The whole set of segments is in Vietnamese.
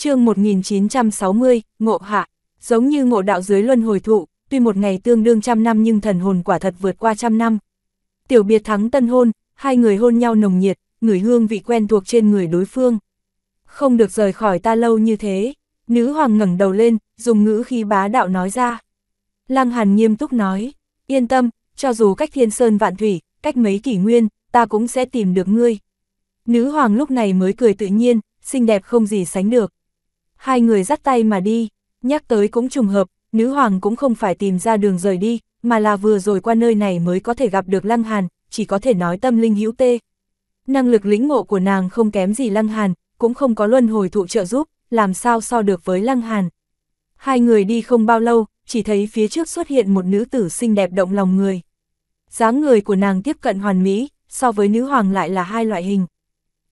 chương 1960, ngộ hạ, giống như ngộ đạo dưới luân hồi thụ, tuy một ngày tương đương trăm năm nhưng thần hồn quả thật vượt qua trăm năm. Tiểu biệt thắng tân hôn, hai người hôn nhau nồng nhiệt, người hương vị quen thuộc trên người đối phương. Không được rời khỏi ta lâu như thế, nữ hoàng ngẩng đầu lên, dùng ngữ khi bá đạo nói ra. Lăng Hàn nghiêm túc nói, yên tâm, cho dù cách thiên sơn vạn thủy, cách mấy kỷ nguyên, ta cũng sẽ tìm được ngươi. Nữ hoàng lúc này mới cười tự nhiên, xinh đẹp không gì sánh được hai người dắt tay mà đi, nhắc tới cũng trùng hợp, nữ hoàng cũng không phải tìm ra đường rời đi, mà là vừa rồi qua nơi này mới có thể gặp được Lăng Hàn, chỉ có thể nói tâm linh hữu tê. Năng lực lĩnh ngộ của nàng không kém gì Lăng Hàn, cũng không có luân hồi thụ trợ giúp, làm sao so được với Lăng Hàn. Hai người đi không bao lâu, chỉ thấy phía trước xuất hiện một nữ tử xinh đẹp động lòng người. dáng người của nàng tiếp cận hoàn mỹ, so với nữ hoàng lại là hai loại hình.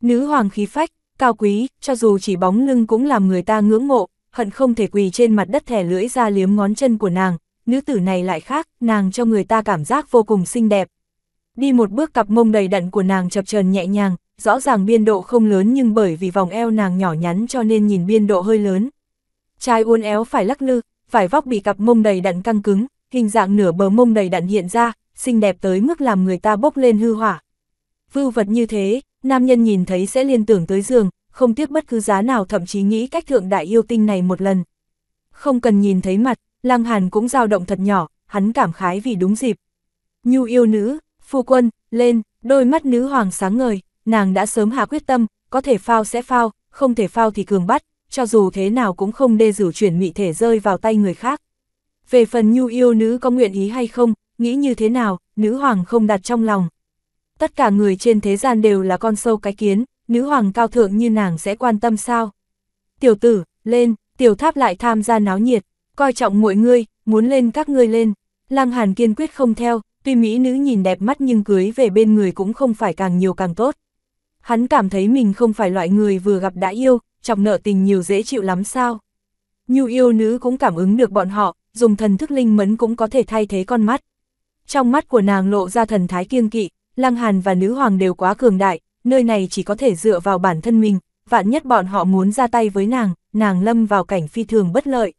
Nữ hoàng khí phách, cao quý, cho dù chỉ bóng lưng cũng làm người ta ngưỡng mộ, hận không thể quỳ trên mặt đất thẻ lưỡi ra liếm ngón chân của nàng, nữ tử này lại khác, nàng cho người ta cảm giác vô cùng xinh đẹp. Đi một bước cặp mông đầy đặn của nàng chập trần nhẹ nhàng, rõ ràng biên độ không lớn nhưng bởi vì vòng eo nàng nhỏ nhắn cho nên nhìn biên độ hơi lớn. Trai uốn éo phải lắc lư, phải vóc bị cặp mông đầy đặn căng cứng, hình dạng nửa bờ mông đầy đặn hiện ra, xinh đẹp tới mức làm người ta bốc lên hư hỏa. Vưu vật như thế, Nam nhân nhìn thấy sẽ liên tưởng tới giường, không tiếc bất cứ giá nào thậm chí nghĩ cách thượng đại yêu tinh này một lần. Không cần nhìn thấy mặt, Lăng Hàn cũng dao động thật nhỏ, hắn cảm khái vì đúng dịp. Nhu yêu nữ, phu quân, lên, đôi mắt nữ hoàng sáng ngời, nàng đã sớm hạ quyết tâm, có thể phao sẽ phao, không thể phao thì cường bắt, cho dù thế nào cũng không đê rủ chuyển mị thể rơi vào tay người khác. Về phần nhu yêu nữ có nguyện ý hay không, nghĩ như thế nào, nữ hoàng không đặt trong lòng tất cả người trên thế gian đều là con sâu cái kiến, nữ hoàng cao thượng như nàng sẽ quan tâm sao? Tiểu tử, lên, tiểu tháp lại tham gia náo nhiệt, coi trọng mọi ngươi, muốn lên các ngươi lên. Lăng Hàn kiên quyết không theo, tuy mỹ nữ nhìn đẹp mắt nhưng cưới về bên người cũng không phải càng nhiều càng tốt. Hắn cảm thấy mình không phải loại người vừa gặp đã yêu, chọc nợ tình nhiều dễ chịu lắm sao. Nhu yêu nữ cũng cảm ứng được bọn họ, dùng thần thức linh mẫn cũng có thể thay thế con mắt. Trong mắt của nàng lộ ra thần thái kiêng kỵ, Lăng Hàn và nữ hoàng đều quá cường đại, nơi này chỉ có thể dựa vào bản thân mình, vạn nhất bọn họ muốn ra tay với nàng, nàng lâm vào cảnh phi thường bất lợi.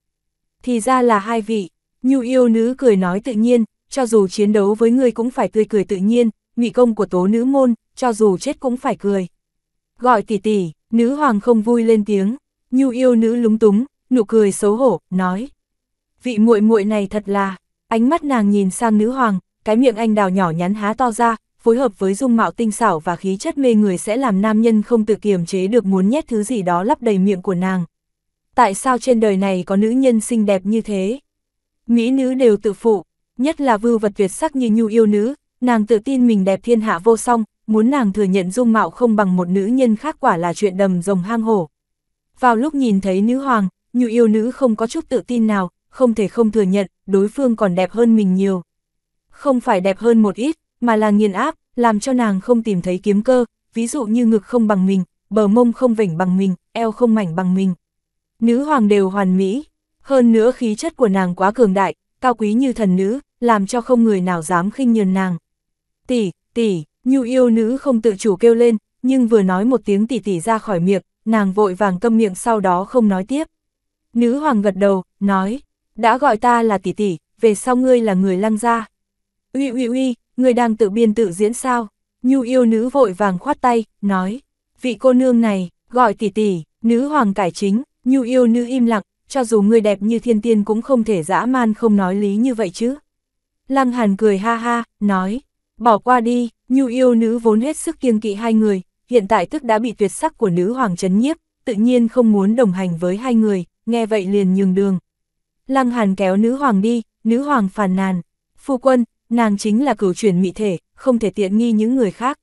Thì ra là hai vị, nhu yêu nữ cười nói tự nhiên, cho dù chiến đấu với người cũng phải tươi cười tự nhiên, ngụy công của tố nữ môn, cho dù chết cũng phải cười. Gọi tỷ tỷ, nữ hoàng không vui lên tiếng, nhu yêu nữ lúng túng, nụ cười xấu hổ, nói. Vị muội muội này thật là, ánh mắt nàng nhìn sang nữ hoàng, cái miệng anh đào nhỏ nhắn há to ra, phối hợp với dung mạo tinh xảo và khí chất mê người sẽ làm nam nhân không tự kiềm chế được muốn nhét thứ gì đó lắp đầy miệng của nàng. Tại sao trên đời này có nữ nhân xinh đẹp như thế? Mỹ nữ đều tự phụ, nhất là vưu vật tuyệt sắc như nhu yêu nữ, nàng tự tin mình đẹp thiên hạ vô song, muốn nàng thừa nhận dung mạo không bằng một nữ nhân khác quả là chuyện đầm rồng hang hổ. Vào lúc nhìn thấy nữ hoàng, nhu yêu nữ không có chút tự tin nào, không thể không thừa nhận, đối phương còn đẹp hơn mình nhiều. Không phải đẹp hơn một ít, mà là nghiền áp, làm cho nàng không tìm thấy kiếm cơ, ví dụ như ngực không bằng mình, bờ mông không vỉnh bằng mình, eo không mảnh bằng mình. Nữ hoàng đều hoàn mỹ, hơn nữa khí chất của nàng quá cường đại, cao quý như thần nữ, làm cho không người nào dám khinh nhường nàng. Tỷ, tỷ, nhu yêu nữ không tự chủ kêu lên, nhưng vừa nói một tiếng tỷ tỷ ra khỏi miệng, nàng vội vàng câm miệng sau đó không nói tiếp. Nữ hoàng gật đầu, nói, đã gọi ta là tỷ tỷ, về sau ngươi là người lăng gia. Uy uy uy, Người đang tự biên tự diễn sao? Nhu yêu nữ vội vàng khoát tay, nói. Vị cô nương này, gọi tỷ tỷ, nữ hoàng cải chính, nhu yêu nữ im lặng, cho dù người đẹp như thiên tiên cũng không thể dã man không nói lý như vậy chứ. Lăng Hàn cười ha ha, nói. Bỏ qua đi, nhu yêu nữ vốn hết sức kiêng kỵ hai người, hiện tại tức đã bị tuyệt sắc của nữ hoàng chấn nhiếp, tự nhiên không muốn đồng hành với hai người, nghe vậy liền nhường đường. Lăng Hàn kéo nữ hoàng đi, nữ hoàng phàn nàn. Phu quân, nàng chính là cửu chuyển mị thể, không thể tiện nghi những người khác.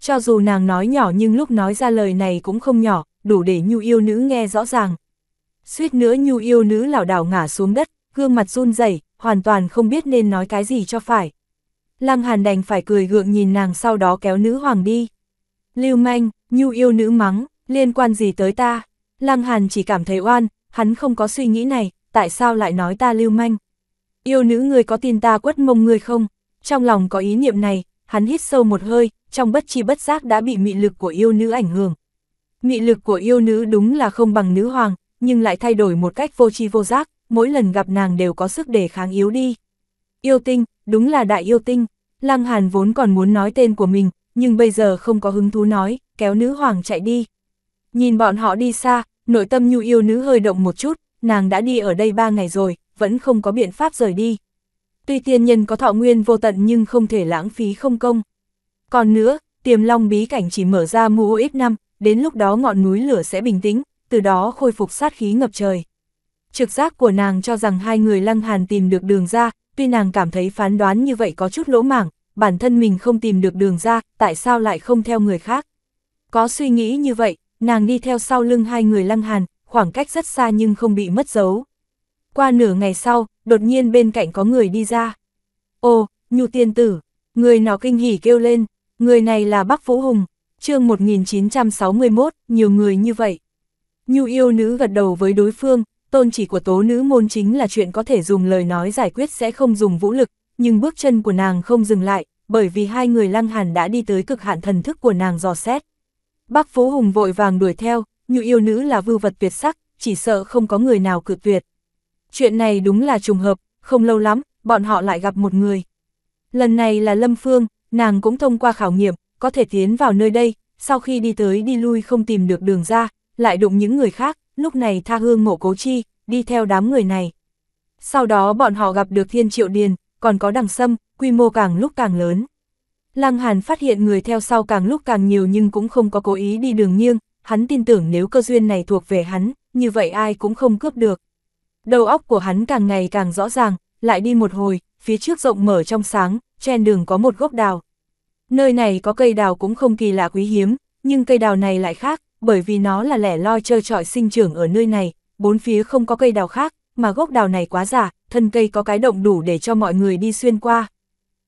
Cho dù nàng nói nhỏ nhưng lúc nói ra lời này cũng không nhỏ, đủ để nhu yêu nữ nghe rõ ràng. Suýt nữa nhu yêu nữ lảo đảo ngả xuống đất, gương mặt run rẩy, hoàn toàn không biết nên nói cái gì cho phải. Lăng Hàn đành phải cười gượng nhìn nàng sau đó kéo nữ hoàng đi. Lưu manh, nhu yêu nữ mắng, liên quan gì tới ta? Lăng Hàn chỉ cảm thấy oan, hắn không có suy nghĩ này, tại sao lại nói ta lưu manh? yêu nữ người có tin ta quất mông người không? Trong lòng có ý niệm này, hắn hít sâu một hơi, trong bất chi bất giác đã bị mị lực của yêu nữ ảnh hưởng. Mị lực của yêu nữ đúng là không bằng nữ hoàng, nhưng lại thay đổi một cách vô tri vô giác, mỗi lần gặp nàng đều có sức để kháng yếu đi. Yêu tinh, đúng là đại yêu tinh, Lăng Hàn vốn còn muốn nói tên của mình, nhưng bây giờ không có hứng thú nói, kéo nữ hoàng chạy đi. Nhìn bọn họ đi xa, nội tâm nhu yêu nữ hơi động một chút, nàng đã đi ở đây ba ngày rồi, vẫn không có biện pháp rời đi. Tuy tiên nhân có thọ nguyên vô tận nhưng không thể lãng phí không công. Còn nữa, tiềm long bí cảnh chỉ mở ra mùa ít năm, đến lúc đó ngọn núi lửa sẽ bình tĩnh, từ đó khôi phục sát khí ngập trời. Trực giác của nàng cho rằng hai người lăng hàn tìm được đường ra, tuy nàng cảm thấy phán đoán như vậy có chút lỗ mảng, bản thân mình không tìm được đường ra, tại sao lại không theo người khác. Có suy nghĩ như vậy, nàng đi theo sau lưng hai người lăng hàn, khoảng cách rất xa nhưng không bị mất dấu. Qua nửa ngày sau, đột nhiên bên cạnh có người đi ra. Ô, nhu tiên tử, người nào kinh hỉ kêu lên, người này là Bắc Vũ Hùng, chương 1961, nhiều người như vậy. Nhu yêu nữ gật đầu với đối phương, tôn chỉ của tố nữ môn chính là chuyện có thể dùng lời nói giải quyết sẽ không dùng vũ lực, nhưng bước chân của nàng không dừng lại, bởi vì hai người lăng hàn đã đi tới cực hạn thần thức của nàng dò xét. Bác Phú Hùng vội vàng đuổi theo, nhu yêu nữ là vưu vật tuyệt sắc, chỉ sợ không có người nào cự tuyệt. Chuyện này đúng là trùng hợp, không lâu lắm, bọn họ lại gặp một người. Lần này là Lâm Phương, nàng cũng thông qua khảo nghiệm, có thể tiến vào nơi đây, sau khi đi tới đi lui không tìm được đường ra, lại đụng những người khác, lúc này tha hương mộ cố chi, đi theo đám người này. Sau đó bọn họ gặp được thiên triệu điền, còn có đằng sâm, quy mô càng lúc càng lớn. Lăng Hàn phát hiện người theo sau càng lúc càng nhiều nhưng cũng không có cố ý đi đường nghiêng, hắn tin tưởng nếu cơ duyên này thuộc về hắn, như vậy ai cũng không cướp được. Đầu óc của hắn càng ngày càng rõ ràng, lại đi một hồi, phía trước rộng mở trong sáng, trên đường có một gốc đào. Nơi này có cây đào cũng không kỳ lạ quý hiếm, nhưng cây đào này lại khác, bởi vì nó là lẻ loi trơ trọi sinh trưởng ở nơi này, bốn phía không có cây đào khác, mà gốc đào này quá giả, thân cây có cái động đủ để cho mọi người đi xuyên qua.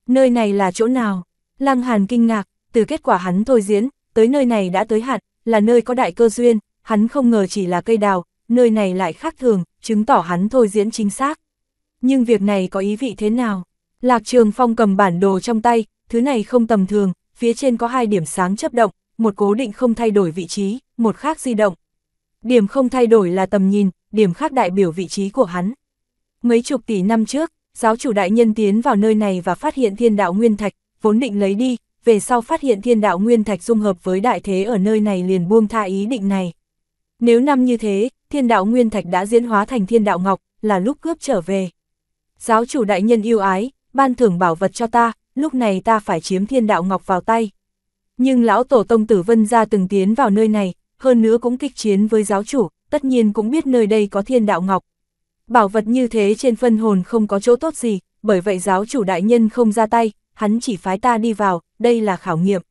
Nơi này là chỗ nào? Lăng Hàn kinh ngạc, từ kết quả hắn thôi diễn, tới nơi này đã tới hạn, là nơi có đại cơ duyên, hắn không ngờ chỉ là cây đào, nơi này lại khác thường, chứng tỏ hắn thôi diễn chính xác. Nhưng việc này có ý vị thế nào? Lạc Trường Phong cầm bản đồ trong tay, thứ này không tầm thường, phía trên có hai điểm sáng chấp động, một cố định không thay đổi vị trí, một khác di động. Điểm không thay đổi là tầm nhìn, điểm khác đại biểu vị trí của hắn. Mấy chục tỷ năm trước, giáo chủ đại nhân tiến vào nơi này và phát hiện thiên đạo nguyên thạch, vốn định lấy đi, về sau phát hiện thiên đạo nguyên thạch dung hợp với đại thế ở nơi này liền buông tha ý định này. Nếu năm như thế, thiên đạo nguyên thạch đã diễn hóa thành thiên đạo ngọc, là lúc cướp trở về. Giáo chủ đại nhân yêu ái, ban thưởng bảo vật cho ta, lúc này ta phải chiếm thiên đạo ngọc vào tay. Nhưng lão tổ tông tử vân ra từng tiến vào nơi này, hơn nữa cũng kích chiến với giáo chủ, tất nhiên cũng biết nơi đây có thiên đạo ngọc. Bảo vật như thế trên phân hồn không có chỗ tốt gì, bởi vậy giáo chủ đại nhân không ra tay, hắn chỉ phái ta đi vào, đây là khảo nghiệm.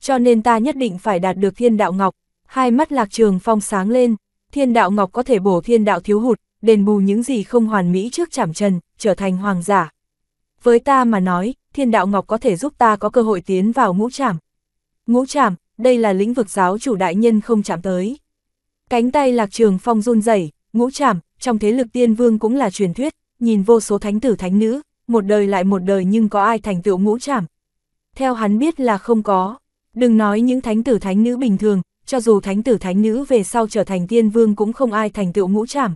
Cho nên ta nhất định phải đạt được thiên đạo ngọc, hai mắt lạc trường phong sáng lên. Thiên đạo ngọc có thể bổ thiên đạo thiếu hụt, đền bù những gì không hoàn mỹ trước chảm trần, trở thành hoàng giả. Với ta mà nói, thiên đạo ngọc có thể giúp ta có cơ hội tiến vào ngũ trảm. Ngũ trảm, đây là lĩnh vực giáo chủ đại nhân không chạm tới. Cánh tay lạc trường phong run rẩy ngũ trảm, trong thế lực tiên vương cũng là truyền thuyết, nhìn vô số thánh tử thánh nữ, một đời lại một đời nhưng có ai thành tựu ngũ trảm. Theo hắn biết là không có, đừng nói những thánh tử thánh nữ bình thường, cho dù thánh tử thánh nữ về sau trở thành tiên vương cũng không ai thành tựu ngũ trảm.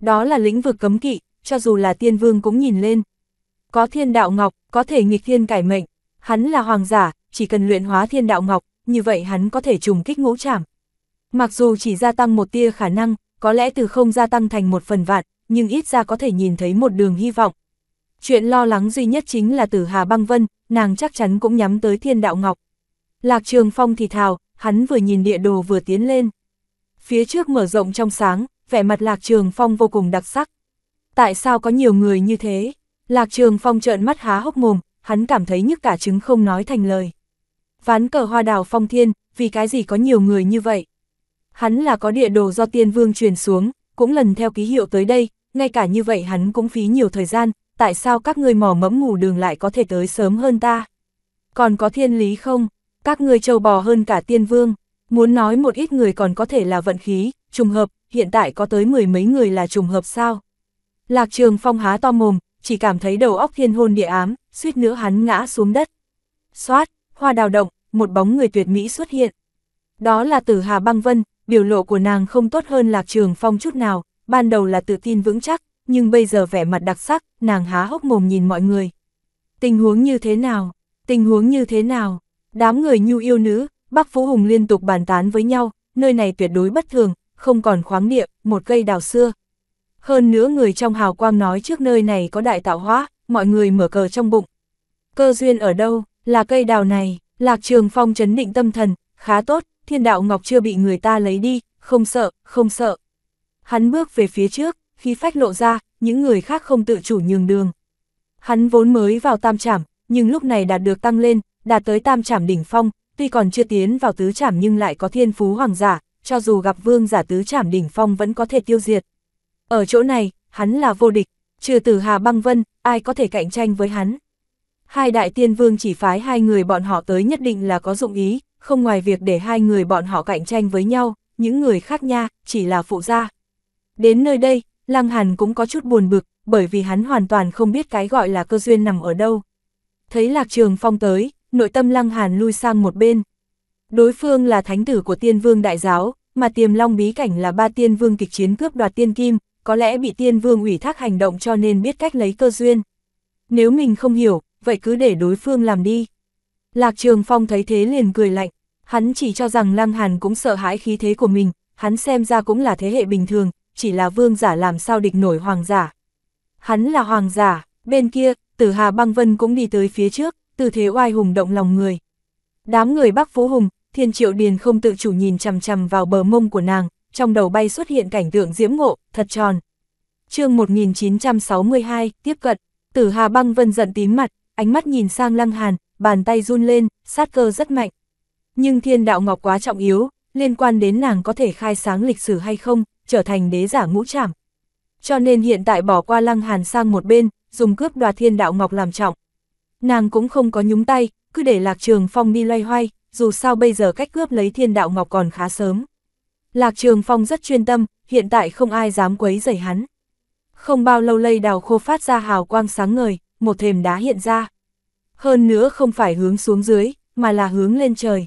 Đó là lĩnh vực cấm kỵ, cho dù là tiên vương cũng nhìn lên. Có thiên đạo ngọc, có thể nghịch thiên cải mệnh, hắn là hoàng giả, chỉ cần luyện hóa thiên đạo ngọc, như vậy hắn có thể trùng kích ngũ trảm. Mặc dù chỉ gia tăng một tia khả năng, có lẽ từ không gia tăng thành một phần vạn, nhưng ít ra có thể nhìn thấy một đường hy vọng. Chuyện lo lắng duy nhất chính là tử Hà Băng Vân, nàng chắc chắn cũng nhắm tới thiên đạo ngọc. Lạc Trường Phong thì thào, hắn vừa nhìn địa đồ vừa tiến lên. Phía trước mở rộng trong sáng, vẻ mặt Lạc Trường Phong vô cùng đặc sắc. Tại sao có nhiều người như thế? Lạc Trường Phong trợn mắt há hốc mồm, hắn cảm thấy nhức cả trứng không nói thành lời. Ván cờ hoa đào phong thiên, vì cái gì có nhiều người như vậy? Hắn là có địa đồ do tiên vương truyền xuống, cũng lần theo ký hiệu tới đây, ngay cả như vậy hắn cũng phí nhiều thời gian, tại sao các người mỏ mẫm ngủ đường lại có thể tới sớm hơn ta? Còn có thiên lý không? Các người trâu bò hơn cả tiên vương, muốn nói một ít người còn có thể là vận khí, trùng hợp, hiện tại có tới mười mấy người là trùng hợp sao. Lạc trường phong há to mồm, chỉ cảm thấy đầu óc thiên hôn địa ám, suýt nữa hắn ngã xuống đất. Xoát, hoa đào động, một bóng người tuyệt mỹ xuất hiện. Đó là tử Hà Băng Vân, biểu lộ của nàng không tốt hơn Lạc Trường Phong chút nào, ban đầu là tự tin vững chắc, nhưng bây giờ vẻ mặt đặc sắc, nàng há hốc mồm nhìn mọi người. Tình huống như thế nào? Tình huống như thế nào? Đám người nhu yêu nữ, Bắc Phú Hùng liên tục bàn tán với nhau, nơi này tuyệt đối bất thường, không còn khoáng địa, một cây đào xưa. Hơn nữa người trong hào quang nói trước nơi này có đại tạo hóa, mọi người mở cờ trong bụng. Cơ duyên ở đâu, là cây đào này, lạc trường phong chấn định tâm thần, khá tốt, thiên đạo ngọc chưa bị người ta lấy đi, không sợ, không sợ. Hắn bước về phía trước, khi phách lộ ra, những người khác không tự chủ nhường đường. Hắn vốn mới vào tam trảm, nhưng lúc này đạt được tăng lên, đạt tới tam trảm đỉnh phong, tuy còn chưa tiến vào tứ trảm nhưng lại có thiên phú hoàng giả, cho dù gặp vương giả tứ trảm đỉnh phong vẫn có thể tiêu diệt. Ở chỗ này, hắn là vô địch, trừ tử Hà Băng Vân, ai có thể cạnh tranh với hắn. Hai đại tiên vương chỉ phái hai người bọn họ tới nhất định là có dụng ý, không ngoài việc để hai người bọn họ cạnh tranh với nhau, những người khác nha, chỉ là phụ gia. Đến nơi đây, Lăng Hàn cũng có chút buồn bực, bởi vì hắn hoàn toàn không biết cái gọi là cơ duyên nằm ở đâu. Thấy Lạc Trường Phong tới, nội tâm lăng hàn lui sang một bên. Đối phương là thánh tử của tiên vương đại giáo, mà tiềm long bí cảnh là ba tiên vương kịch chiến cướp đoạt tiên kim, có lẽ bị tiên vương ủy thác hành động cho nên biết cách lấy cơ duyên. Nếu mình không hiểu, vậy cứ để đối phương làm đi. Lạc Trường Phong thấy thế liền cười lạnh, hắn chỉ cho rằng Lăng Hàn cũng sợ hãi khí thế của mình, hắn xem ra cũng là thế hệ bình thường, chỉ là vương giả làm sao địch nổi hoàng giả. Hắn là hoàng giả, bên kia, tử Hà Băng Vân cũng đi tới phía trước, tư thế oai hùng động lòng người. Đám người Bắc Phú Hùng, Thiên Triệu Điền không tự chủ nhìn chằm chằm vào bờ mông của nàng, trong đầu bay xuất hiện cảnh tượng diễm ngộ, thật tròn. chương 1962, tiếp cận, tử Hà Băng Vân giận tím mặt, ánh mắt nhìn sang Lăng Hàn, bàn tay run lên, sát cơ rất mạnh. Nhưng thiên đạo ngọc quá trọng yếu, liên quan đến nàng có thể khai sáng lịch sử hay không, trở thành đế giả ngũ trảm. Cho nên hiện tại bỏ qua Lăng Hàn sang một bên, dùng cướp đoạt thiên đạo ngọc làm trọng. Nàng cũng không có nhúng tay, cứ để Lạc Trường Phong đi loay hoay, dù sao bây giờ cách cướp lấy thiên đạo ngọc còn khá sớm. Lạc Trường Phong rất chuyên tâm, hiện tại không ai dám quấy rầy hắn. Không bao lâu lây đào khô phát ra hào quang sáng ngời, một thềm đá hiện ra. Hơn nữa không phải hướng xuống dưới, mà là hướng lên trời.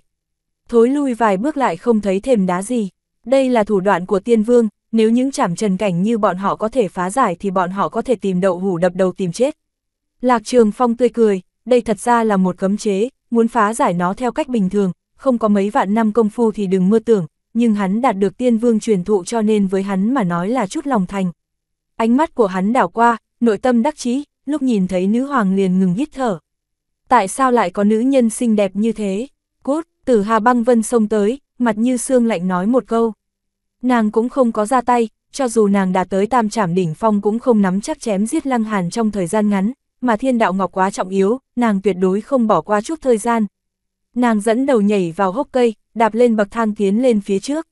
Thối lui vài bước lại không thấy thềm đá gì. Đây là thủ đoạn của tiên vương, nếu những chảm trần cảnh như bọn họ có thể phá giải thì bọn họ có thể tìm đậu hủ đập đầu tìm chết, Lạc Trường Phong tươi cười, đây thật ra là một cấm chế, muốn phá giải nó theo cách bình thường, không có mấy vạn năm công phu thì đừng mơ tưởng, nhưng hắn đạt được tiên vương truyền thụ cho nên với hắn mà nói là chút lòng thành. Ánh mắt của hắn đảo qua, nội tâm đắc chí, lúc nhìn thấy nữ hoàng liền ngừng hít thở. Tại sao lại có nữ nhân xinh đẹp như thế? Cút, tử hà băng vân xông tới, mặt như xương lạnh nói một câu. Nàng cũng không có ra tay, cho dù nàng đã tới tam trảm đỉnh phong cũng không nắm chắc chém giết lăng hàn trong thời gian ngắn, mà thiên đạo ngọc quá trọng yếu, nàng tuyệt đối không bỏ qua chút thời gian. Nàng dẫn đầu nhảy vào hốc cây, đạp lên bậc thang tiến lên phía trước.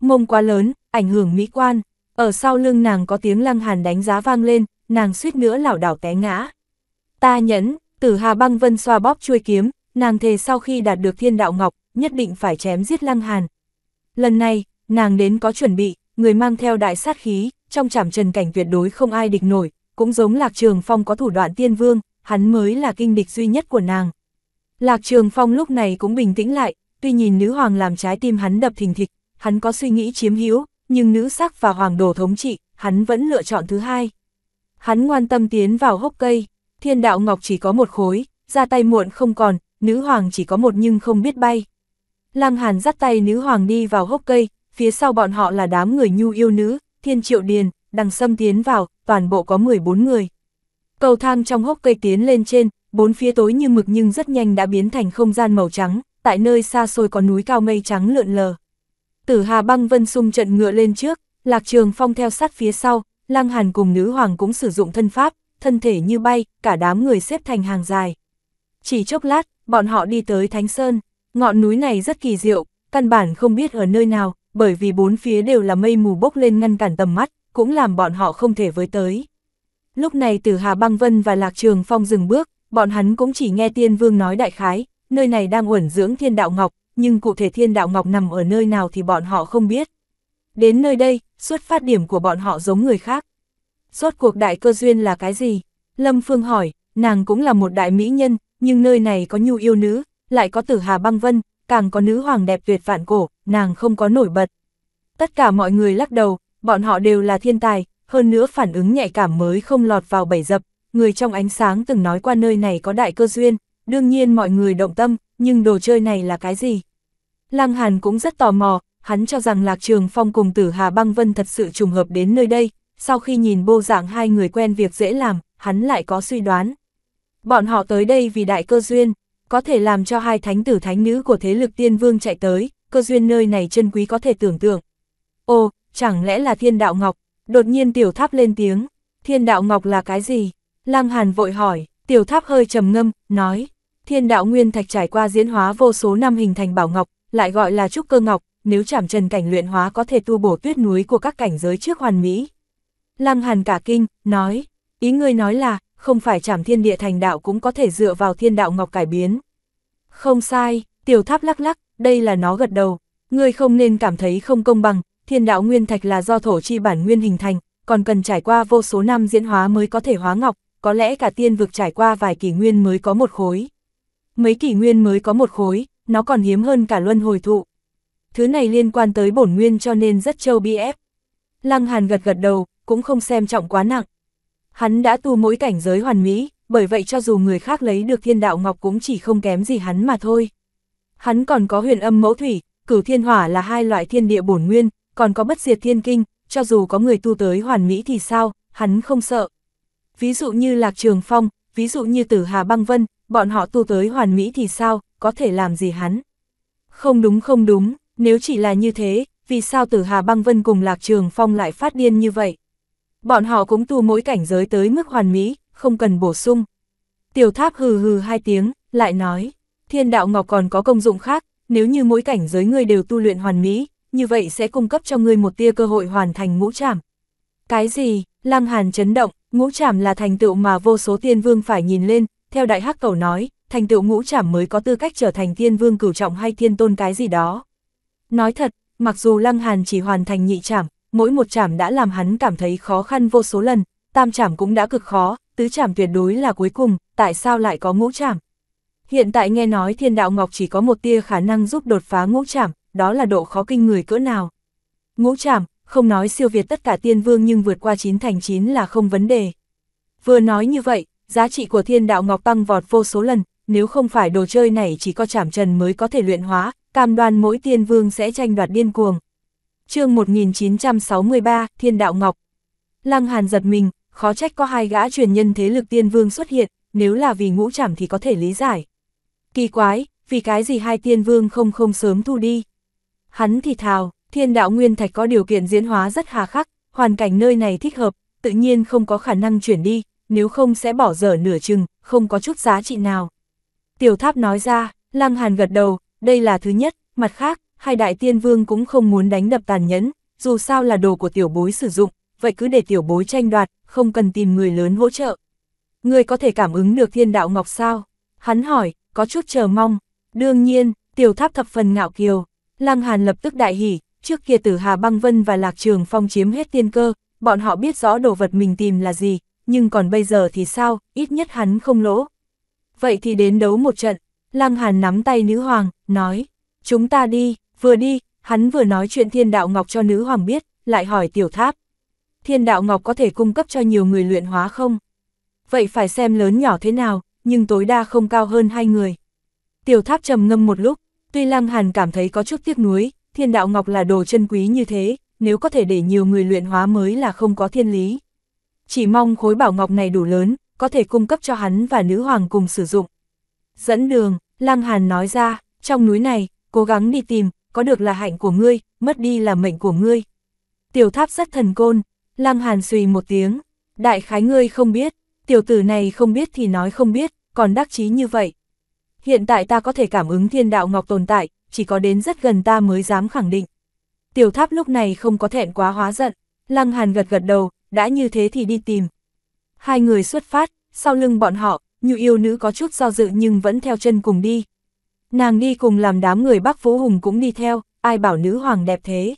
Mông quá lớn, ảnh hưởng mỹ quan, ở sau lưng nàng có tiếng lăng hàn đánh giá vang lên, nàng suýt nữa lảo đảo té ngã. Ta nhẫn, tử hà băng vân xoa bóp chuôi kiếm, nàng thề sau khi đạt được thiên đạo ngọc, nhất định phải chém giết lăng hàn. Lần này, nàng đến có chuẩn bị, người mang theo đại sát khí, trong chảm trần cảnh tuyệt đối không ai địch nổi, cũng giống Lạc Trường Phong có thủ đoạn tiên vương, hắn mới là kinh địch duy nhất của nàng. Lạc Trường Phong lúc này cũng bình tĩnh lại, tuy nhìn nữ hoàng làm trái tim hắn đập thình thịch, hắn có suy nghĩ chiếm hữu, nhưng nữ sắc và hoàng đồ thống trị, hắn vẫn lựa chọn thứ hai. Hắn ngoan tâm tiến vào hốc cây, thiên đạo ngọc chỉ có một khối, ra tay muộn không còn, nữ hoàng chỉ có một nhưng không biết bay. Lăng Hàn dắt tay nữ hoàng đi vào hốc cây, phía sau bọn họ là đám người nhu yêu nữ, thiên triệu điền, đằng xâm tiến vào, toàn bộ có 14 người. Cầu thang trong hốc cây tiến lên trên, bốn phía tối như mực nhưng rất nhanh đã biến thành không gian màu trắng, tại nơi xa xôi có núi cao mây trắng lượn lờ. Tử Hà băng vân sung trận ngựa lên trước, Lạc Trường Phong theo sát phía sau, Lăng Hàn cùng nữ hoàng cũng sử dụng thân pháp, thân thể như bay, cả đám người xếp thành hàng dài. Chỉ chốc lát, bọn họ đi tới Thánh Sơn, ngọn núi này rất kỳ diệu, căn bản không biết ở nơi nào, bởi vì bốn phía đều là mây mù bốc lên ngăn cản tầm mắt cũng làm bọn họ không thể với tới. Lúc này từ Hà Băng Vân và Lạc Trường Phong dừng bước, bọn hắn cũng chỉ nghe Tiên Vương nói đại khái, nơi này đang uẩn dưỡng Thiên Đạo Ngọc, nhưng cụ thể Thiên Đạo Ngọc nằm ở nơi nào thì bọn họ không biết. Đến nơi đây, xuất phát điểm của bọn họ giống người khác. Rốt cuộc đại cơ duyên là cái gì? Lâm Phương hỏi, nàng cũng là một đại mỹ nhân, nhưng nơi này có nhu yêu nữ, lại có tử Hà Băng Vân, càng có nữ hoàng đẹp tuyệt vạn cổ, nàng không có nổi bật. Tất cả mọi người lắc đầu, bọn họ đều là thiên tài, hơn nữa phản ứng nhạy cảm mới không lọt vào bảy dập, người trong ánh sáng từng nói qua nơi này có đại cơ duyên, đương nhiên mọi người động tâm, nhưng đồ chơi này là cái gì? Lăng Hàn cũng rất tò mò, hắn cho rằng Lạc Trường Phong cùng Tử Hà Băng Vân thật sự trùng hợp đến nơi đây, sau khi nhìn bộ dạng hai người quen việc dễ làm, hắn lại có suy đoán. Bọn họ tới đây vì đại cơ duyên, có thể làm cho hai thánh tử thánh nữ của thế lực tiên vương chạy tới, cơ duyên nơi này chân quý có thể tưởng tượng. Ồ, chẳng lẽ là thiên đạo ngọc, đột nhiên tiểu tháp lên tiếng, thiên đạo ngọc là cái gì? Lăng Hàn vội hỏi, tiểu tháp hơi trầm ngâm, nói, thiên đạo nguyên thạch trải qua diễn hóa vô số năm hình thành bảo ngọc, lại gọi là trúc cơ ngọc, nếu chảm trần cảnh luyện hóa có thể tu bổ tuyết núi của các cảnh giới trước hoàn mỹ. Lăng Hàn cả kinh, nói, ý ngươi nói là, không phải chảm thiên địa thành đạo cũng có thể dựa vào thiên đạo ngọc cải biến. Không sai, tiểu tháp lắc lắc, đây là nó gật đầu, ngươi không nên cảm thấy không công bằng, thiên đạo nguyên thạch là do thổ chi bản nguyên hình thành, còn cần trải qua vô số năm diễn hóa mới có thể hóa ngọc, có lẽ cả tiên vực trải qua vài kỷ nguyên mới có một khối. Mấy kỷ nguyên mới có một khối, nó còn hiếm hơn cả luân hồi thụ. Thứ này liên quan tới bổn nguyên cho nên rất châu bi ép. Lăng Hàn gật gật đầu, cũng không xem trọng quá nặng. Hắn đã tu mỗi cảnh giới hoàn mỹ, bởi vậy cho dù người khác lấy được thiên đạo ngọc cũng chỉ không kém gì hắn mà thôi. Hắn còn có huyền âm mẫu thủy, cửu thiên hỏa là hai loại thiên địa bổn nguyên, còn có bất diệt thiên kinh, cho dù có người tu tới hoàn mỹ thì sao, hắn không sợ. Ví dụ như Lạc Trường Phong, ví dụ như Tử Hà Băng Vân, bọn họ tu tới hoàn mỹ thì sao, có thể làm gì hắn. Không đúng không đúng, nếu chỉ là như thế, vì sao Tử Hà Băng Vân cùng Lạc Trường Phong lại phát điên như vậy? Bọn họ cũng tu mỗi cảnh giới tới mức hoàn mỹ, không cần bổ sung. Tiểu tháp hừ hừ hai tiếng, lại nói, thiên đạo ngọc còn có công dụng khác, nếu như mỗi cảnh giới người đều tu luyện hoàn mỹ, như vậy sẽ cung cấp cho ngươi một tia cơ hội hoàn thành ngũ trảm. Cái gì? Lăng Hàn chấn động, ngũ trảm là thành tựu mà vô số tiên vương phải nhìn lên, theo đại hắc cầu nói, thành tựu ngũ trảm mới có tư cách trở thành tiên vương cửu trọng hay thiên tôn cái gì đó. Nói thật, mặc dù Lăng Hàn chỉ hoàn thành nhị trảm, mỗi một trảm đã làm hắn cảm thấy khó khăn vô số lần, tam trảm cũng đã cực khó, tứ trảm tuyệt đối là cuối cùng, tại sao lại có ngũ trảm? Hiện tại nghe nói thiên đạo ngọc chỉ có một tia khả năng giúp đột phá ngũ trảm, đó là độ khó kinh người cỡ nào. Ngũ trảm, không nói siêu việt tất cả tiên vương nhưng vượt qua 9 thành 9 là không vấn đề. Vừa nói như vậy, giá trị của thiên đạo ngọc tăng vọt vô số lần, nếu không phải đồ chơi này chỉ có trảm trần mới có thể luyện hóa, cam đoan mỗi tiên vương sẽ tranh đoạt điên cuồng. chương 1963, Thiên Đạo Ngọc Lăng Hàn giật mình, khó trách có hai gã truyền nhân thế lực tiên vương xuất hiện, nếu là vì ngũ trảm thì có thể lý giải. Kỳ quái, vì cái gì hai tiên vương không không sớm thu đi. Hắn thì thào, thiên đạo nguyên thạch có điều kiện diễn hóa rất hà khắc, hoàn cảnh nơi này thích hợp, tự nhiên không có khả năng chuyển đi, nếu không sẽ bỏ dở nửa chừng, không có chút giá trị nào. Tiểu tháp nói ra, Lăng Hàn gật đầu, đây là thứ nhất, mặt khác, hai đại tiên vương cũng không muốn đánh đập tàn nhẫn, dù sao là đồ của tiểu bối sử dụng, vậy cứ để tiểu bối tranh đoạt, không cần tìm người lớn hỗ trợ. Người có thể cảm ứng được thiên đạo ngọc sao? Hắn hỏi, có chút chờ mong. Đương nhiên, tiểu tháp thập phần ngạo kiều, Lăng Hàn lập tức đại hỉ, trước kia tử Hà Băng Vân và Lạc Trường Phong chiếm hết tiên cơ, bọn họ biết rõ đồ vật mình tìm là gì, nhưng còn bây giờ thì sao, ít nhất hắn không lỗ. Vậy thì đến đấu một trận, Lăng Hàn nắm tay nữ hoàng, nói, chúng ta đi, vừa đi, hắn vừa nói chuyện thiên đạo ngọc cho nữ hoàng biết, lại hỏi tiểu tháp. Thiên đạo ngọc có thể cung cấp cho nhiều người luyện hóa không? Vậy phải xem lớn nhỏ thế nào, nhưng tối đa không cao hơn hai người. Tiểu tháp trầm ngâm một lúc, Tuy Lăng Hàn cảm thấy có chút tiếc nuối, thiên đạo ngọc là đồ chân quý như thế, nếu có thể để nhiều người luyện hóa mới là không có thiên lý. Chỉ mong khối bảo ngọc này đủ lớn, có thể cung cấp cho hắn và nữ hoàng cùng sử dụng. Dẫn đường, Lăng Hàn nói ra, trong núi này, cố gắng đi tìm, có được là hạnh của ngươi, mất đi là mệnh của ngươi. Tiểu tháp rất thần côn, Lăng Hàn suy một tiếng, đại khái ngươi không biết, tiểu tử này không biết thì nói không biết, còn đắc chí như vậy, hiện tại ta có thể cảm ứng thiên đạo ngọc tồn tại, chỉ có đến rất gần ta mới dám khẳng định. Tiểu tháp lúc này không có thẹn quá hóa giận, lăng hàn gật gật đầu, đã như thế thì đi tìm. Hai người xuất phát, sau lưng bọn họ, như yêu nữ có chút do dự nhưng vẫn theo chân cùng đi. Nàng đi cùng làm đám người Bắc Phú Hùng cũng đi theo, ai bảo nữ hoàng đẹp thế.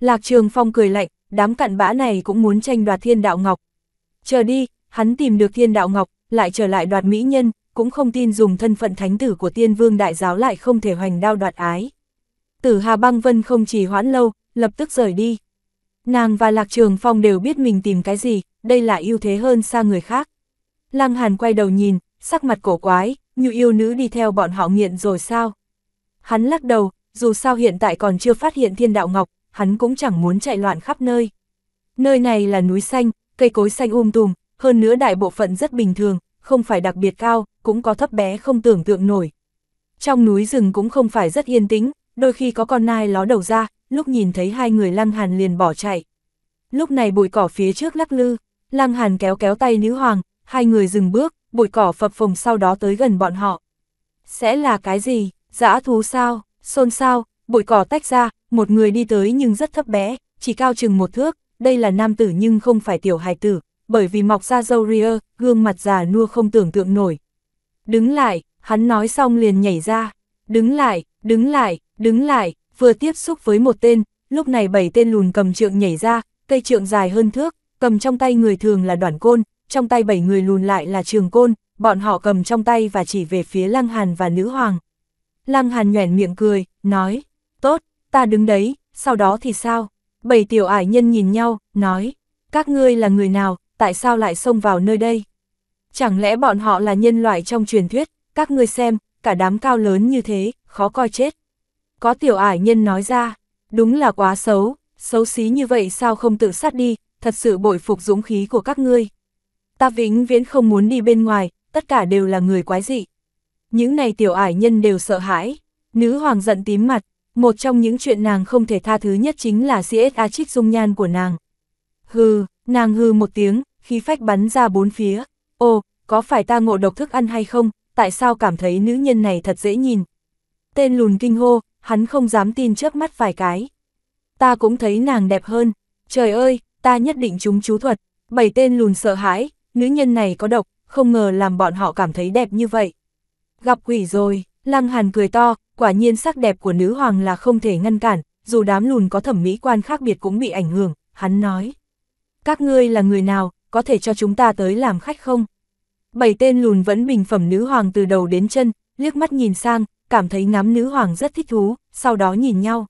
Lạc Trường Phong cười lạnh, đám cặn bã này cũng muốn tranh đoạt thiên đạo ngọc. Chờ đi, hắn tìm được thiên đạo ngọc, lại trở lại đoạt mỹ nhân, cũng không tin dùng thân phận thánh tử của tiên vương đại giáo lại không thể hoành đao đoạt ái. Tử Hà Băng Vân không chỉ hoãn lâu, lập tức rời đi. Nàng và Lạc Trường Phong đều biết mình tìm cái gì, đây là ưu thế hơn xa người khác. Lăng Hàn quay đầu nhìn, sắc mặt cổ quái, như yêu nữ đi theo bọn họ nghiện rồi sao? Hắn lắc đầu, dù sao hiện tại còn chưa phát hiện thiên đạo ngọc, hắn cũng chẳng muốn chạy loạn khắp nơi. Nơi này là núi xanh, cây cối xanh um tùm, hơn nữa đại bộ phận rất bình thường, không phải đặc biệt cao, cũng có thấp bé không tưởng tượng nổi. Trong núi rừng cũng không phải rất yên tĩnh, đôi khi có con nai ló đầu ra, lúc nhìn thấy hai người Lăng Hàn liền bỏ chạy. Lúc này bụi cỏ phía trước lắc lư, Lăng Hàn kéo kéo tay nữ hoàng, hai người dừng bước, bụi cỏ phập phồng sau đó tới gần bọn họ. Sẽ là cái gì, dã thú sao, xôn sao, bụi cỏ tách ra, một người đi tới nhưng rất thấp bé, chỉ cao chừng một thước, đây là nam tử nhưng không phải tiểu hài tử, bởi vì mọc ra râu ria, gương mặt già nua không tưởng tượng nổi, Đứng lại, hắn nói xong liền nhảy ra. Đứng lại, đứng lại, đứng lại, vừa tiếp xúc với một tên, lúc này bảy tên lùn cầm trượng nhảy ra, cây trượng dài hơn thước, cầm trong tay người thường là đoạn côn, trong tay bảy người lùn lại là trường côn, bọn họ cầm trong tay và chỉ về phía Lăng Hàn và Nữ Hoàng. Lăng Hàn nhoẻn miệng cười, nói, tốt, ta đứng đấy, sau đó thì sao? Bảy tiểu ải nhân nhìn nhau, nói, các ngươi là người nào, tại sao lại xông vào nơi đây? Chẳng lẽ bọn họ là nhân loại trong truyền thuyết, các ngươi xem, cả đám cao lớn như thế, khó coi chết. Có tiểu ải nhân nói ra, đúng là quá xấu, xấu xí như vậy sao không tự sát đi, thật sự bội phục dũng khí của các ngươi. Ta vĩnh viễn không muốn đi bên ngoài, tất cả đều là người quái dị. Những này tiểu ải nhân đều sợ hãi, nữ hoàng giận tím mặt, một trong những chuyện nàng không thể tha thứ nhất chính là CSA trích dung nhan của nàng. Hừ, nàng hừ một tiếng, khí phách bắn ra bốn phía. Ồ, có phải ta ngộ độc thức ăn hay không, tại sao cảm thấy nữ nhân này thật dễ nhìn. Tên lùn kinh hô, hắn không dám tin trước mắt vài cái. Ta cũng thấy nàng đẹp hơn, trời ơi, ta nhất định chúng chú thuật. Bảy tên lùn sợ hãi, nữ nhân này có độc, không ngờ làm bọn họ cảm thấy đẹp như vậy. Gặp quỷ rồi, lăng hàn cười to, quả nhiên sắc đẹp của nữ hoàng là không thể ngăn cản, dù đám lùn có thẩm mỹ quan khác biệt cũng bị ảnh hưởng, hắn nói. Các ngươi là người nào, có thể cho chúng ta tới làm khách không? Bảy tên lùn vẫn bình phẩm nữ hoàng từ đầu đến chân, liếc mắt nhìn sang, cảm thấy ngắm nữ hoàng rất thích thú, sau đó nhìn nhau.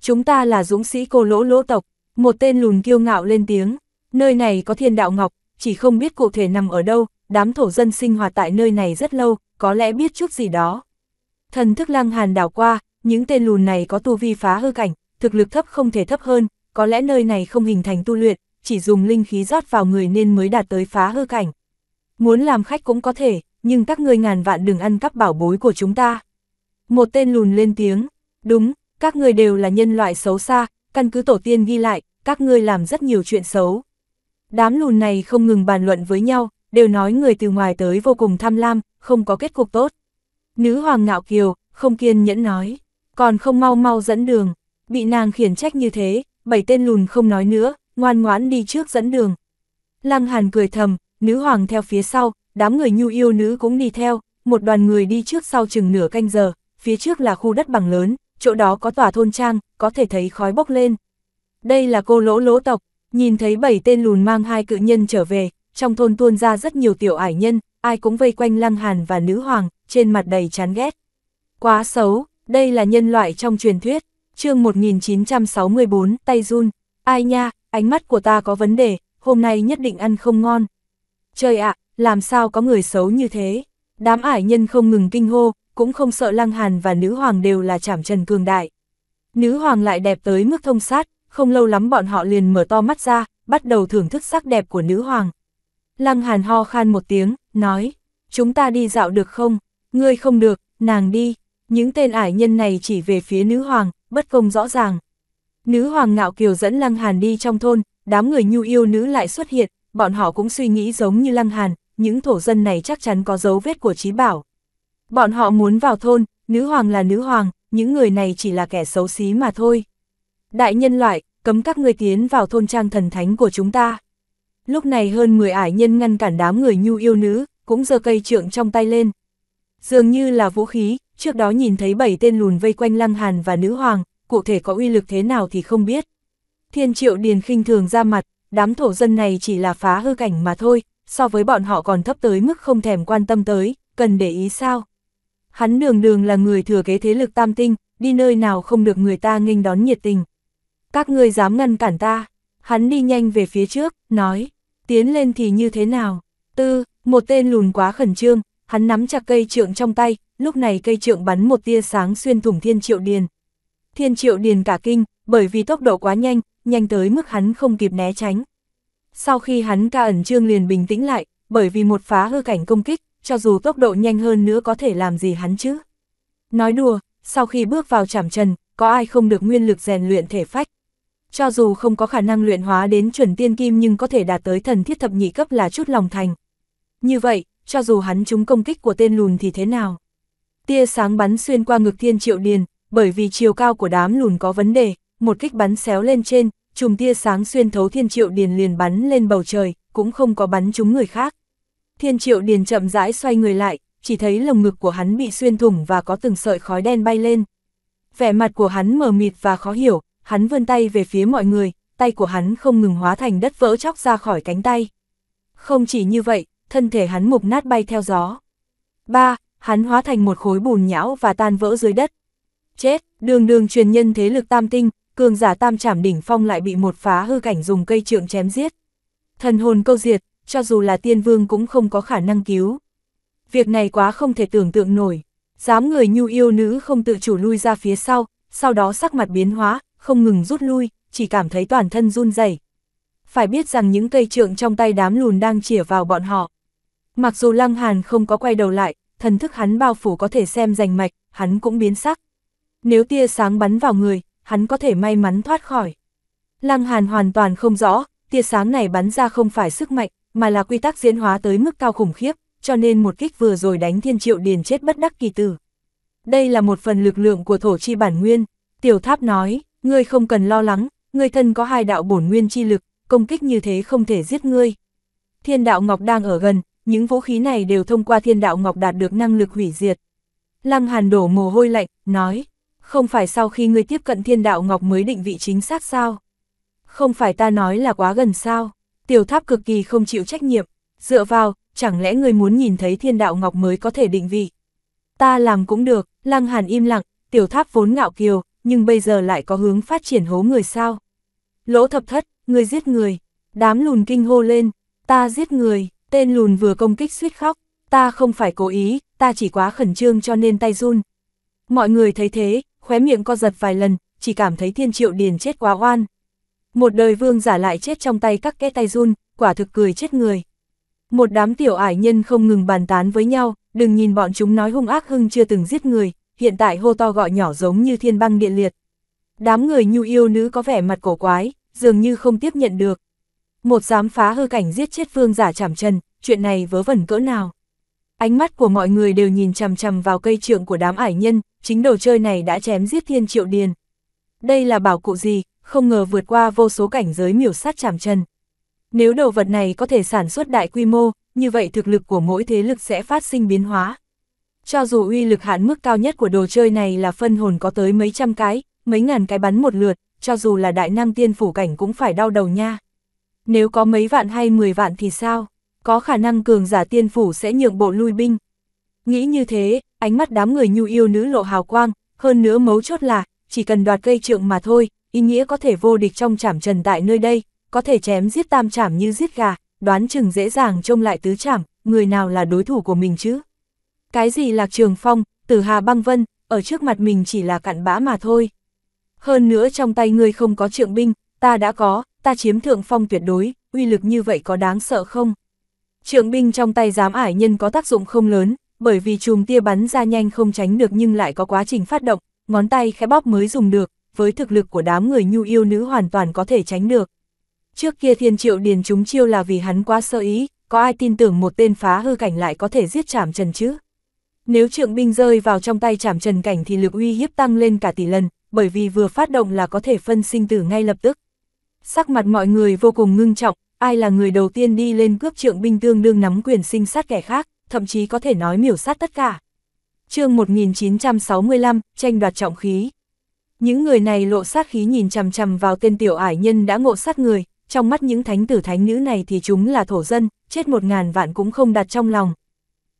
Chúng ta là dũng sĩ cô lỗ lỗ tộc, một tên lùn kiêu ngạo lên tiếng, nơi này có thiên đạo ngọc, chỉ không biết cụ thể nằm ở đâu, đám thổ dân sinh hoạt tại nơi này rất lâu, có lẽ biết chút gì đó. Thần thức lăng hàn đảo qua, những tên lùn này có tu vi phá hư cảnh, thực lực thấp không thể thấp hơn, có lẽ nơi này không hình thành tu luyện, chỉ dùng linh khí rót vào người nên mới đạt tới phá hư cảnh. Muốn làm khách cũng có thể, nhưng các ngươi ngàn vạn đừng ăn cắp bảo bối của chúng ta. Một tên lùn lên tiếng, đúng, các ngươi đều là nhân loại xấu xa, căn cứ tổ tiên ghi lại, các ngươi làm rất nhiều chuyện xấu. Đám lùn này không ngừng bàn luận với nhau, đều nói người từ ngoài tới vô cùng tham lam, không có kết cục tốt. Nữ hoàng ngạo kiều, không kiên nhẫn nói, còn không mau mau dẫn đường, bị nàng khiển trách như thế, bảy tên lùn không nói nữa, ngoan ngoãn đi trước dẫn đường. Lăng Hàn cười thầm, nữ hoàng theo phía sau, đám người nhu yêu nữ cũng đi theo, một đoàn người đi trước sau chừng nửa canh giờ, phía trước là khu đất bằng lớn, chỗ đó có tòa thôn trang, có thể thấy khói bốc lên. Đây là cô lỗ lỗ tộc, nhìn thấy bảy tên lùn mang hai cự nhân trở về, trong thôn tuôn ra rất nhiều tiểu ải nhân, ai cũng vây quanh Lăng Hàn và nữ hoàng, trên mặt đầy chán ghét. Quá xấu, đây là nhân loại trong truyền thuyết, chương 1964, tay run, ai nha, ánh mắt của ta có vấn đề, hôm nay nhất định ăn không ngon. Trời ạ, làm sao có người xấu như thế? Đám ải nhân không ngừng kinh hô, cũng không sợ Lăng Hàn và nữ hoàng đều là chảm trần cường đại. Nữ hoàng lại đẹp tới mức thông sát, không lâu lắm bọn họ liền mở to mắt ra, bắt đầu thưởng thức sắc đẹp của nữ hoàng. Lăng Hàn ho khan một tiếng, nói, chúng ta đi dạo được không? Ngươi không được, nàng đi. Những tên ải nhân này chỉ về phía nữ hoàng, bất công rõ ràng. Nữ hoàng ngạo kiều dẫn Lăng Hàn đi trong thôn, đám người nhu yêu nữ lại xuất hiện, bọn họ cũng suy nghĩ giống như Lăng Hàn, những thổ dân này chắc chắn có dấu vết của trí bảo. Bọn họ muốn vào thôn, nữ hoàng là nữ hoàng, những người này chỉ là kẻ xấu xí mà thôi. Đại nhân loại, cấm các ngươi tiến vào thôn trang thần thánh của chúng ta. Lúc này hơn 10 ải nhân ngăn cản đám người nhu yêu nữ, cũng giơ cây trượng trong tay lên. Dường như là vũ khí, trước đó nhìn thấy bảy tên lùn vây quanh Lăng Hàn và nữ hoàng, cụ thể có uy lực thế nào thì không biết. Thiên triệu điền khinh thường ra mặt, đám thổ dân này chỉ là phá hư cảnh mà thôi, so với bọn họ còn thấp tới mức không thèm quan tâm tới, cần để ý sao. Hắn đường đường là người thừa kế thế lực tam tinh, đi nơi nào không được người ta nghênh đón nhiệt tình. Các ngươi dám ngăn cản ta, hắn đi nhanh về phía trước, nói, tiến lên thì như thế nào. Tư, một tên lùn quá khẩn trương, hắn nắm chặt cây trượng trong tay, lúc này cây trượng bắn một tia sáng xuyên thủng thiên triệu điền, Thiên triệu điền cả kinh, bởi vì tốc độ quá nhanh, nhanh tới mức hắn không kịp né tránh. Sau khi hắn ca ẩn trương liền bình tĩnh lại, bởi vì một phá hư cảnh công kích, cho dù tốc độ nhanh hơn nữa có thể làm gì hắn chứ. Nói đùa, sau khi bước vào chảm trần, có ai không được nguyên lực rèn luyện thể phách. Cho dù không có khả năng luyện hóa đến chuẩn tiên kim nhưng có thể đạt tới thần thiết thập nhị cấp là chút lòng thành. Như vậy, cho dù hắn trúng công kích của tên lùn thì thế nào? Tia sáng bắn xuyên qua ngực thiên triệu điền, bởi vì chiều cao của đám lùn có vấn đề, một kích bắn xéo lên trên, chùm tia sáng xuyên thấu thiên triệu điền liền bắn lên bầu trời, cũng không có bắn chúng người khác. Thiên triệu điền chậm rãi xoay người lại, chỉ thấy lồng ngực của hắn bị xuyên thủng và có từng sợi khói đen bay lên. Vẻ mặt của hắn mờ mịt và khó hiểu, hắn vươn tay về phía mọi người, tay của hắn không ngừng hóa thành đất vỡ chóc ra khỏi cánh tay. Không chỉ như vậy, thân thể hắn mục nát bay theo gió. ba Hắn hóa thành một khối bùn nhão và tan vỡ dưới đất, Chết, đường đường truyền nhân thế lực tam tinh, cường giả tam trảm đỉnh phong lại bị một phá hư cảnh dùng cây trượng chém giết. Thần hồn câu diệt, cho dù là tiên vương cũng không có khả năng cứu. Việc này quá không thể tưởng tượng nổi. Dám người nhu yêu nữ không tự chủ lui ra phía sau, sau đó sắc mặt biến hóa, không ngừng rút lui, chỉ cảm thấy toàn thân run rẩy. Phải biết rằng những cây trượng trong tay đám lùn đang chĩa vào bọn họ. Mặc dù Lăng Hàn không có quay đầu lại, thần thức hắn bao phủ có thể xem rành mạch, hắn cũng biến sắc. Nếu tia sáng bắn vào người, hắn có thể may mắn thoát khỏi. Lăng Hàn hoàn toàn không rõ, tia sáng này bắn ra không phải sức mạnh, mà là quy tắc diễn hóa tới mức cao khủng khiếp, cho nên một kích vừa rồi đánh thiên triệu điền chết bất đắc kỳ tử. Đây là một phần lực lượng của thổ chi bản nguyên, tiểu tháp nói, ngươi không cần lo lắng, ngươi thân có hai đạo bổn nguyên chi lực, công kích như thế không thể giết ngươi. Thiên đạo ngọc đang ở gần, những vũ khí này đều thông qua thiên đạo ngọc đạt được năng lực hủy diệt. Lăng hàn đổ mồ hôi lạnh, nói, không phải sau khi ngươi tiếp cận thiên đạo ngọc mới định vị chính xác sao? Không phải ta nói là quá gần sao? Tiểu tháp cực kỳ không chịu trách nhiệm. Dựa vào, chẳng lẽ ngươi muốn nhìn thấy thiên đạo ngọc mới có thể định vị? Ta làm cũng được, lăng hàn im lặng, tiểu tháp vốn ngạo kiều, nhưng bây giờ lại có hướng phát triển hố người sao? Lỗ thập thất, ngươi giết người. Đám lùn kinh hô lên, ta giết người, tên lùn vừa công kích suýt khóc, ta không phải cố ý, ta chỉ quá khẩn trương cho nên tay run. Mọi người thấy thế, khóe miệng co giật vài lần, chỉ cảm thấy thiên triệu điền chết quá oan. Một đời vương giả lại chết trong tay các kẽ tay run, quả thực cười chết người. Một đám tiểu ải nhân không ngừng bàn tán với nhau, đừng nhìn bọn chúng nói hung ác hưng chưa từng giết người, hiện tại hô to gọi nhỏ giống như thiên băng điện liệt. Đám người nhu yêu nữ có vẻ mặt cổ quái, dường như không tiếp nhận được. Một dám phá hư cảnh giết chết vương giả chảm trần, chuyện này vớ vẩn cỡ nào. Ánh mắt của mọi người đều nhìn chằm chằm vào cây trượng của đám ải nhân, chính đồ chơi này đã chém giết thiên triệu điền. Đây là bảo cụ gì, không ngờ vượt qua vô số cảnh giới miểu sát chạm chân. Nếu đồ vật này có thể sản xuất đại quy mô, như vậy thực lực của mỗi thế lực sẽ phát sinh biến hóa. Cho dù uy lực hạn mức cao nhất của đồ chơi này là phân hồn có tới mấy trăm cái, mấy ngàn cái bắn một lượt, cho dù là đại năng tiên phủ cảnh cũng phải đau đầu nha. Nếu có mấy vạn hay 10 vạn thì sao? Có khả năng cường giả tiên phủ sẽ nhượng bộ lui binh. Nghĩ như thế, ánh mắt đám người nhu yêu nữ lộ hào quang, hơn nữa mấu chốt là, chỉ cần đoạt cây trượng mà thôi, ý nghĩa có thể vô địch trong chảm trần tại nơi đây, có thể chém giết tam chảm như giết gà, đoán chừng dễ dàng trông lại tứ chảm, người nào là đối thủ của mình chứ? Cái gì là Trường Phong, Tử Hà Băng Vân, ở trước mặt mình chỉ là cặn bã mà thôi. Hơn nữa trong tay ngươi không có trượng binh, ta đã có, ta chiếm thượng phong tuyệt đối, uy lực như vậy có đáng sợ không? Trượng binh trong tay giám ải nhân có tác dụng không lớn, bởi vì chùm tia bắn ra nhanh không tránh được nhưng lại có quá trình phát động, ngón tay khẽ bóp mới dùng được, với thực lực của đám người nhu yêu nữ hoàn toàn có thể tránh được. Trước kia thiên triệu điền chúng chiêu là vì hắn quá sơ ý, có ai tin tưởng một tên phá hư cảnh lại có thể giết chảm trần chứ? Nếu trượng binh rơi vào trong tay chảm trần cảnh thì lực uy hiếp tăng lên cả tỷ lần, bởi vì vừa phát động là có thể phân sinh tử ngay lập tức. Sắc mặt mọi người vô cùng ngưng trọng, ai là người đầu tiên đi lên cướp trượng binh tương đương nắm quyền sinh sát kẻ khác thậm chí có thể nói miểu sát tất cả. chương 1965, tranh đoạt trọng khí. Những người này lộ sát khí nhìn chằm chằm vào tên tiểu ải nhân đã ngộ sát người, trong mắt những thánh tử thánh nữ này thì chúng là thổ dân, chết một ngàn vạn cũng không đặt trong lòng.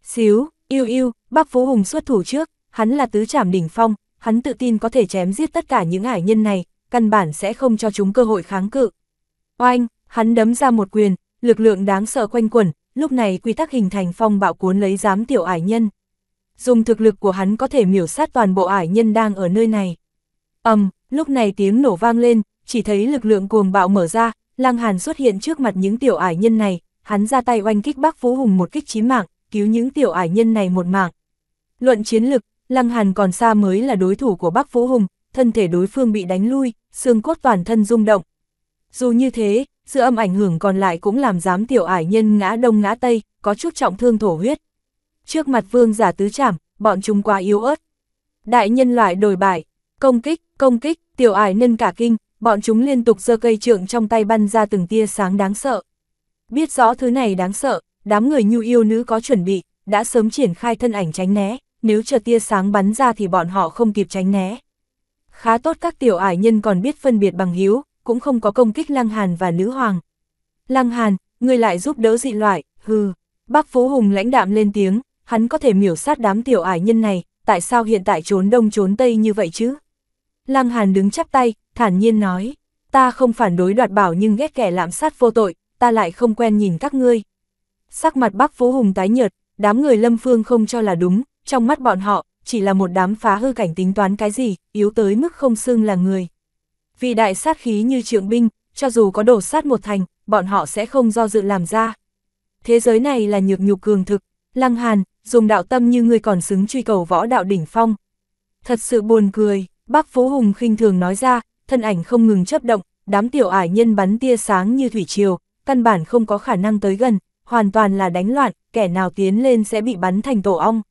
Xíu, yêu yêu, bác Phú Hùng xuất thủ trước, hắn là tứ trảm đỉnh phong, hắn tự tin có thể chém giết tất cả những ải nhân này, căn bản sẽ không cho chúng cơ hội kháng cự. Oanh, hắn đấm ra một quyền, lực lượng đáng sợ quanh quẩn, lúc này quy tắc hình thành phong bạo cuốn lấy giám tiểu ải nhân. Dùng thực lực của hắn có thể miểu sát toàn bộ ải nhân đang ở nơi này. ầm, um, lúc này tiếng nổ vang lên, chỉ thấy lực lượng cuồng bạo mở ra, Lăng Hàn xuất hiện trước mặt những tiểu ải nhân này, hắn ra tay oanh kích Bắc Phú Hùng một kích chí mạng, cứu những tiểu ải nhân này một mạng. Luận chiến lực, Lăng Hàn còn xa mới là đối thủ của Bắc Phú Hùng, thân thể đối phương bị đánh lui, xương cốt toàn thân rung động. Dù như thế, dư âm ảnh hưởng còn lại cũng làm giám tiểu ải nhân ngã đông ngã tây, có chút trọng thương thổ huyết. Trước mặt vương giả tứ trảm, bọn chúng quá yếu ớt. Đại nhân loại đổi bại, công kích, công kích, tiểu ải nhân cả kinh, bọn chúng liên tục giơ cây trượng trong tay bắn ra từng tia sáng đáng sợ. Biết rõ thứ này đáng sợ, đám người nhu yêu nữ có chuẩn bị, đã sớm triển khai thân ảnh tránh né, nếu chờ tia sáng bắn ra thì bọn họ không kịp tránh né. Khá tốt các tiểu ải nhân còn biết phân biệt bằng hữu cũng không có công kích Lăng Hàn và nữ hoàng. Lăng Hàn, người lại giúp đỡ dị loại, hừ. Bác Phú Hùng lãnh đạm lên tiếng, hắn có thể miểu sát đám tiểu ải nhân này, tại sao hiện tại trốn đông trốn tây như vậy chứ? Lăng Hàn đứng chắp tay, thản nhiên nói, ta không phản đối đoạt bảo nhưng ghét kẻ lạm sát vô tội, ta lại không quen nhìn các ngươi. Sắc mặt Bác Phú Hùng tái nhợt, đám người Lâm Phương không cho là đúng, trong mắt bọn họ, chỉ là một đám phá hư cảnh tính toán cái gì, yếu tới mức không xưng là người vì đại sát khí như trường binh, cho dù có đổ sát một thành, bọn họ sẽ không do dự làm ra. Thế giới này là nhược nhục cường thực, lăng hàn, dùng đạo tâm như người còn xứng truy cầu võ đạo đỉnh phong. Thật sự buồn cười, bác Phú Hùng khinh thường nói ra, thân ảnh không ngừng chấp động, đám tiểu ải nhân bắn tia sáng như thủy triều, căn bản không có khả năng tới gần, hoàn toàn là đánh loạn, kẻ nào tiến lên sẽ bị bắn thành tổ ong.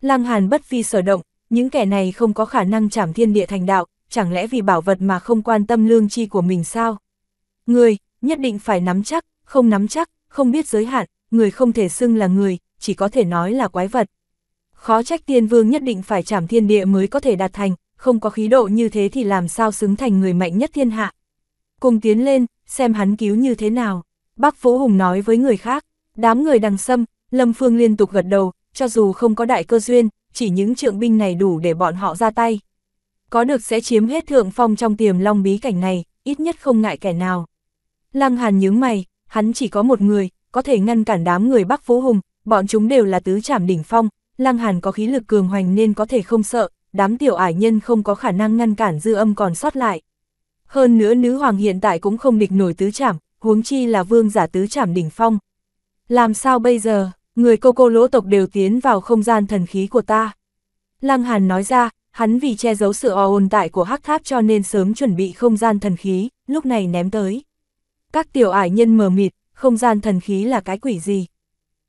Lăng Hàn bất vi sở động, những kẻ này không có khả năng chảm thiên địa thành đạo, chẳng lẽ vì bảo vật mà không quan tâm lương chi của mình sao? Người, nhất định phải nắm chắc, không nắm chắc, không biết giới hạn, người không thể xưng là người, chỉ có thể nói là quái vật. Khó trách tiên vương nhất định phải chảm thiên địa mới có thể đạt thành, không có khí độ như thế thì làm sao xứng thành người mạnh nhất thiên hạ. Cùng tiến lên, xem hắn cứu như thế nào. Bác Phố Hùng nói với người khác, đám người đằng xâm, Lâm Phương liên tục gật đầu, cho dù không có đại cơ duyên, chỉ những trượng binh này đủ để bọn họ ra tay có được sẽ chiếm hết thượng phong trong tiềm long bí cảnh này, ít nhất không ngại kẻ nào. Lăng Hàn nhướng mày, hắn chỉ có một người, có thể ngăn cản đám người Bắc Phú Hùng, bọn chúng đều là tứ trảm đỉnh phong, Lăng Hàn có khí lực cường hoành nên có thể không sợ, đám tiểu ải nhân không có khả năng ngăn cản dư âm còn sót lại. Hơn nữa nữ hoàng hiện tại cũng không địch nổi tứ trảm, huống chi là vương giả tứ trảm đỉnh phong. Làm sao bây giờ, người cô cô lỗ tộc đều tiến vào không gian thần khí của ta. Lăng Hàn nói ra, hắn vì che giấu sự o ồn tại của hắc tháp cho nên sớm chuẩn bị không gian thần khí, lúc này ném tới. Các tiểu ải nhân mờ mịt, không gian thần khí là cái quỷ gì?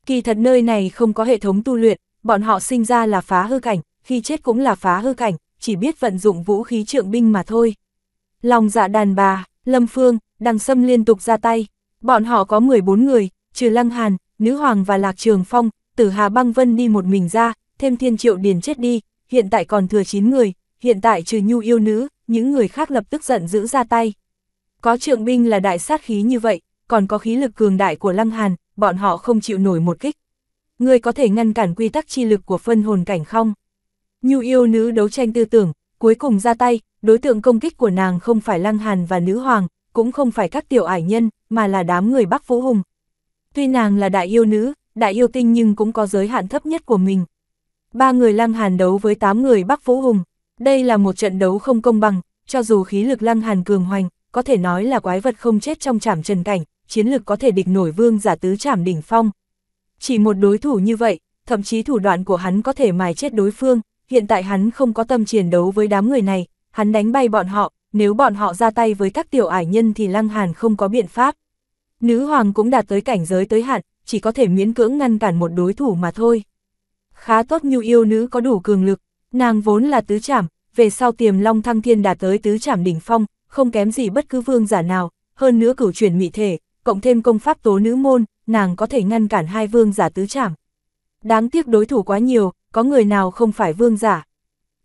Kỳ thật nơi này không có hệ thống tu luyện, bọn họ sinh ra là phá hư cảnh, khi chết cũng là phá hư cảnh, chỉ biết vận dụng vũ khí trượng binh mà thôi. Lòng dạ đàn bà, Lâm Phương, Đằng Sâm liên tục ra tay, bọn họ có 14 người, trừ Lăng Hàn, Nữ Hoàng và Lạc Trường Phong, Tử Hà Băng Vân đi một mình ra, thêm Thiên Triệu Điền chết đi, hiện tại còn thừa 9 người, hiện tại trừ nhu yêu nữ, những người khác lập tức giận giữ ra tay. Có trượng binh là đại sát khí như vậy, còn có khí lực cường đại của Lăng Hàn, bọn họ không chịu nổi một kích. Người có thể ngăn cản quy tắc chi lực của phân hồn cảnh không? Nhu yêu nữ đấu tranh tư tưởng, cuối cùng ra tay, đối tượng công kích của nàng không phải Lăng Hàn và nữ hoàng, cũng không phải các tiểu ải nhân, mà là đám người Bắc Vũ Hùng. Tuy nàng là đại yêu nữ, đại yêu tinh nhưng cũng có giới hạn thấp nhất của mình ba người Lăng Hàn đấu với tám người Bắc Vũ Hùng. Đây là một trận đấu không công bằng, cho dù khí lực Lăng Hàn cường hoành, có thể nói là quái vật không chết trong trảm trần cảnh, chiến lực có thể địch nổi vương giả tứ trảm đỉnh phong. Chỉ một đối thủ như vậy, thậm chí thủ đoạn của hắn có thể mài chết đối phương, hiện tại hắn không có tâm chiến đấu với đám người này, hắn đánh bay bọn họ, nếu bọn họ ra tay với các tiểu ải nhân thì Lăng Hàn không có biện pháp. Nữ hoàng cũng đạt tới cảnh giới tới hạn, chỉ có thể miễn cưỡng ngăn cản một đối thủ mà thôi khá tốt như yêu nữ có đủ cường lực, nàng vốn là tứ trảm, về sau tiềm long thăng thiên đạt tới tứ trảm đỉnh phong, không kém gì bất cứ vương giả nào, hơn nữa cửu chuyển mị thể, cộng thêm công pháp tố nữ môn, nàng có thể ngăn cản hai vương giả tứ trảm. Đáng tiếc đối thủ quá nhiều, có người nào không phải vương giả.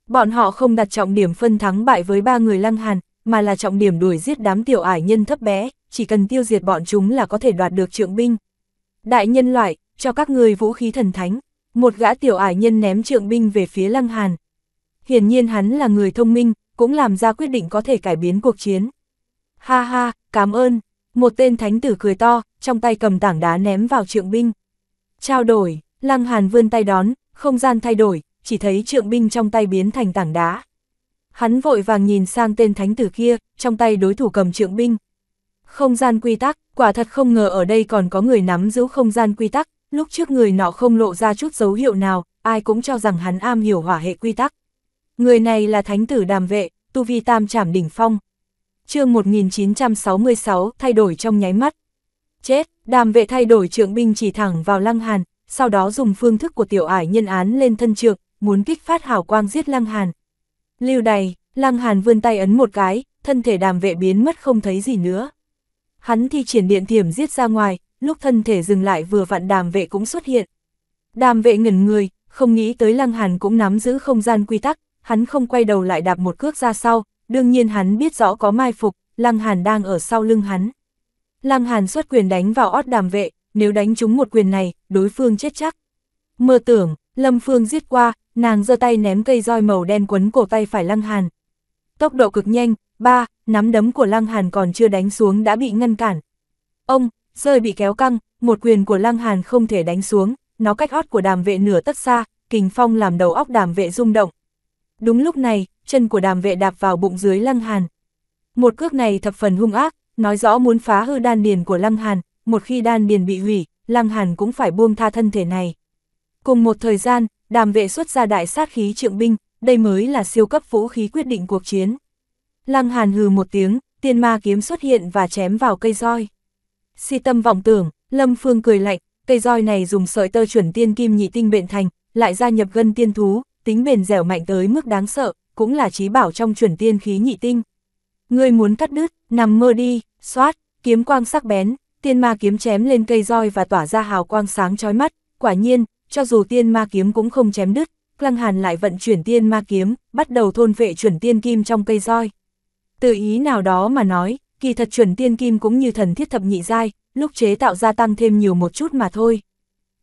Bọn họ không đặt trọng điểm phân thắng bại với ba người lăng hàn, mà là trọng điểm đuổi giết đám tiểu ải nhân thấp bé, chỉ cần tiêu diệt bọn chúng là có thể đoạt được trượng binh. Đại nhân loại, cho các người vũ khí thần thánh. Một gã tiểu ải nhân ném trượng binh về phía Lăng Hàn. Hiển nhiên hắn là người thông minh, cũng làm ra quyết định có thể cải biến cuộc chiến. Ha ha, cảm ơn. Một tên thánh tử cười to, trong tay cầm tảng đá ném vào trượng binh. Trao đổi, Lăng Hàn vươn tay đón, không gian thay đổi, chỉ thấy trượng binh trong tay biến thành tảng đá. Hắn vội vàng nhìn sang tên thánh tử kia, trong tay đối thủ cầm trượng binh. Không gian quy tắc, quả thật không ngờ ở đây còn có người nắm giữ không gian quy tắc, Lúc trước người nọ không lộ ra chút dấu hiệu nào, ai cũng cho rằng hắn am hiểu hỏa hệ quy tắc. Người này là thánh tử đàm vệ, tu vi tam trảm đỉnh phong. chương 1966 thay đổi trong nháy mắt. Chết, đàm vệ thay đổi trượng binh chỉ thẳng vào lăng hàn, sau đó dùng phương thức của tiểu ải nhân án lên thân trượng, muốn kích phát hào quang giết lăng hàn. Lưu đày, lăng hàn vươn tay ấn một cái, thân thể đàm vệ biến mất không thấy gì nữa. Hắn thi triển điện thiểm giết ra ngoài, lúc thân thể dừng lại vừa vặn đàm vệ cũng xuất hiện. Đàm vệ ngẩn người, không nghĩ tới Lăng Hàn cũng nắm giữ không gian quy tắc, hắn không quay đầu lại đạp một cước ra sau, đương nhiên hắn biết rõ có mai phục, Lăng Hàn đang ở sau lưng hắn. Lăng Hàn xuất quyền đánh vào ót đàm vệ, nếu đánh trúng một quyền này, đối phương chết chắc. Mơ tưởng, Lâm Phương giết qua, nàng giơ tay ném cây roi màu đen quấn cổ tay phải Lăng Hàn. Tốc độ cực nhanh, ba, nắm đấm của Lăng Hàn còn chưa đánh xuống đã bị ngăn cản. Ông, rơi bị kéo căng, một quyền của Lăng Hàn không thể đánh xuống, nó cách hót của đàm vệ nửa tất xa, kình phong làm đầu óc đàm vệ rung động. Đúng lúc này, chân của đàm vệ đạp vào bụng dưới Lăng Hàn. Một cước này thập phần hung ác, nói rõ muốn phá hư đan điền của Lăng Hàn, một khi đan điền bị hủy, Lăng Hàn cũng phải buông tha thân thể này. Cùng một thời gian, đàm vệ xuất ra đại sát khí trượng binh, đây mới là siêu cấp vũ khí quyết định cuộc chiến. Lăng Hàn hừ một tiếng, tiên ma kiếm xuất hiện và chém vào cây roi si tâm vọng tưởng, Lâm Phương cười lạnh, cây roi này dùng sợi tơ chuẩn tiên kim nhị tinh bệnh thành, lại gia nhập gân tiên thú, tính bền dẻo mạnh tới mức đáng sợ, cũng là trí bảo trong chuẩn tiên khí nhị tinh. Ngươi muốn cắt đứt, nằm mơ đi, xoát, kiếm quang sắc bén, tiên ma kiếm chém lên cây roi và tỏa ra hào quang sáng chói mắt, quả nhiên, cho dù tiên ma kiếm cũng không chém đứt, Lăng Hàn lại vận chuyển tiên ma kiếm, bắt đầu thôn vệ chuẩn tiên kim trong cây roi. Từ ý nào đó mà nói, kỳ thật chuẩn tiên kim cũng như thần thiết thập nhị giai, lúc chế tạo ra tăng thêm nhiều một chút mà thôi.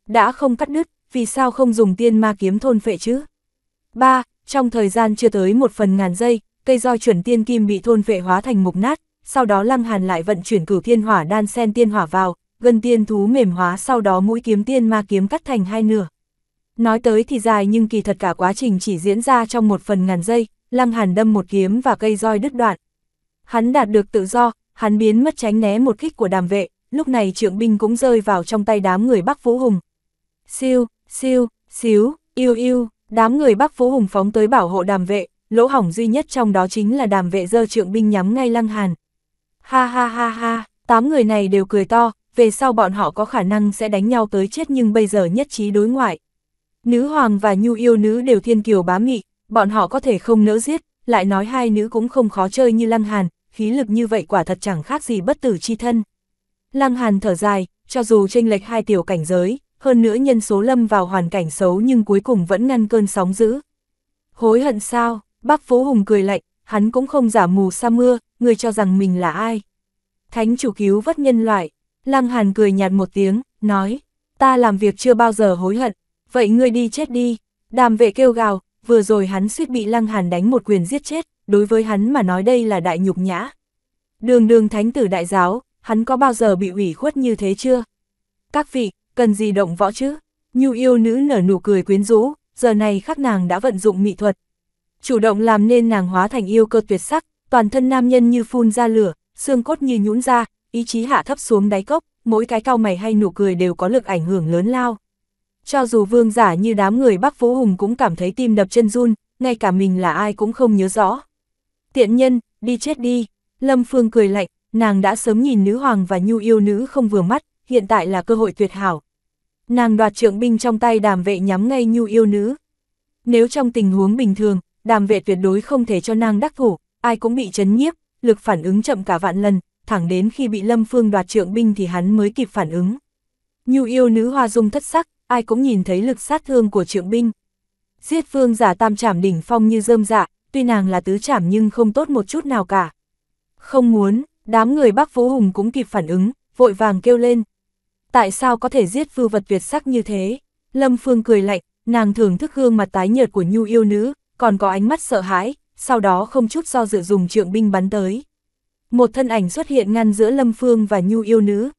Đã không cắt đứt, vì sao không dùng tiên ma kiếm thôn phệ chứ? 3. Trong thời gian chưa tới một phần ngàn giây, cây roi chuẩn tiên kim bị thôn vệ hóa thành mục nát, sau đó lăng hàn lại vận chuyển cửu thiên hỏa đan sen tiên hỏa vào, gần tiên thú mềm hóa sau đó mũi kiếm tiên ma kiếm cắt thành hai nửa. Nói tới thì dài nhưng kỳ thật cả quá trình chỉ diễn ra trong một phần ngàn giây, lăng hàn đâm một kiếm và cây roi đứt đoạn. Hắn đạt được tự do, hắn biến mất tránh né một kích của đàm vệ, lúc này trượng binh cũng rơi vào trong tay đám người Bắc Vũ Hùng. Siêu, siêu, xíu, yêu yêu, đám người Bắc Vũ Hùng phóng tới bảo hộ đàm vệ, lỗ hỏng duy nhất trong đó chính là đàm vệ dơ trượng binh nhắm ngay lăng hàn. Ha ha ha ha, tám người này đều cười to, về sau bọn họ có khả năng sẽ đánh nhau tới chết nhưng bây giờ nhất trí đối ngoại. Nữ hoàng và nhu yêu nữ đều thiên kiều bá mị, bọn họ có thể không nỡ giết, lại nói hai nữ cũng không khó chơi như lăng hàn, khí lực như vậy quả thật chẳng khác gì bất tử chi thân. Lăng Hàn thở dài, cho dù tranh lệch hai tiểu cảnh giới, hơn nữa nhân số lâm vào hoàn cảnh xấu nhưng cuối cùng vẫn ngăn cơn sóng dữ. Hối hận sao, bác Phú Hùng cười lạnh, hắn cũng không giả mù sa mưa, người cho rằng mình là ai. Thánh chủ cứu vất nhân loại, Lăng Hàn cười nhạt một tiếng, nói, ta làm việc chưa bao giờ hối hận, vậy ngươi đi chết đi. Đàm vệ kêu gào, vừa rồi hắn suýt bị Lăng Hàn đánh một quyền giết chết đối với hắn mà nói đây là đại nhục nhã. Đường đường thánh tử đại giáo, hắn có bao giờ bị ủy khuất như thế chưa? Các vị, cần gì động võ chứ? Nhu yêu nữ nở nụ cười quyến rũ, giờ này khắc nàng đã vận dụng mỹ thuật. Chủ động làm nên nàng hóa thành yêu cơ tuyệt sắc, toàn thân nam nhân như phun ra lửa, xương cốt như nhũn ra, ý chí hạ thấp xuống đáy cốc, mỗi cái cao mày hay nụ cười đều có lực ảnh hưởng lớn lao. Cho dù vương giả như đám người Bắc Vũ Hùng cũng cảm thấy tim đập chân run, ngay cả mình là ai cũng không nhớ rõ. Tiện nhân, đi chết đi. Lâm Phương cười lạnh, nàng đã sớm nhìn nữ hoàng và nhu yêu nữ không vừa mắt, hiện tại là cơ hội tuyệt hảo. Nàng đoạt trượng binh trong tay đàm vệ nhắm ngay nhu yêu nữ. Nếu trong tình huống bình thường, đàm vệ tuyệt đối không thể cho nàng đắc thủ, ai cũng bị chấn nhiếp, lực phản ứng chậm cả vạn lần, thẳng đến khi bị Lâm Phương đoạt trượng binh thì hắn mới kịp phản ứng. Nhu yêu nữ hoa dung thất sắc, ai cũng nhìn thấy lực sát thương của trượng binh. Giết phương giả tam trảm đỉnh phong như rơm dạ, tuy nàng là tứ trảm nhưng không tốt một chút nào cả. Không muốn, đám người bác Vũ Hùng cũng kịp phản ứng, vội vàng kêu lên. Tại sao có thể giết vưu vật tuyệt sắc như thế? Lâm Phương cười lạnh, nàng thưởng thức gương mặt tái nhợt của nhu yêu nữ, còn có ánh mắt sợ hãi, sau đó không chút do dự dùng trượng binh bắn tới. Một thân ảnh xuất hiện ngăn giữa Lâm Phương và nhu yêu nữ.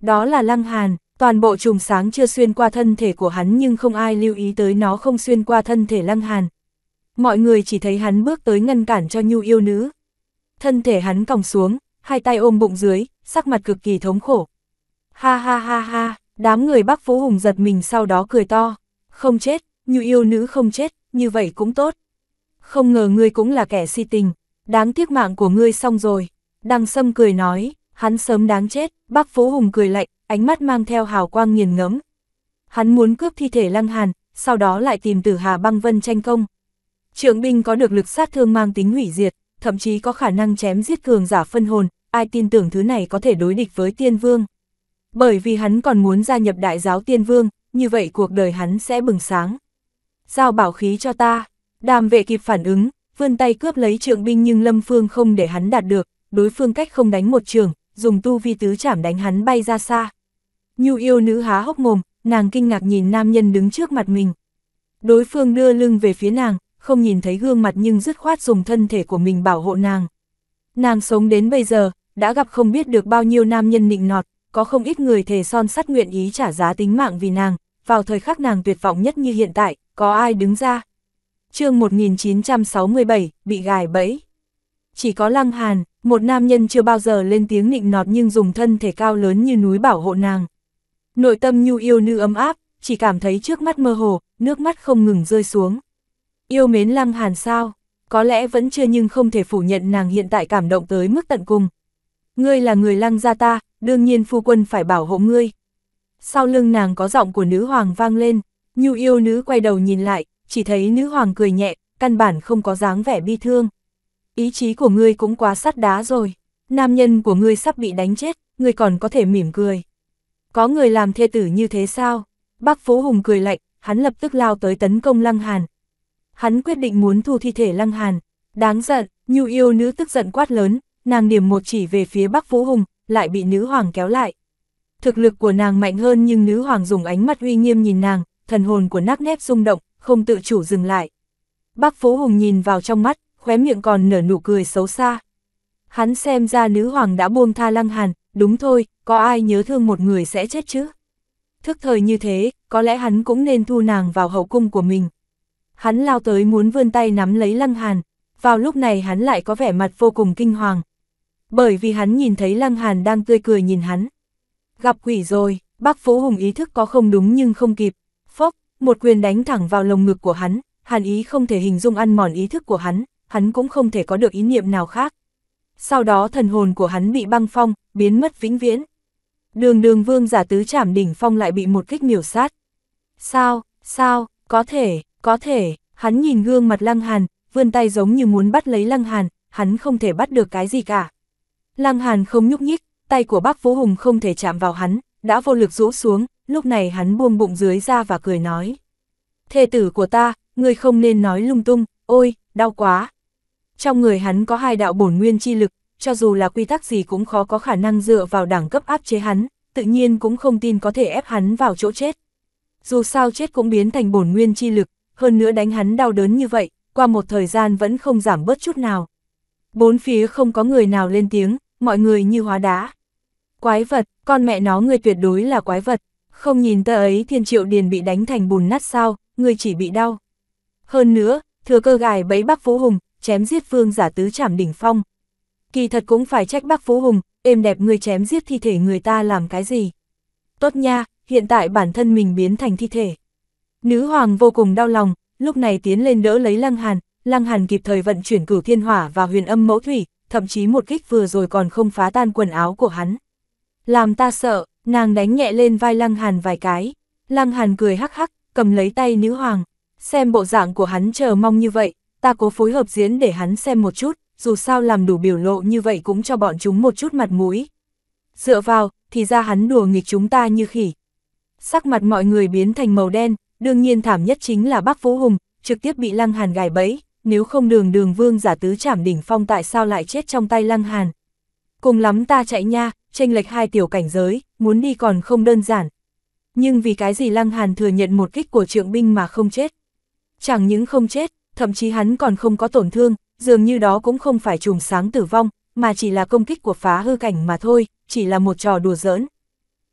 Đó là Lăng Hàn, toàn bộ chùm sáng chưa xuyên qua thân thể của hắn nhưng không ai lưu ý tới nó không xuyên qua thân thể Lăng Hàn, mọi người chỉ thấy hắn bước tới ngăn cản cho nhu yêu nữ. Thân thể hắn còng xuống, hai tay ôm bụng dưới, sắc mặt cực kỳ thống khổ. Ha ha ha ha, đám người Bắc Phú Hùng giật mình sau đó cười to. Không chết, nhu yêu nữ không chết, như vậy cũng tốt. Không ngờ ngươi cũng là kẻ si tình, đáng tiếc mạng của ngươi xong rồi. Đăng Sâm cười nói, hắn sớm đáng chết, Bắc Phú Hùng cười lạnh, ánh mắt mang theo hào quang nghiền ngẫm. Hắn muốn cướp thi thể Lăng Hàn, sau đó lại tìm Tử Hà Băng Vân tranh công. Trường binh có được lực sát thương mang tính hủy diệt, thậm chí có khả năng chém giết cường giả phân hồn, ai tin tưởng thứ này có thể đối địch với tiên vương. Bởi vì hắn còn muốn gia nhập đại giáo tiên vương, như vậy cuộc đời hắn sẽ bừng sáng. Giao bảo khí cho ta, đàm vệ kịp phản ứng, vươn tay cướp lấy trượng binh nhưng Lâm Phương không để hắn đạt được, đối phương cách không đánh một trường, dùng tu vi tứ chảm đánh hắn bay ra xa. Nhu yêu nữ há hốc mồm, nàng kinh ngạc nhìn nam nhân đứng trước mặt mình. Đối phương đưa lưng về phía nàng, không nhìn thấy gương mặt nhưng dứt khoát dùng thân thể của mình bảo hộ nàng. Nàng sống đến bây giờ, đã gặp không biết được bao nhiêu nam nhân nịnh nọt, có không ít người thề son sắt nguyện ý trả giá tính mạng vì nàng, vào thời khắc nàng tuyệt vọng nhất như hiện tại, có ai đứng ra. chương 1967, bị gài bẫy. Chỉ có Lăng Hàn, một nam nhân chưa bao giờ lên tiếng nịnh nọt nhưng dùng thân thể cao lớn như núi bảo hộ nàng. Nội tâm nhu yêu nữ ấm áp, chỉ cảm thấy trước mắt mơ hồ, nước mắt không ngừng rơi xuống. Yêu mến Lăng Hàn sao? Có lẽ vẫn chưa nhưng không thể phủ nhận nàng hiện tại cảm động tới mức tận cùng. Ngươi là người Lăng gia ta, đương nhiên phu quân phải bảo hộ ngươi. Sau lưng nàng có giọng của nữ hoàng vang lên, nhu yêu nữ quay đầu nhìn lại, chỉ thấy nữ hoàng cười nhẹ, căn bản không có dáng vẻ bi thương. Ý chí của ngươi cũng quá sắt đá rồi, nam nhân của ngươi sắp bị đánh chết, ngươi còn có thể mỉm cười. Có người làm thê tử như thế sao? Bác Phố Hùng cười lạnh, hắn lập tức lao tới tấn công Lăng Hàn, hắn quyết định muốn thu thi thể Lăng Hàn. Đáng giận, Nhu yêu nữ tức giận quát lớn, nàng điểm một chỉ về phía Bắc Vũ Hùng, lại bị nữ hoàng kéo lại. Thực lực của nàng mạnh hơn nhưng nữ hoàng dùng ánh mắt uy nghiêm nhìn nàng, thần hồn của nác nép rung động, không tự chủ dừng lại. bác Phú Hùng nhìn vào trong mắt, khóe miệng còn nở nụ cười xấu xa. Hắn xem ra nữ hoàng đã buông tha lăng hàn, đúng thôi, có ai nhớ thương một người sẽ chết chứ? Thức thời như thế, có lẽ hắn cũng nên thu nàng vào hậu cung của mình hắn lao tới muốn vươn tay nắm lấy Lăng Hàn, vào lúc này hắn lại có vẻ mặt vô cùng kinh hoàng. Bởi vì hắn nhìn thấy Lăng Hàn đang tươi cười nhìn hắn. Gặp quỷ rồi, bác Phú Hùng ý thức có không đúng nhưng không kịp. Phốc, một quyền đánh thẳng vào lồng ngực của hắn, hàn ý không thể hình dung ăn mòn ý thức của hắn, hắn cũng không thể có được ý niệm nào khác. Sau đó thần hồn của hắn bị băng phong, biến mất vĩnh viễn. Đường đường vương giả tứ trảm đỉnh phong lại bị một kích miểu sát. Sao, sao, có thể, có thể, hắn nhìn gương mặt Lăng Hàn, vươn tay giống như muốn bắt lấy Lăng Hàn, hắn không thể bắt được cái gì cả. Lăng Hàn không nhúc nhích, tay của bác Vũ Hùng không thể chạm vào hắn, đã vô lực rũ xuống, lúc này hắn buông bụng dưới ra và cười nói. Thê tử của ta, ngươi không nên nói lung tung, ôi, đau quá. Trong người hắn có hai đạo bổn nguyên chi lực, cho dù là quy tắc gì cũng khó có khả năng dựa vào đẳng cấp áp chế hắn, tự nhiên cũng không tin có thể ép hắn vào chỗ chết. Dù sao chết cũng biến thành bổn nguyên chi lực, hơn nữa đánh hắn đau đớn như vậy, qua một thời gian vẫn không giảm bớt chút nào. Bốn phía không có người nào lên tiếng, mọi người như hóa đá. Quái vật, con mẹ nó người tuyệt đối là quái vật, không nhìn ta ấy thiên triệu điền bị đánh thành bùn nát sao, người chỉ bị đau. Hơn nữa, thừa cơ gài bẫy bác phú Hùng, chém giết phương giả tứ trảm đỉnh phong. Kỳ thật cũng phải trách bác phú Hùng, êm đẹp người chém giết thi thể người ta làm cái gì. Tốt nha, hiện tại bản thân mình biến thành thi thể. Nữ hoàng vô cùng đau lòng, lúc này tiến lên đỡ lấy Lăng Hàn, Lăng Hàn kịp thời vận chuyển cửu thiên hỏa và huyền âm mẫu thủy, thậm chí một kích vừa rồi còn không phá tan quần áo của hắn. Làm ta sợ, nàng đánh nhẹ lên vai Lăng Hàn vài cái. Lăng Hàn cười hắc hắc, cầm lấy tay nữ hoàng. Xem bộ dạng của hắn chờ mong như vậy, ta cố phối hợp diễn để hắn xem một chút, dù sao làm đủ biểu lộ như vậy cũng cho bọn chúng một chút mặt mũi. Dựa vào, thì ra hắn đùa nghịch chúng ta như khỉ. Sắc mặt mọi người biến thành màu đen, đương nhiên thảm nhất chính là Bắc Vũ Hùng, trực tiếp bị Lăng Hàn gài bẫy, nếu không đường đường vương giả tứ trảm đỉnh phong tại sao lại chết trong tay Lăng Hàn. Cùng lắm ta chạy nha, tranh lệch hai tiểu cảnh giới, muốn đi còn không đơn giản. Nhưng vì cái gì Lăng Hàn thừa nhận một kích của trượng binh mà không chết? Chẳng những không chết, thậm chí hắn còn không có tổn thương, dường như đó cũng không phải trùng sáng tử vong, mà chỉ là công kích của phá hư cảnh mà thôi, chỉ là một trò đùa giỡn.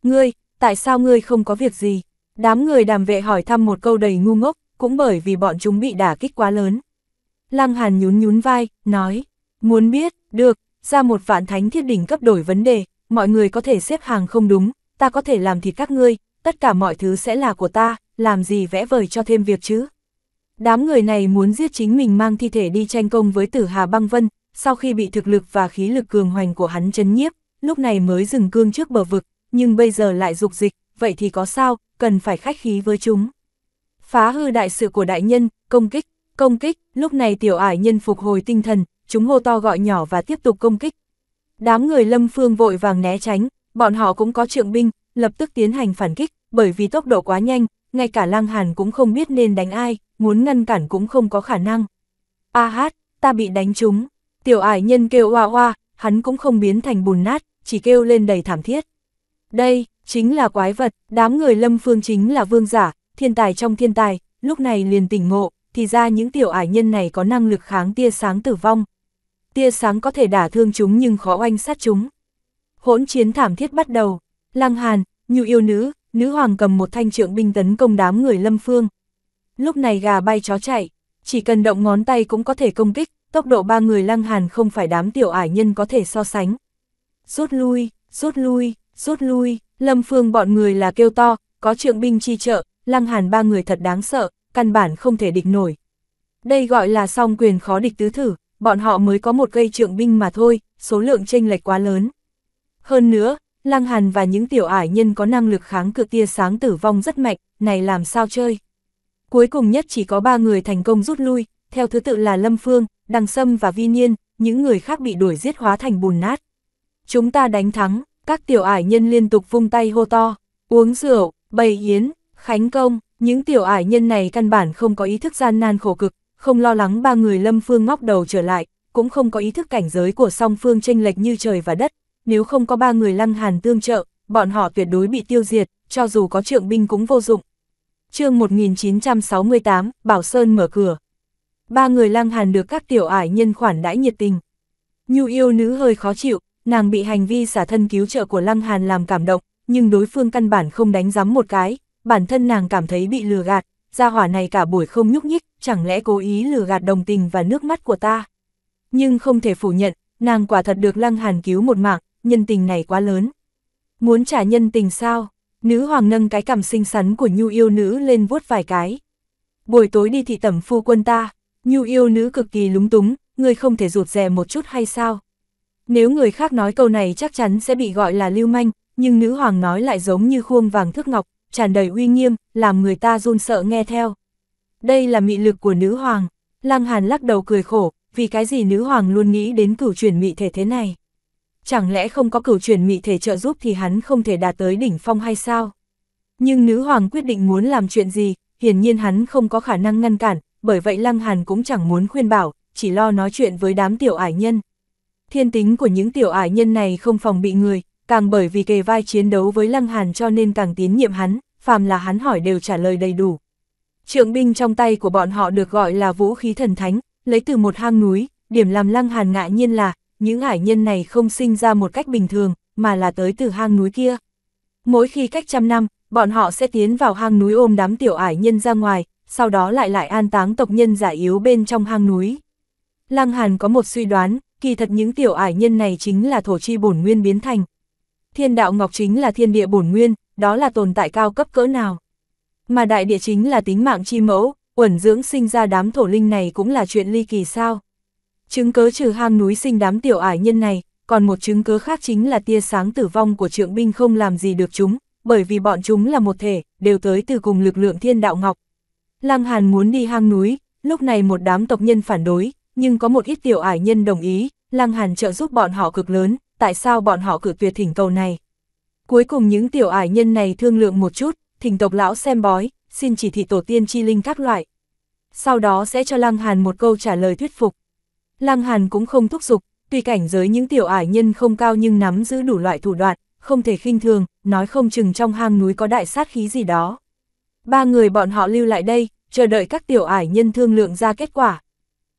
Ngươi, tại sao ngươi không có việc gì? Đám người đàm vệ hỏi thăm một câu đầy ngu ngốc, cũng bởi vì bọn chúng bị đả kích quá lớn. Lăng Hàn nhún nhún vai, nói, muốn biết, được, ra một vạn thánh thiết đỉnh cấp đổi vấn đề, mọi người có thể xếp hàng không đúng, ta có thể làm thịt các ngươi, tất cả mọi thứ sẽ là của ta, làm gì vẽ vời cho thêm việc chứ. Đám người này muốn giết chính mình mang thi thể đi tranh công với tử Hà Băng Vân, sau khi bị thực lực và khí lực cường hoành của hắn chấn nhiếp, lúc này mới dừng cương trước bờ vực, nhưng bây giờ lại dục dịch, vậy thì có sao, cần phải khách khí với chúng. Phá hư đại sự của đại nhân, công kích, công kích, lúc này tiểu ải nhân phục hồi tinh thần, chúng hô to gọi nhỏ và tiếp tục công kích. Đám người lâm phương vội vàng né tránh, bọn họ cũng có trượng binh, lập tức tiến hành phản kích, bởi vì tốc độ quá nhanh, ngay cả lang hàn cũng không biết nên đánh ai, muốn ngăn cản cũng không có khả năng. A hát, ta bị đánh trúng, tiểu ải nhân kêu hoa hoa hắn cũng không biến thành bùn nát, chỉ kêu lên đầy thảm thiết. Đây, chính là quái vật, đám người lâm phương chính là vương giả, thiên tài trong thiên tài, lúc này liền tỉnh ngộ, thì ra những tiểu ải nhân này có năng lực kháng tia sáng tử vong. Tia sáng có thể đả thương chúng nhưng khó oanh sát chúng. Hỗn chiến thảm thiết bắt đầu, lăng hàn, nhu yêu nữ, nữ hoàng cầm một thanh trượng binh tấn công đám người lâm phương. Lúc này gà bay chó chạy, chỉ cần động ngón tay cũng có thể công kích, tốc độ ba người lăng hàn không phải đám tiểu ải nhân có thể so sánh. Rút lui, rút lui, rút lui, Lâm Phương bọn người là kêu to, có trượng binh chi trợ, lăng hàn ba người thật đáng sợ, căn bản không thể địch nổi. Đây gọi là song quyền khó địch tứ thử, bọn họ mới có một cây trượng binh mà thôi, số lượng chênh lệch quá lớn. Hơn nữa, lăng hàn và những tiểu ải nhân có năng lực kháng cự tia sáng tử vong rất mạnh, này làm sao chơi. Cuối cùng nhất chỉ có ba người thành công rút lui, theo thứ tự là Lâm Phương, Đằng Sâm và Vi Niên, những người khác bị đuổi giết hóa thành bùn nát. Chúng ta đánh thắng, các tiểu ải nhân liên tục vung tay hô to, uống rượu, bày yến, khánh công, những tiểu ải nhân này căn bản không có ý thức gian nan khổ cực, không lo lắng ba người lâm phương ngóc đầu trở lại, cũng không có ý thức cảnh giới của song phương tranh lệch như trời và đất, nếu không có ba người lăng hàn tương trợ, bọn họ tuyệt đối bị tiêu diệt, cho dù có trượng binh cũng vô dụng. chương 1968, Bảo Sơn mở cửa. Ba người lăng hàn được các tiểu ải nhân khoản đãi nhiệt tình. Nhu yêu nữ hơi khó chịu, nàng bị hành vi xả thân cứu trợ của Lăng Hàn làm cảm động, nhưng đối phương căn bản không đánh giám một cái, bản thân nàng cảm thấy bị lừa gạt, gia hỏa này cả buổi không nhúc nhích, chẳng lẽ cố ý lừa gạt đồng tình và nước mắt của ta. Nhưng không thể phủ nhận, nàng quả thật được Lăng Hàn cứu một mạng, nhân tình này quá lớn. Muốn trả nhân tình sao? Nữ hoàng nâng cái cằm xinh xắn của nhu yêu nữ lên vuốt vài cái. Buổi tối đi thị tẩm phu quân ta, nhu yêu nữ cực kỳ lúng túng, người không thể rụt rè một chút hay sao? Nếu người khác nói câu này chắc chắn sẽ bị gọi là lưu manh, nhưng nữ hoàng nói lại giống như khuôn vàng thước ngọc, tràn đầy uy nghiêm, làm người ta run sợ nghe theo. Đây là mị lực của nữ hoàng. Lăng Hàn lắc đầu cười khổ, vì cái gì nữ hoàng luôn nghĩ đến cửu chuyển mị thể thế này. Chẳng lẽ không có cửu chuyển mị thể trợ giúp thì hắn không thể đạt tới đỉnh phong hay sao? Nhưng nữ hoàng quyết định muốn làm chuyện gì, hiển nhiên hắn không có khả năng ngăn cản, bởi vậy Lăng Hàn cũng chẳng muốn khuyên bảo, chỉ lo nói chuyện với đám tiểu ải nhân. Thiên tính của những tiểu ải nhân này không phòng bị người, càng bởi vì kề vai chiến đấu với Lăng Hàn cho nên càng tín nhiệm hắn, phàm là hắn hỏi đều trả lời đầy đủ. Trượng binh trong tay của bọn họ được gọi là vũ khí thần thánh, lấy từ một hang núi, điểm làm Lăng Hàn ngạ nhiên là, những ải nhân này không sinh ra một cách bình thường, mà là tới từ hang núi kia. Mỗi khi cách trăm năm, bọn họ sẽ tiến vào hang núi ôm đám tiểu ải nhân ra ngoài, sau đó lại lại an táng tộc nhân giả yếu bên trong hang núi. Lăng Hàn có một suy đoán, kỳ thật những tiểu ải nhân này chính là thổ chi bổn nguyên biến thành. Thiên đạo ngọc chính là thiên địa bổn nguyên, đó là tồn tại cao cấp cỡ nào. Mà đại địa chính là tính mạng chi mẫu, uẩn dưỡng sinh ra đám thổ linh này cũng là chuyện ly kỳ sao. Chứng cớ trừ hang núi sinh đám tiểu ải nhân này, còn một chứng cớ khác chính là tia sáng tử vong của trượng binh không làm gì được chúng, bởi vì bọn chúng là một thể, đều tới từ cùng lực lượng thiên đạo ngọc. Lăng Hàn muốn đi hang núi, lúc này một đám tộc nhân phản đối, nhưng có một ít tiểu ải nhân đồng ý, Lăng Hàn trợ giúp bọn họ cực lớn, tại sao bọn họ cử tuyệt thỉnh cầu này. Cuối cùng những tiểu ải nhân này thương lượng một chút, thỉnh tộc lão xem bói, xin chỉ thị tổ tiên chi linh các loại. Sau đó sẽ cho Lăng Hàn một câu trả lời thuyết phục. Lăng Hàn cũng không thúc giục, tuy cảnh giới những tiểu ải nhân không cao nhưng nắm giữ đủ loại thủ đoạn, không thể khinh thường, nói không chừng trong hang núi có đại sát khí gì đó. Ba người bọn họ lưu lại đây, chờ đợi các tiểu ải nhân thương lượng ra kết quả.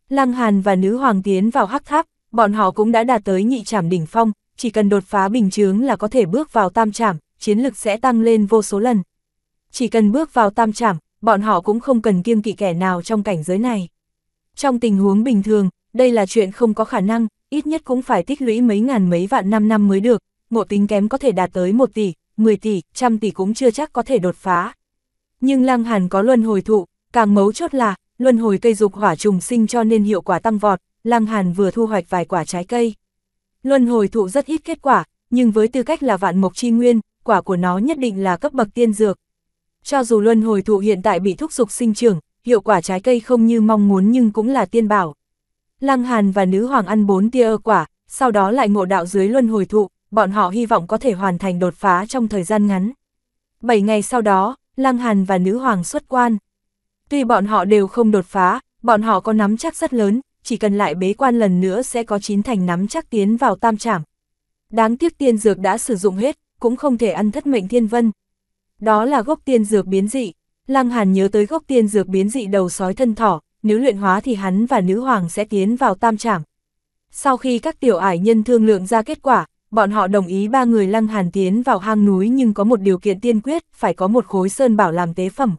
Lăng Hàn và nữ hoàng tiến vào hắc tháp, bọn họ cũng đã đạt tới nhị trảm đỉnh phong, chỉ cần đột phá bình chướng là có thể bước vào tam trảm, chiến lực sẽ tăng lên vô số lần. Chỉ cần bước vào tam trảm, bọn họ cũng không cần kiêng kỵ kẻ nào trong cảnh giới này. Trong tình huống bình thường, đây là chuyện không có khả năng, ít nhất cũng phải tích lũy mấy ngàn mấy vạn năm năm mới được, ngộ tính kém có thể đạt tới 1 tỷ, 10 tỷ, trăm tỷ cũng chưa chắc có thể đột phá. Nhưng Lăng Hàn có luân hồi thụ, càng mấu chốt là, luân hồi cây dục hỏa trùng sinh cho nên hiệu quả tăng vọt, Lăng Hàn vừa thu hoạch vài quả trái cây. Luân hồi thụ rất ít kết quả, nhưng với tư cách là vạn mộc chi nguyên, quả của nó nhất định là cấp bậc tiên dược. Cho dù luân hồi thụ hiện tại bị thúc dục sinh trưởng, hiệu quả trái cây không như mong muốn nhưng cũng là tiên bảo. Lăng Hàn và nữ hoàng ăn bốn tia ơ quả, sau đó lại ngộ đạo dưới luân hồi thụ, bọn họ hy vọng có thể hoàn thành đột phá trong thời gian ngắn. Bảy ngày sau đó, Lăng Hàn và nữ hoàng xuất quan. Tuy bọn họ đều không đột phá, bọn họ có nắm chắc rất lớn, chỉ cần lại bế quan lần nữa sẽ có chín thành nắm chắc tiến vào tam trảm. Đáng tiếc tiên dược đã sử dụng hết, cũng không thể ăn thất mệnh thiên vân. Đó là gốc tiên dược biến dị. Lăng Hàn nhớ tới gốc tiên dược biến dị đầu sói thân thỏ, nếu luyện hóa thì hắn và nữ hoàng sẽ tiến vào tam trảm. Sau khi các tiểu ải nhân thương lượng ra kết quả, bọn họ đồng ý ba người Lăng Hàn tiến vào hang núi nhưng có một điều kiện tiên quyết, phải có một khối sơn bảo làm tế phẩm.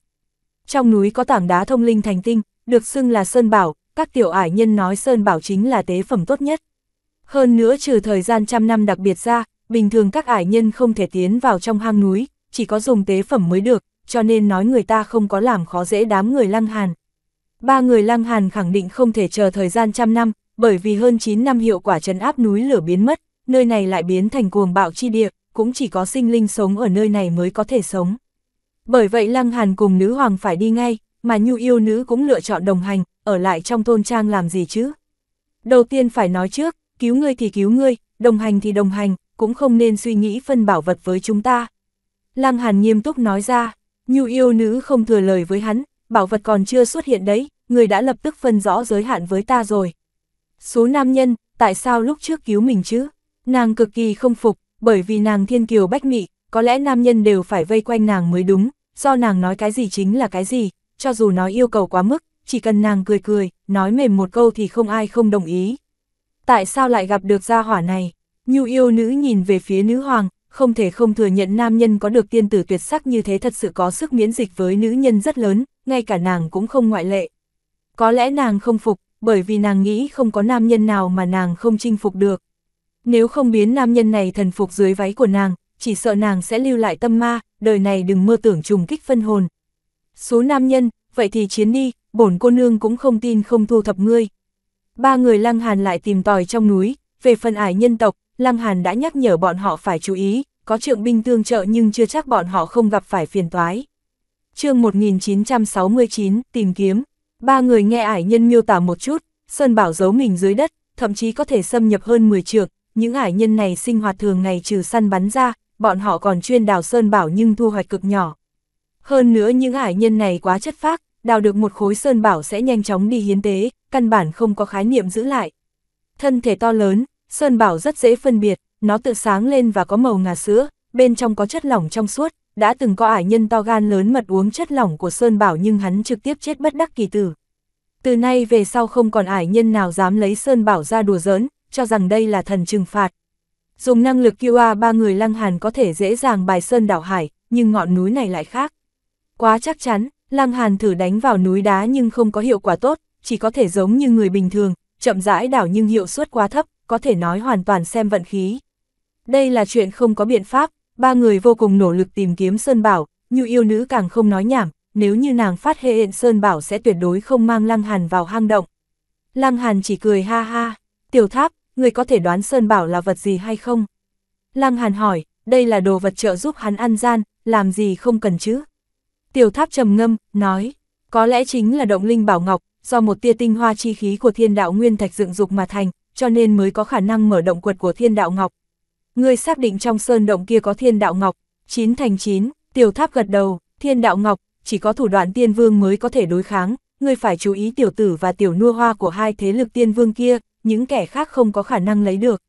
Trong núi có tảng đá thông linh thành tinh, được xưng là Sơn Bảo, các tiểu ải nhân nói Sơn Bảo chính là tế phẩm tốt nhất. Hơn nữa trừ thời gian trăm năm đặc biệt ra, bình thường các ải nhân không thể tiến vào trong hang núi, chỉ có dùng tế phẩm mới được, cho nên nói người ta không có làm khó dễ đám người lăng hàn. Ba người lăng hàn khẳng định không thể chờ thời gian trăm năm, bởi vì hơn 9 năm hiệu quả trấn áp núi lửa biến mất, nơi này lại biến thành cuồng bạo chi địa, cũng chỉ có sinh linh sống ở nơi này mới có thể sống. Bởi vậy Lăng Hàn cùng nữ hoàng phải đi ngay, mà nhu yêu nữ cũng lựa chọn đồng hành, ở lại trong thôn trang làm gì chứ. Đầu tiên phải nói trước, cứu ngươi thì cứu ngươi, đồng hành thì đồng hành, cũng không nên suy nghĩ phân bảo vật với chúng ta. Lăng Hàn nghiêm túc nói ra, nhu yêu nữ không thừa lời với hắn, bảo vật còn chưa xuất hiện đấy, người đã lập tức phân rõ giới hạn với ta rồi. Số nam nhân, tại sao lúc trước cứu mình chứ? Nàng cực kỳ không phục, bởi vì nàng thiên kiều bách mị, có lẽ nam nhân đều phải vây quanh nàng mới đúng, do nàng nói cái gì chính là cái gì, cho dù nói yêu cầu quá mức, chỉ cần nàng cười cười, nói mềm một câu thì không ai không đồng ý. Tại sao lại gặp được gia hỏa này? Nhu yêu nữ nhìn về phía nữ hoàng, không thể không thừa nhận nam nhân có được tiên tử tuyệt sắc như thế thật sự có sức miễn dịch với nữ nhân rất lớn, ngay cả nàng cũng không ngoại lệ. Có lẽ nàng không phục, bởi vì nàng nghĩ không có nam nhân nào mà nàng không chinh phục được. Nếu không biến nam nhân này thần phục dưới váy của nàng, chỉ sợ nàng sẽ lưu lại tâm ma, đời này đừng mơ tưởng trùng kích phân hồn. Số nam nhân, vậy thì chiến đi, bổn cô nương cũng không tin không thu thập ngươi. Ba người Lăng Hàn lại tìm tòi trong núi, về phần ải nhân tộc, Lăng Hàn đã nhắc nhở bọn họ phải chú ý, có trượng binh tương trợ nhưng chưa chắc bọn họ không gặp phải phiền toái. chương 1969, tìm kiếm, ba người nghe ải nhân miêu tả một chút, Sơn Bảo giấu mình dưới đất, thậm chí có thể xâm nhập hơn 10 trượng, những ải nhân này sinh hoạt thường ngày trừ săn bắn ra, bọn họ còn chuyên đào sơn bảo nhưng thu hoạch cực nhỏ. Hơn nữa những hải nhân này quá chất phác, đào được một khối sơn bảo sẽ nhanh chóng đi hiến tế, căn bản không có khái niệm giữ lại. Thân thể to lớn, sơn bảo rất dễ phân biệt, nó tự sáng lên và có màu ngà sữa, bên trong có chất lỏng trong suốt, đã từng có ải nhân to gan lớn mật uống chất lỏng của sơn bảo nhưng hắn trực tiếp chết bất đắc kỳ tử. Từ nay về sau không còn ải nhân nào dám lấy sơn bảo ra đùa giỡn, cho rằng đây là thần trừng phạt, Dùng năng lực QA ba người Lăng Hàn có thể dễ dàng bài sơn đảo hải, nhưng ngọn núi này lại khác. Quá chắc chắn, Lăng Hàn thử đánh vào núi đá nhưng không có hiệu quả tốt, chỉ có thể giống như người bình thường, chậm rãi đảo nhưng hiệu suất quá thấp, có thể nói hoàn toàn xem vận khí. Đây là chuyện không có biện pháp, ba người vô cùng nỗ lực tìm kiếm Sơn Bảo, như yêu nữ càng không nói nhảm, nếu như nàng phát hiện Sơn Bảo sẽ tuyệt đối không mang Lăng Hàn vào hang động. Lăng Hàn chỉ cười ha ha, tiểu tháp, người có thể đoán Sơn Bảo là vật gì hay không? Lăng Hàn hỏi, đây là đồ vật trợ giúp hắn ăn gian, làm gì không cần chứ? Tiểu tháp trầm ngâm, nói, có lẽ chính là động linh bảo ngọc, do một tia tinh hoa chi khí của thiên đạo nguyên thạch dựng dục mà thành, cho nên mới có khả năng mở động quật của thiên đạo ngọc. Ngươi xác định trong sơn động kia có thiên đạo ngọc, 9 thành 9, tiểu tháp gật đầu, thiên đạo ngọc, chỉ có thủ đoạn tiên vương mới có thể đối kháng, ngươi phải chú ý tiểu tử và tiểu nua hoa của hai thế lực tiên vương kia, những kẻ khác không có khả năng lấy được.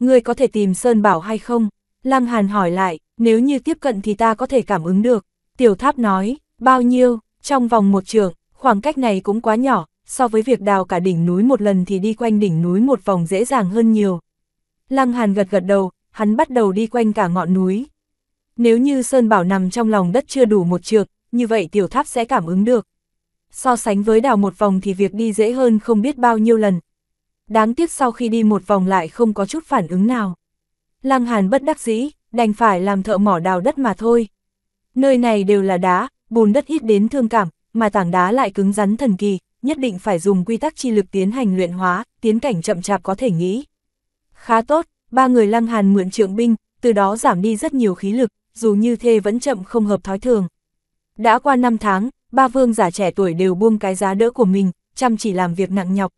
Ngươi có thể tìm Sơn Bảo hay không? Lăng Hàn hỏi lại, nếu như tiếp cận thì ta có thể cảm ứng được. Tiểu tháp nói, bao nhiêu, trong vòng một trường, khoảng cách này cũng quá nhỏ, so với việc đào cả đỉnh núi một lần thì đi quanh đỉnh núi một vòng dễ dàng hơn nhiều. Lăng Hàn gật gật đầu, hắn bắt đầu đi quanh cả ngọn núi. Nếu như Sơn Bảo nằm trong lòng đất chưa đủ một trường, như vậy tiểu tháp sẽ cảm ứng được. So sánh với đào một vòng thì việc đi dễ hơn không biết bao nhiêu lần, đáng tiếc sau khi đi một vòng lại không có chút phản ứng nào. Lăng Hàn bất đắc dĩ, đành phải làm thợ mỏ đào đất mà thôi. Nơi này đều là đá, bùn đất ít đến thương cảm, mà tảng đá lại cứng rắn thần kỳ, nhất định phải dùng quy tắc chi lực tiến hành luyện hóa, tiến cảnh chậm chạp có thể nghĩ. Khá tốt, ba người Lăng Hàn mượn trượng binh, từ đó giảm đi rất nhiều khí lực, dù như thế vẫn chậm không hợp thói thường. Đã qua 5 tháng, ba vương giả trẻ tuổi đều buông cái giá đỡ của mình, chăm chỉ làm việc nặng nhọc.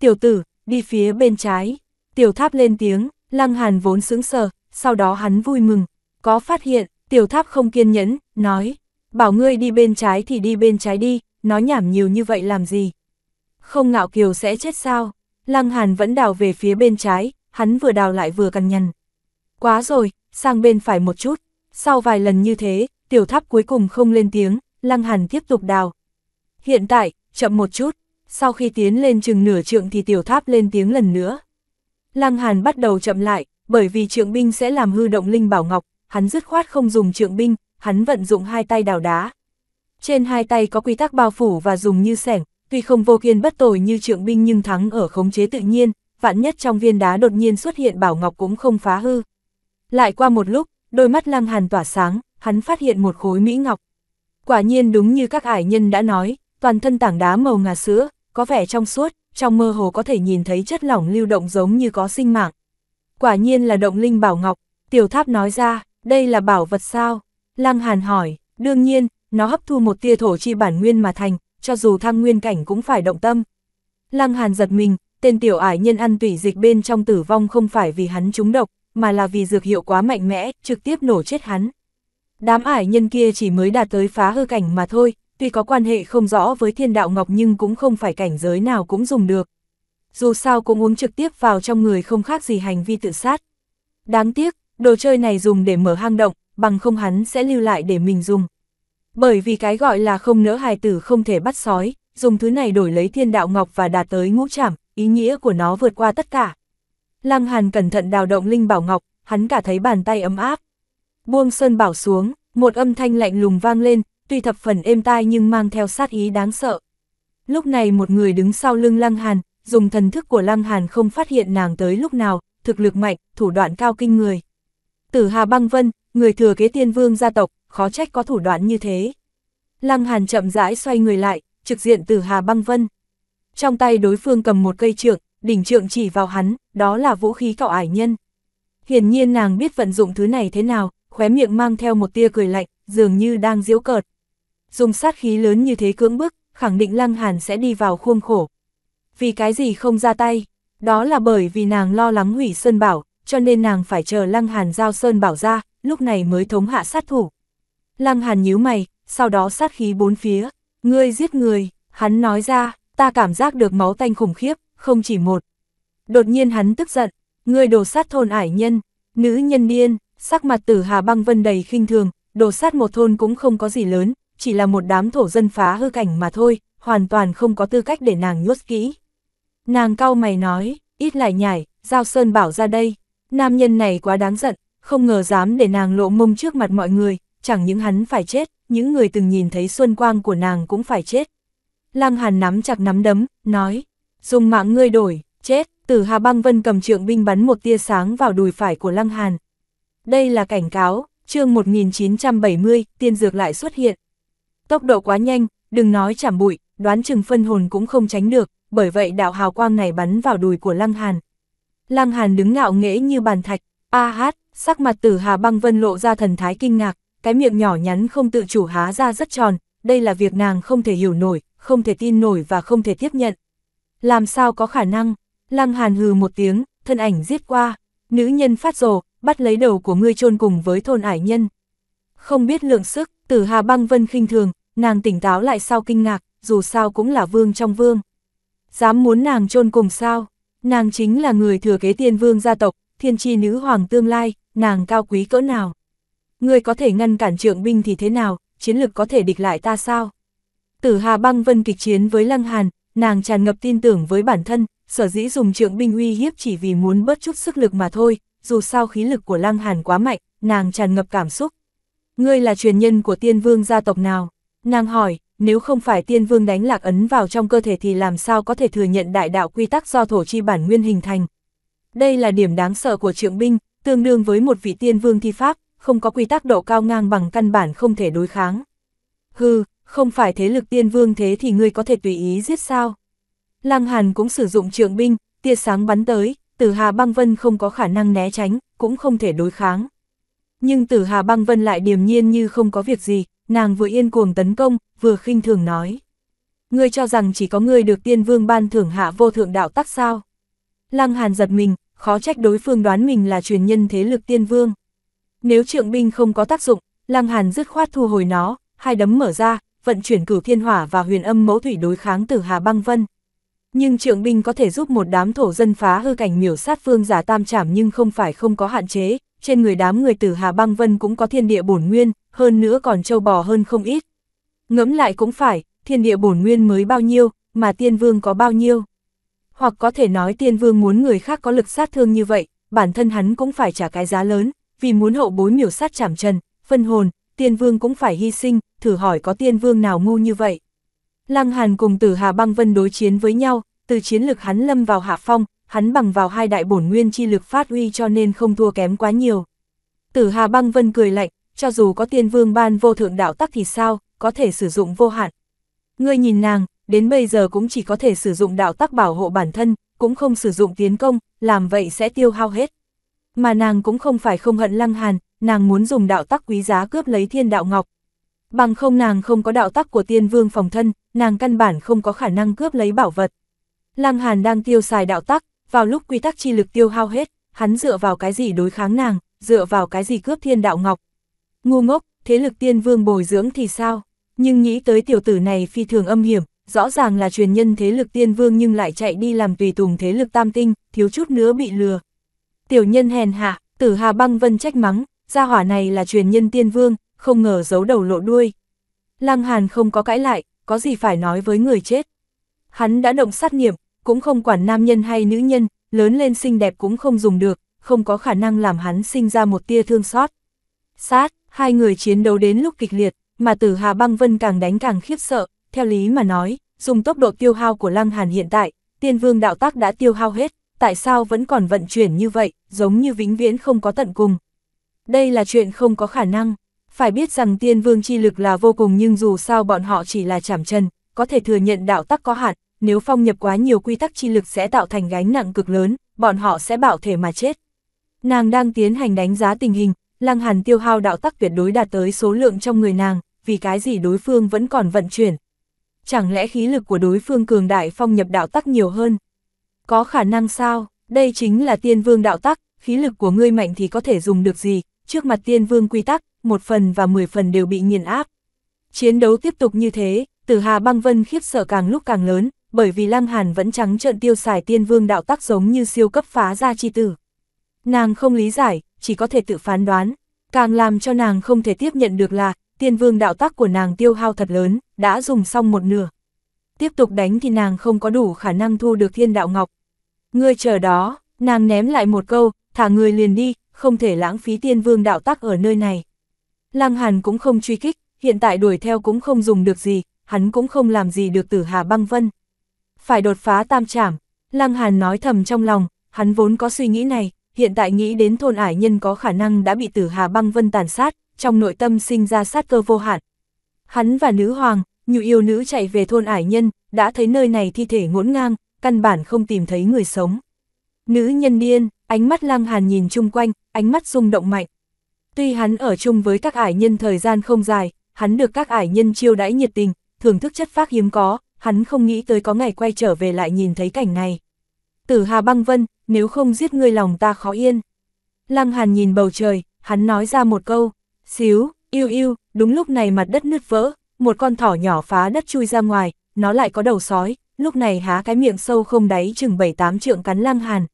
Tiểu tử, đi phía bên trái. Tiểu tháp lên tiếng, lăng hàn vốn sững sờ, sau đó hắn vui mừng. Có phát hiện, tiểu tháp không kiên nhẫn, nói, bảo ngươi đi bên trái thì đi bên trái đi, nói nhảm nhiều như vậy làm gì. Không ngạo kiều sẽ chết sao, lăng hàn vẫn đào về phía bên trái, hắn vừa đào lại vừa cằn nhằn. Quá rồi, sang bên phải một chút, sau vài lần như thế, tiểu tháp cuối cùng không lên tiếng, lăng hàn tiếp tục đào. Hiện tại, chậm một chút, sau khi tiến lên chừng nửa trượng thì tiểu tháp lên tiếng lần nữa. Lăng Hàn bắt đầu chậm lại, bởi vì trượng binh sẽ làm hư động linh bảo ngọc, hắn dứt khoát không dùng trượng binh, hắn vận dụng hai tay đào đá. Trên hai tay có quy tắc bao phủ và dùng như sẻng, tuy không vô kiên bất tồi như trượng binh nhưng thắng ở khống chế tự nhiên, vạn nhất trong viên đá đột nhiên xuất hiện bảo ngọc cũng không phá hư. Lại qua một lúc, đôi mắt Lăng Hàn tỏa sáng, hắn phát hiện một khối mỹ ngọc. Quả nhiên đúng như các ải nhân đã nói, toàn thân tảng đá màu ngà sữa, có vẻ trong suốt, trong mơ hồ có thể nhìn thấy chất lỏng lưu động giống như có sinh mạng. Quả nhiên là động linh bảo ngọc, tiểu tháp nói ra, đây là bảo vật sao? Lăng Hàn hỏi, đương nhiên, nó hấp thu một tia thổ chi bản nguyên mà thành, cho dù thăng nguyên cảnh cũng phải động tâm. Lăng Hàn giật mình, tên tiểu ải nhân ăn tủy dịch bên trong tử vong không phải vì hắn trúng độc, mà là vì dược hiệu quá mạnh mẽ, trực tiếp nổ chết hắn. Đám ải nhân kia chỉ mới đạt tới phá hư cảnh mà thôi, tuy có quan hệ không rõ với thiên đạo ngọc nhưng cũng không phải cảnh giới nào cũng dùng được. Dù sao cũng uống trực tiếp vào trong người không khác gì hành vi tự sát. Đáng tiếc, đồ chơi này dùng để mở hang động, bằng không hắn sẽ lưu lại để mình dùng. Bởi vì cái gọi là không nỡ hài tử không thể bắt sói, dùng thứ này đổi lấy thiên đạo ngọc và đạt tới ngũ trảm, ý nghĩa của nó vượt qua tất cả. Lăng Hàn cẩn thận đào động linh bảo ngọc, hắn cả thấy bàn tay ấm áp. Buông sơn bảo xuống, một âm thanh lạnh lùng vang lên, tuy thập phần êm tai nhưng mang theo sát ý đáng sợ. Lúc này một người đứng sau lưng Lăng Hàn, dùng thần thức của Lăng Hàn không phát hiện nàng tới lúc nào, thực lực mạnh, thủ đoạn cao kinh người. Tử Hà Băng Vân, người thừa kế tiên vương gia tộc, khó trách có thủ đoạn như thế. Lăng Hàn chậm rãi xoay người lại, trực diện Tử Hà Băng Vân. Trong tay đối phương cầm một cây trượng, đỉnh trượng chỉ vào hắn, đó là vũ khí cạo ải nhân. Hiển nhiên nàng biết vận dụng thứ này thế nào, khóe miệng mang theo một tia cười lạnh, dường như đang giễu cợt dùng sát khí lớn như thế cưỡng bức, khẳng định Lăng Hàn sẽ đi vào khuôn khổ. Vì cái gì không ra tay, đó là bởi vì nàng lo lắng hủy Sơn Bảo, cho nên nàng phải chờ Lăng Hàn giao Sơn Bảo ra, lúc này mới thống hạ sát thủ. Lăng Hàn nhíu mày, sau đó sát khí bốn phía, ngươi giết người, hắn nói ra, ta cảm giác được máu tanh khủng khiếp, không chỉ một. Đột nhiên hắn tức giận, ngươi đồ sát thôn ải nhân, nữ nhân điên, sắc mặt tử Hà Băng Vân đầy khinh thường, đồ sát một thôn cũng không có gì lớn, chỉ là một đám thổ dân phá hư cảnh mà thôi, hoàn toàn không có tư cách để nàng nhốt kỹ. Nàng cau mày nói, ít lại nhải, Giao Sơn bảo ra đây, nam nhân này quá đáng giận, không ngờ dám để nàng lộ mông trước mặt mọi người, chẳng những hắn phải chết, những người từng nhìn thấy xuân quang của nàng cũng phải chết. Lăng Hàn nắm chặt nắm đấm, nói, dùng mạng ngươi đổi, chết, tử Hà Băng Vân cầm trượng binh bắn một tia sáng vào đùi phải của Lăng Hàn. Đây là cảnh cáo, chương 1970, tiên dược lại xuất hiện, Tốc độ quá nhanh, đừng nói chảm bụi, đoán chừng phân hồn cũng không tránh được, bởi vậy đạo hào quang này bắn vào đùi của Lăng Hàn. Lăng Hàn đứng ngạo nghễ như bàn thạch, a hát, sắc mặt tử Hà Băng Vân lộ ra thần thái kinh ngạc, cái miệng nhỏ nhắn không tự chủ há ra rất tròn, đây là việc nàng không thể hiểu nổi, không thể tin nổi và không thể tiếp nhận. Làm sao có khả năng? Lăng Hàn hừ một tiếng, thân ảnh giết qua, nữ nhân phát rồ, bắt lấy đầu của ngươi chôn cùng với thôn ải nhân. Không biết lượng sức, Tử Hà Băng Vân khinh thường, Nàng tỉnh táo lại sau kinh ngạc, dù sao cũng là vương trong vương. Dám muốn nàng chôn cùng sao? Nàng chính là người thừa kế tiên vương gia tộc, thiên tri nữ hoàng tương lai, nàng cao quý cỡ nào? người có thể ngăn cản trượng binh thì thế nào, chiến lực có thể địch lại ta sao? Tử Hà băng vân kịch chiến với Lăng Hàn, nàng tràn ngập tin tưởng với bản thân, sở dĩ dùng trượng binh uy hiếp chỉ vì muốn bớt chút sức lực mà thôi, dù sao khí lực của Lăng Hàn quá mạnh, nàng tràn ngập cảm xúc. Ngươi là truyền nhân của tiên vương gia tộc nào? Nàng hỏi, nếu không phải tiên vương đánh lạc ấn vào trong cơ thể thì làm sao có thể thừa nhận đại đạo quy tắc do thổ chi bản nguyên hình thành. Đây là điểm đáng sợ của trượng binh, tương đương với một vị tiên vương thi pháp, không có quy tắc độ cao ngang bằng căn bản không thể đối kháng. Hừ, không phải thế lực tiên vương thế thì ngươi có thể tùy ý giết sao. Lăng Hàn cũng sử dụng trượng binh, tia sáng bắn tới, từ Hà Băng Vân không có khả năng né tránh, cũng không thể đối kháng. Nhưng tử Hà Băng Vân lại điềm nhiên như không có việc gì, nàng vừa yên cuồng tấn công, vừa khinh thường nói. Ngươi cho rằng chỉ có ngươi được tiên vương ban thưởng hạ vô thượng đạo tắc sao? Lăng Hàn giật mình, khó trách đối phương đoán mình là truyền nhân thế lực tiên vương. Nếu trượng binh không có tác dụng, Lăng Hàn dứt khoát thu hồi nó, hai đấm mở ra, vận chuyển cửu thiên hỏa và huyền âm mẫu thủy đối kháng tử Hà Băng Vân. Nhưng trượng binh có thể giúp một đám thổ dân phá hư cảnh miểu sát phương giả tam trảm nhưng không phải không có hạn chế, trên người đám người tử Hà Băng Vân cũng có thiên địa bổn nguyên, hơn nữa còn trâu bò hơn không ít. Ngẫm lại cũng phải, thiên địa bổn nguyên mới bao nhiêu, mà tiên vương có bao nhiêu. Hoặc có thể nói tiên vương muốn người khác có lực sát thương như vậy, bản thân hắn cũng phải trả cái giá lớn, vì muốn hậu bối miểu sát chảm trần, phân hồn, tiên vương cũng phải hy sinh, thử hỏi có tiên vương nào ngu như vậy. Lăng Hàn cùng tử Hà Băng Vân đối chiến với nhau, từ chiến lực hắn lâm vào hạ phong, hắn bằng vào hai đại bổn nguyên chi lực phát uy cho nên không thua kém quá nhiều. Tử Hà Băng Vân cười lạnh, cho dù có tiên vương ban vô thượng đạo tắc thì sao, có thể sử dụng vô hạn. Ngươi nhìn nàng, đến bây giờ cũng chỉ có thể sử dụng đạo tắc bảo hộ bản thân, cũng không sử dụng tiến công, làm vậy sẽ tiêu hao hết. Mà nàng cũng không phải không hận lăng hàn, nàng muốn dùng đạo tắc quý giá cướp lấy thiên đạo ngọc. Bằng không nàng không có đạo tắc của tiên vương phòng thân, nàng căn bản không có khả năng cướp lấy bảo vật. Lăng hàn đang tiêu xài đạo tắc, vào lúc quy tắc chi lực tiêu hao hết, hắn dựa vào cái gì đối kháng nàng, dựa vào cái gì cướp thiên đạo ngọc. Ngu ngốc, thế lực tiên vương bồi dưỡng thì sao? Nhưng nghĩ tới tiểu tử này phi thường âm hiểm, rõ ràng là truyền nhân thế lực tiên vương nhưng lại chạy đi làm tùy tùng thế lực tam tinh, thiếu chút nữa bị lừa. Tiểu nhân hèn hạ, tử hà băng vân trách mắng, gia hỏa này là truyền nhân tiên vương, không ngờ giấu đầu lộ đuôi. Lăng Hàn không có cãi lại, có gì phải nói với người chết. Hắn đã động sát nghiệm, cũng không quản nam nhân hay nữ nhân, lớn lên xinh đẹp cũng không dùng được, không có khả năng làm hắn sinh ra một tia thương xót. Sát, hai người chiến đấu đến lúc kịch liệt, mà tử Hà Băng Vân càng đánh càng khiếp sợ, theo lý mà nói, dùng tốc độ tiêu hao của Lăng Hàn hiện tại, tiên vương đạo tác đã tiêu hao hết, tại sao vẫn còn vận chuyển như vậy, giống như vĩnh viễn không có tận cùng. Đây là chuyện không có khả năng, phải biết rằng tiên vương chi lực là vô cùng nhưng dù sao bọn họ chỉ là chảm chân, có thể thừa nhận đạo tắc có hạn, nếu phong nhập quá nhiều quy tắc chi lực sẽ tạo thành gánh nặng cực lớn, bọn họ sẽ bảo thể mà chết. Nàng đang tiến hành đánh giá tình hình, lăng hàn tiêu hao đạo tắc tuyệt đối đạt tới số lượng trong người nàng, vì cái gì đối phương vẫn còn vận chuyển. Chẳng lẽ khí lực của đối phương cường đại phong nhập đạo tắc nhiều hơn? Có khả năng sao, đây chính là tiên vương đạo tắc, khí lực của ngươi mạnh thì có thể dùng được gì, trước mặt tiên vương quy tắc, một phần và mười phần đều bị nghiền áp. Chiến đấu tiếp tục như thế, từ Hà Băng Vân khiếp sợ càng lúc càng lớn, bởi vì Lăng Hàn vẫn trắng trợn tiêu xài tiên vương đạo tắc giống như siêu cấp phá ra chi tử. Nàng không lý giải, chỉ có thể tự phán đoán, càng làm cho nàng không thể tiếp nhận được là, tiên vương đạo tắc của nàng tiêu hao thật lớn, đã dùng xong một nửa. Tiếp tục đánh thì nàng không có đủ khả năng thu được thiên đạo ngọc. Ngươi chờ đó, nàng ném lại một câu, thả người liền đi, không thể lãng phí tiên vương đạo tắc ở nơi này. Lăng Hàn cũng không truy kích, hiện tại đuổi theo cũng không dùng được gì, hắn cũng không làm gì được tử hà băng vân phải đột phá tam trảm. Lăng Hàn nói thầm trong lòng, hắn vốn có suy nghĩ này, hiện tại nghĩ đến thôn ải nhân có khả năng đã bị tử hà băng vân tàn sát, trong nội tâm sinh ra sát cơ vô hạn. Hắn và nữ hoàng, nhụ yêu nữ chạy về thôn ải nhân, đã thấy nơi này thi thể ngỗn ngang, căn bản không tìm thấy người sống. Nữ nhân điên, ánh mắt lăng hàn nhìn chung quanh, ánh mắt rung động mạnh. Tuy hắn ở chung với các ải nhân thời gian không dài, hắn được các ải nhân chiêu đãi nhiệt tình, thưởng thức chất phác hiếm có, hắn không nghĩ tới có ngày quay trở về lại nhìn thấy cảnh này. Tử Hà băng vân, nếu không giết ngươi lòng ta khó yên. Lăng Hàn nhìn bầu trời, hắn nói ra một câu, xíu, yêu yêu, đúng lúc này mặt đất nứt vỡ, một con thỏ nhỏ phá đất chui ra ngoài, nó lại có đầu sói, lúc này há cái miệng sâu không đáy chừng 7-8 trượng cắn Lăng Hàn.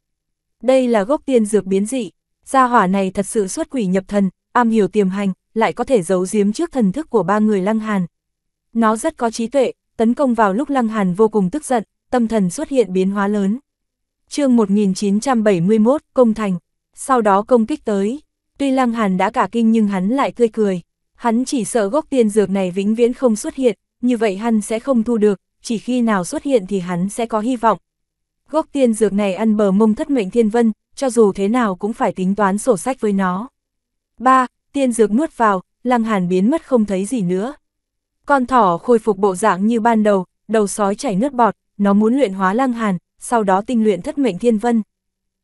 Đây là gốc tiên dược biến dị, gia hỏa này thật sự xuất quỷ nhập thần, am hiểu tiềm hành, lại có thể giấu giếm trước thần thức của ba người Lăng Hàn. Nó rất có trí tuệ, tấn công vào lúc Lăng Hàn vô cùng tức giận, tâm thần xuất hiện biến hóa lớn. chương 1971, công thành, sau đó công kích tới, tuy Lăng Hàn đã cả kinh nhưng hắn lại tươi cười, hắn chỉ sợ gốc tiên dược này vĩnh viễn không xuất hiện, như vậy hắn sẽ không thu được, chỉ khi nào xuất hiện thì hắn sẽ có hy vọng. Gốc tiên dược này ăn bờ mông thất mệnh thiên vân, cho dù thế nào cũng phải tính toán sổ sách với nó. 3. Tiên dược nuốt vào, lăng hàn biến mất không thấy gì nữa. Con thỏ khôi phục bộ dạng như ban đầu, đầu sói chảy nước bọt, nó muốn luyện hóa lăng hàn, sau đó tinh luyện thất mệnh thiên vân.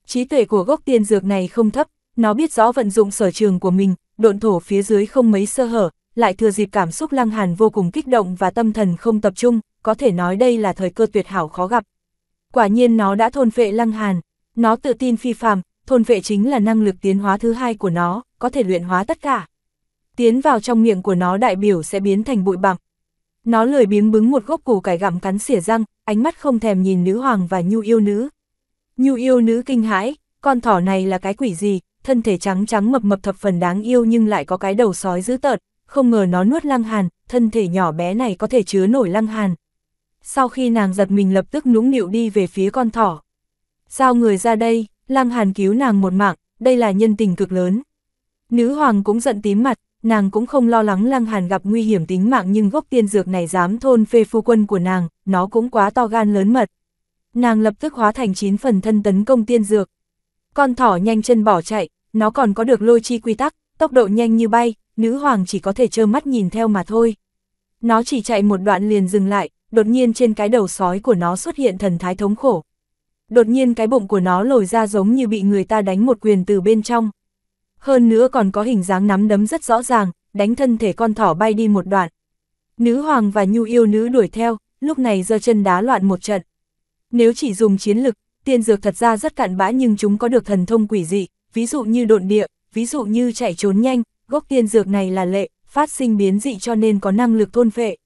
Trí tuệ của gốc tiên dược này không thấp, nó biết rõ vận dụng sở trường của mình, độn thổ phía dưới không mấy sơ hở, lại thừa dịp cảm xúc lăng hàn vô cùng kích động và tâm thần không tập trung, có thể nói đây là thời cơ tuyệt hảo khó gặp. Quả nhiên nó đã thôn phệ lăng hàn, nó tự tin phi phàm, thôn phệ chính là năng lực tiến hóa thứ hai của nó, có thể luyện hóa tất cả tiến vào trong miệng của nó đại biểu sẽ biến thành bụi bặm. Nó lười biếng bứng một gốc củ cải gặm cắn xỉa răng, ánh mắt không thèm nhìn nữ hoàng và nhu yêu nữ. Nhu yêu nữ kinh hãi, con thỏ này là cái quỷ gì, thân thể trắng trắng mập mập thập phần đáng yêu nhưng lại có cái đầu sói dữ tợn, không ngờ nó nuốt lăng hàn, thân thể nhỏ bé này có thể chứa nổi lăng hàn. Sau khi nàng giật mình lập tức nũng nịu đi về phía con thỏ. Sao người ra đây, lăng hàn cứu nàng một mạng, đây là nhân tình cực lớn. Nữ hoàng cũng giận tím mặt, nàng cũng không lo lắng Lăng Hàn gặp nguy hiểm tính mạng nhưng gốc tiên dược này dám thôn phê phu quân của nàng, nó cũng quá to gan lớn mật. Nàng lập tức hóa thành chín phần thân tấn công tiên dược. Con thỏ nhanh chân bỏ chạy, nó còn có được lôi chi quy tắc, tốc độ nhanh như bay, nữ hoàng chỉ có thể trơ mắt nhìn theo mà thôi. Nó chỉ chạy một đoạn liền dừng lại, đột nhiên trên cái đầu sói của nó xuất hiện thần thái thống khổ. Đột nhiên cái bụng của nó lồi ra giống như bị người ta đánh một quyền từ bên trong hơn nữa còn có hình dáng nắm đấm rất rõ ràng, đánh thân thể con thỏ bay đi một đoạn. Nữ hoàng và nhu yêu nữ đuổi theo, lúc này giơ chân đá loạn một trận. Nếu chỉ dùng chiến lực, tiên dược thật ra rất cạn bã nhưng chúng có được thần thông quỷ dị, ví dụ như độn địa, ví dụ như chạy trốn nhanh, gốc tiên dược này là lệ, phát sinh biến dị cho nên có năng lực thôn phệ.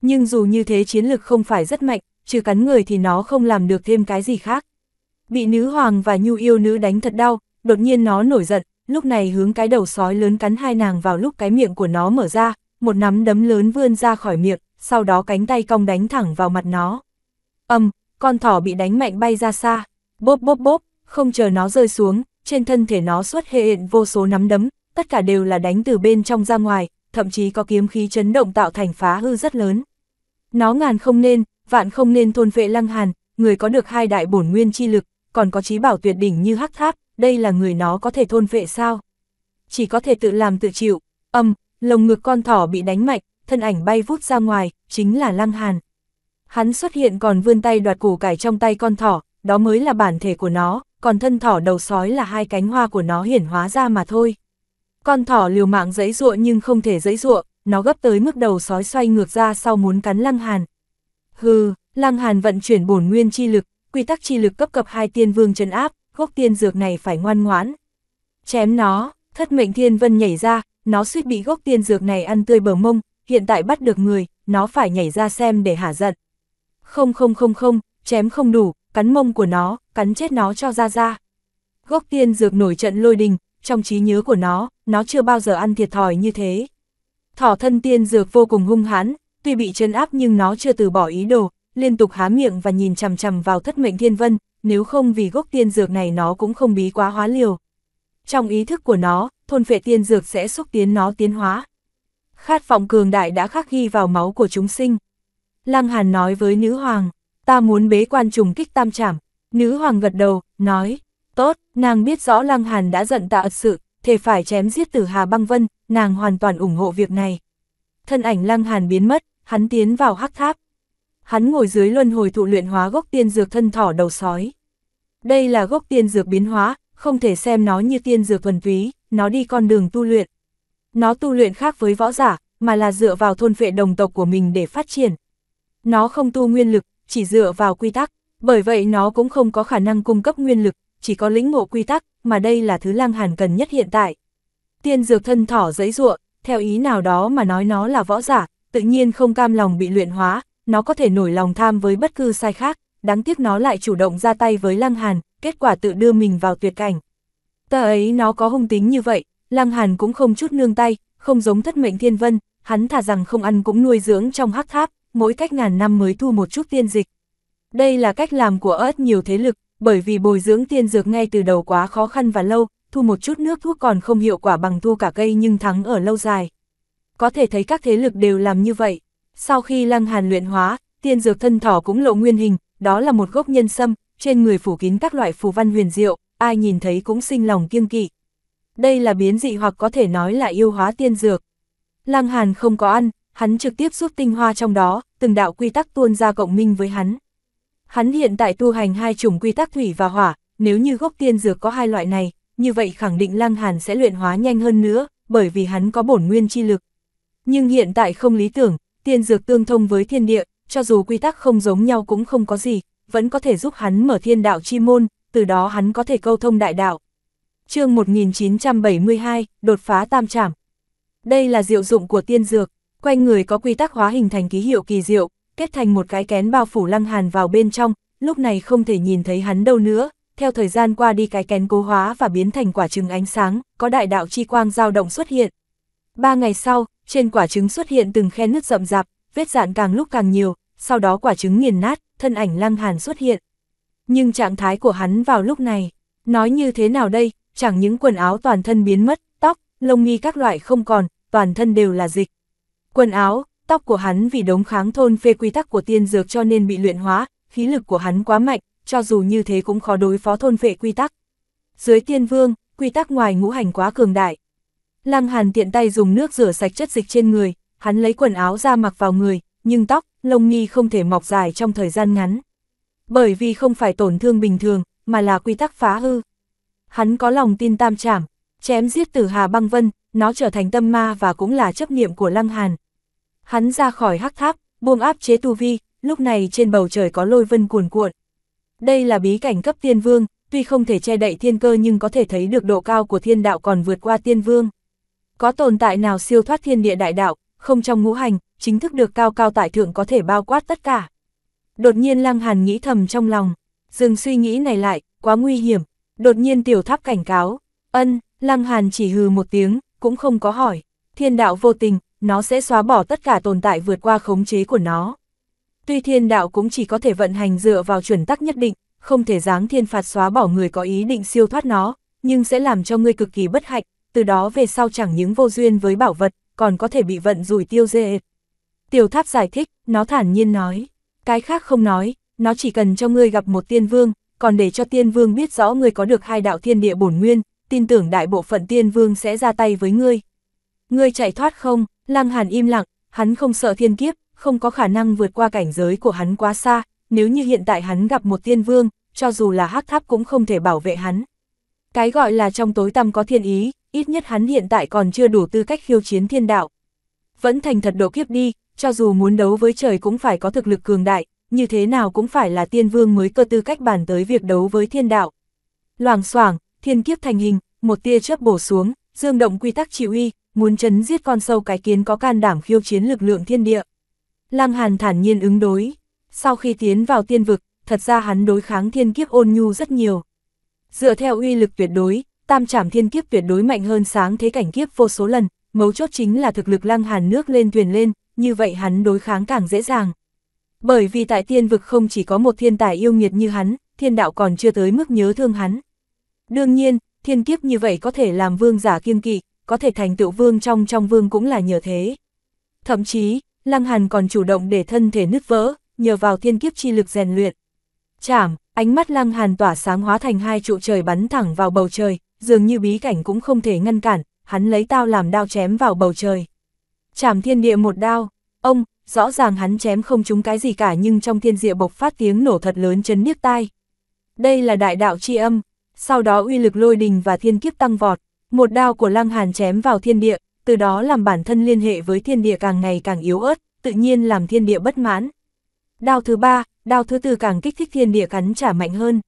Nhưng dù như thế chiến lực không phải rất mạnh, trừ cắn người thì nó không làm được thêm cái gì khác. Bị nữ hoàng và nhu yêu nữ đánh thật đau, đột nhiên nó nổi giận, lúc này hướng cái đầu sói lớn cắn hai nàng vào lúc cái miệng của nó mở ra, một nắm đấm lớn vươn ra khỏi miệng, sau đó cánh tay cong đánh thẳng vào mặt nó. Âm, con thỏ bị đánh mạnh bay ra xa, bốp bốp bốp, không chờ nó rơi xuống, trên thân thể nó xuất hiện vô số nắm đấm, tất cả đều là đánh từ bên trong ra ngoài, thậm chí có kiếm khí chấn động tạo thành phá hư rất lớn. Nó ngàn không nên, vạn không nên thôn vệ lăng hàn, người có được hai đại bổn nguyên chi lực, còn có trí bảo tuyệt đỉnh như hắc tháp, đây là người nó có thể thôn vệ sao? Chỉ có thể tự làm tự chịu, âm, lồng ngực con thỏ bị đánh mạnh thân ảnh bay vút ra ngoài, chính là Lăng Hàn. Hắn xuất hiện còn vươn tay đoạt củ cải trong tay con thỏ, đó mới là bản thể của nó, còn thân thỏ đầu sói là hai cánh hoa của nó hiển hóa ra mà thôi. Con thỏ liều mạng giãy giụa nhưng không thể giãy giụa, nó gấp tới mức đầu sói xoay ngược ra sau muốn cắn Lăng Hàn. Hừ, Lăng Hàn vận chuyển bổn nguyên chi lực, quy tắc chi lực cấp cấp hai tiên vương chân áp, gốc tiên dược này phải ngoan ngoãn. Chém nó, thất mệnh thiên vân nhảy ra, nó suýt bị gốc tiên dược này ăn tươi bờ mông, hiện tại bắt được người, nó phải nhảy ra xem để hả giận. Không không không không, chém không đủ, cắn mông của nó, cắn chết nó cho ra ra. Gốc tiên dược nổi trận lôi đình, trong trí nhớ của nó, nó chưa bao giờ ăn thiệt thòi như thế. Thỏ thân tiên dược vô cùng hung hãn, tuy bị chân áp nhưng nó chưa từ bỏ ý đồ, liên tục há miệng và nhìn chằm chằm vào thất mệnh thiên vân, nếu không vì gốc tiên dược này nó cũng không bí quá hóa liều. Trong ý thức của nó, thôn phệ tiên dược sẽ xúc tiến nó tiến hóa. Khát vọng cường đại đã khắc ghi vào máu của chúng sinh. Lăng Hàn nói với nữ hoàng, ta muốn bế quan trùng kích tam trảm. Nữ hoàng gật đầu, nói, tốt, nàng biết rõ Lăng Hàn đã giận tạ ật sự, thề phải chém giết tử Hà Băng Vân, nàng hoàn toàn ủng hộ việc này. Thân ảnh Lăng Hàn biến mất, hắn tiến vào hắc tháp, hắn ngồi dưới luân hồi thụ luyện hóa gốc tiên dược thân thỏ đầu sói. Đây là gốc tiên dược biến hóa, không thể xem nó như tiên dược thuần túy, nó đi con đường tu luyện. Nó tu luyện khác với võ giả, mà là dựa vào thôn phệ đồng tộc của mình để phát triển. Nó không tu nguyên lực, chỉ dựa vào quy tắc, bởi vậy nó cũng không có khả năng cung cấp nguyên lực, chỉ có lĩnh ngộ quy tắc, mà đây là thứ lang Hàn cần nhất hiện tại. Tiên dược thân thỏ giấy ruộng, theo ý nào đó mà nói nó là võ giả, tự nhiên không cam lòng bị luyện hóa, nó có thể nổi lòng tham với bất cứ sai khác, đáng tiếc nó lại chủ động ra tay với Lăng Hàn, kết quả tự đưa mình vào tuyệt cảnh. Ta ấy nó có hung tính như vậy, Lăng Hàn cũng không chút nương tay, không giống thất mệnh thiên vân, hắn thả rằng không ăn cũng nuôi dưỡng trong hắc tháp, mỗi cách ngàn năm mới thu một chút tiên dịch. Đây là cách làm của ớt nhiều thế lực, bởi vì bồi dưỡng tiên dược ngay từ đầu quá khó khăn và lâu, thu một chút nước thuốc còn không hiệu quả bằng thu cả cây nhưng thắng ở lâu dài. Có thể thấy các thế lực đều làm như vậy. Sau khi lăng hàn luyện hóa, tiên dược thân thỏ cũng lộ nguyên hình, đó là một gốc nhân sâm, trên người phủ kín các loại phù văn huyền diệu, ai nhìn thấy cũng sinh lòng kiêng kỵ. Đây là biến dị hoặc có thể nói là yêu hóa tiên dược. Lăng Hàn không có ăn, hắn trực tiếp rút tinh hoa trong đó, từng đạo quy tắc tuôn ra cộng minh với hắn. Hắn hiện tại tu hành hai chủng quy tắc thủy và hỏa, nếu như gốc tiên dược có hai loại này, như vậy khẳng định Lăng Hàn sẽ luyện hóa nhanh hơn nữa, bởi vì hắn có bổn nguyên chi lực. Nhưng hiện tại không lý tưởng, tiên dược tương thông với thiên địa, cho dù quy tắc không giống nhau cũng không có gì, vẫn có thể giúp hắn mở thiên đạo chi môn, từ đó hắn có thể câu thông đại đạo. chương 1972, đột phá tam trảm. Đây là diệu dụng của tiên dược, quanh người có quy tắc hóa hình thành ký hiệu kỳ diệu, kết thành một cái kén bao phủ lăng hàn vào bên trong, lúc này không thể nhìn thấy hắn đâu nữa, theo thời gian qua đi cái kén cố hóa và biến thành quả trứng ánh sáng, có đại đạo chi quang dao động xuất hiện. Ba ngày sau, trên quả trứng xuất hiện từng khe nứt rậm rạp, vết dạn càng lúc càng nhiều, sau đó quả trứng nghiền nát, thân ảnh Lăng Hàn xuất hiện. Nhưng trạng thái của hắn vào lúc này, nói như thế nào đây, chẳng những quần áo toàn thân biến mất, tóc, lông mi các loại không còn, toàn thân đều là dịch. Quần áo, tóc của hắn vì đống kháng thôn phê quy tắc của tiên dược cho nên bị luyện hóa, khí lực của hắn quá mạnh, cho dù như thế cũng khó đối phó thôn phệ quy tắc. Dưới tiên vương, quy tắc ngoài ngũ hành quá cường đại, Lăng Hàn tiện tay dùng nước rửa sạch chất dịch trên người, hắn lấy quần áo ra mặc vào người, nhưng tóc, lông nghi không thể mọc dài trong thời gian ngắn. Bởi vì không phải tổn thương bình thường, mà là quy tắc phá hư. Hắn có lòng tin tam trảm, chém giết tử Hà Băng Vân, nó trở thành tâm ma và cũng là chấp niệm của Lăng Hàn. Hắn ra khỏi hắc tháp, buông áp chế tu vi, lúc này trên bầu trời có lôi vân cuồn cuộn. Đây là bí cảnh cấp tiên vương, tuy không thể che đậy thiên cơ nhưng có thể thấy được độ cao của thiên đạo còn vượt qua tiên vương. Có tồn tại nào siêu thoát thiên địa đại đạo, không trong ngũ hành, chính thức được cao cao tại thượng có thể bao quát tất cả. Đột nhiên Lăng Hàn nghĩ thầm trong lòng, dừng suy nghĩ này lại, quá nguy hiểm. Đột nhiên tiểu tháp cảnh cáo, ân, Lăng Hàn chỉ hừ một tiếng, cũng không có hỏi. Thiên đạo vô tình, nó sẽ xóa bỏ tất cả tồn tại vượt qua khống chế của nó. Tuy thiên đạo cũng chỉ có thể vận hành dựa vào chuẩn tắc nhất định, không thể giáng thiên phạt xóa bỏ người có ý định siêu thoát nó, nhưng sẽ làm cho ngươi cực kỳ bất hạnh, từ đó về sau chẳng những vô duyên với bảo vật, còn có thể bị vận rủi tiêu diệt. Tiểu tháp giải thích, nó thản nhiên nói, cái khác không nói, nó chỉ cần cho ngươi gặp một tiên vương, còn để cho tiên vương biết rõ ngươi có được hai đạo thiên địa bổn nguyên, tin tưởng đại bộ phận tiên vương sẽ ra tay với ngươi. Ngươi chạy thoát không, lăng hàn im lặng, hắn không sợ thiên kiếp, không có khả năng vượt qua cảnh giới của hắn quá xa, nếu như hiện tại hắn gặp một tiên vương, cho dù là hắc tháp cũng không thể bảo vệ hắn. Cái gọi là trong tối tăm có thiên ý, ít nhất hắn hiện tại còn chưa đủ tư cách khiêu chiến thiên đạo. Vẫn thành thật độ kiếp đi, cho dù muốn đấu với trời cũng phải có thực lực cường đại, như thế nào cũng phải là tiên vương mới cơ tư cách bàn tới việc đấu với thiên đạo. Loảng xoảng, thiên kiếp thành hình, một tia chớp bổ xuống, dương động quy tắc chỉ uy, muốn chấn giết con sâu cái kiến có can đảm khiêu chiến lực lượng thiên địa. Lăng Hàn thản nhiên ứng đối, sau khi tiến vào tiên vực, thật ra hắn đối kháng thiên kiếp ôn nhu rất nhiều. Dựa theo uy lực tuyệt đối, tam trảm thiên kiếp tuyệt đối mạnh hơn sáng thế cảnh kiếp vô số lần, mấu chốt chính là thực lực lăng hàn nước lên thuyền lên, như vậy hắn đối kháng càng dễ dàng. Bởi vì tại tiên vực không chỉ có một thiên tài yêu nghiệt như hắn, thiên đạo còn chưa tới mức nhớ thương hắn. Đương nhiên, thiên kiếp như vậy có thể làm vương giả kiêng kỵ, có thể thành tựu vương trong trong vương cũng là nhờ thế. Thậm chí, Lăng Hàn còn chủ động để thân thể nứt vỡ, nhờ vào thiên kiếp chi lực rèn luyện. Chảm, ánh mắt Lăng Hàn tỏa sáng hóa thành hai trụ trời bắn thẳng vào bầu trời, dường như bí cảnh cũng không thể ngăn cản, hắn lấy tao làm đao chém vào bầu trời. Chảm thiên địa một đao, ông, rõ ràng hắn chém không trúng cái gì cả nhưng trong thiên địa bộc phát tiếng nổ thật lớn chấn niếc tai. Đây là đại đạo chi âm, sau đó uy lực lôi đình và thiên kiếp tăng vọt, một đao của lăng hàn chém vào thiên địa, từ đó làm bản thân liên hệ với thiên địa càng ngày càng yếu ớt, tự nhiên làm thiên địa bất mãn. Đao thứ ba, đao thứ tư càng kích thích thiên địa cắn trả mạnh hơn.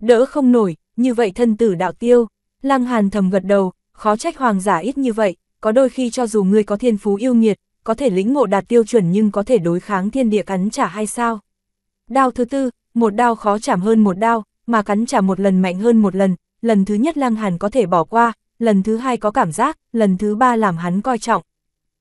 Đỡ không nổi, như vậy thân tử đạo tiêu. Lăng Hàn thầm gật đầu, khó trách hoàng giả ít như vậy, có đôi khi cho dù ngươi có thiên phú yêu nghiệt, có thể lĩnh ngộ đạt tiêu chuẩn nhưng có thể đối kháng thiên địa cắn trả hay sao? Đao thứ tư, một đao khó chảm hơn một đao, mà cắn trả một lần mạnh hơn một lần, lần thứ nhất Lăng Hàn có thể bỏ qua, lần thứ hai có cảm giác, lần thứ ba làm hắn coi trọng.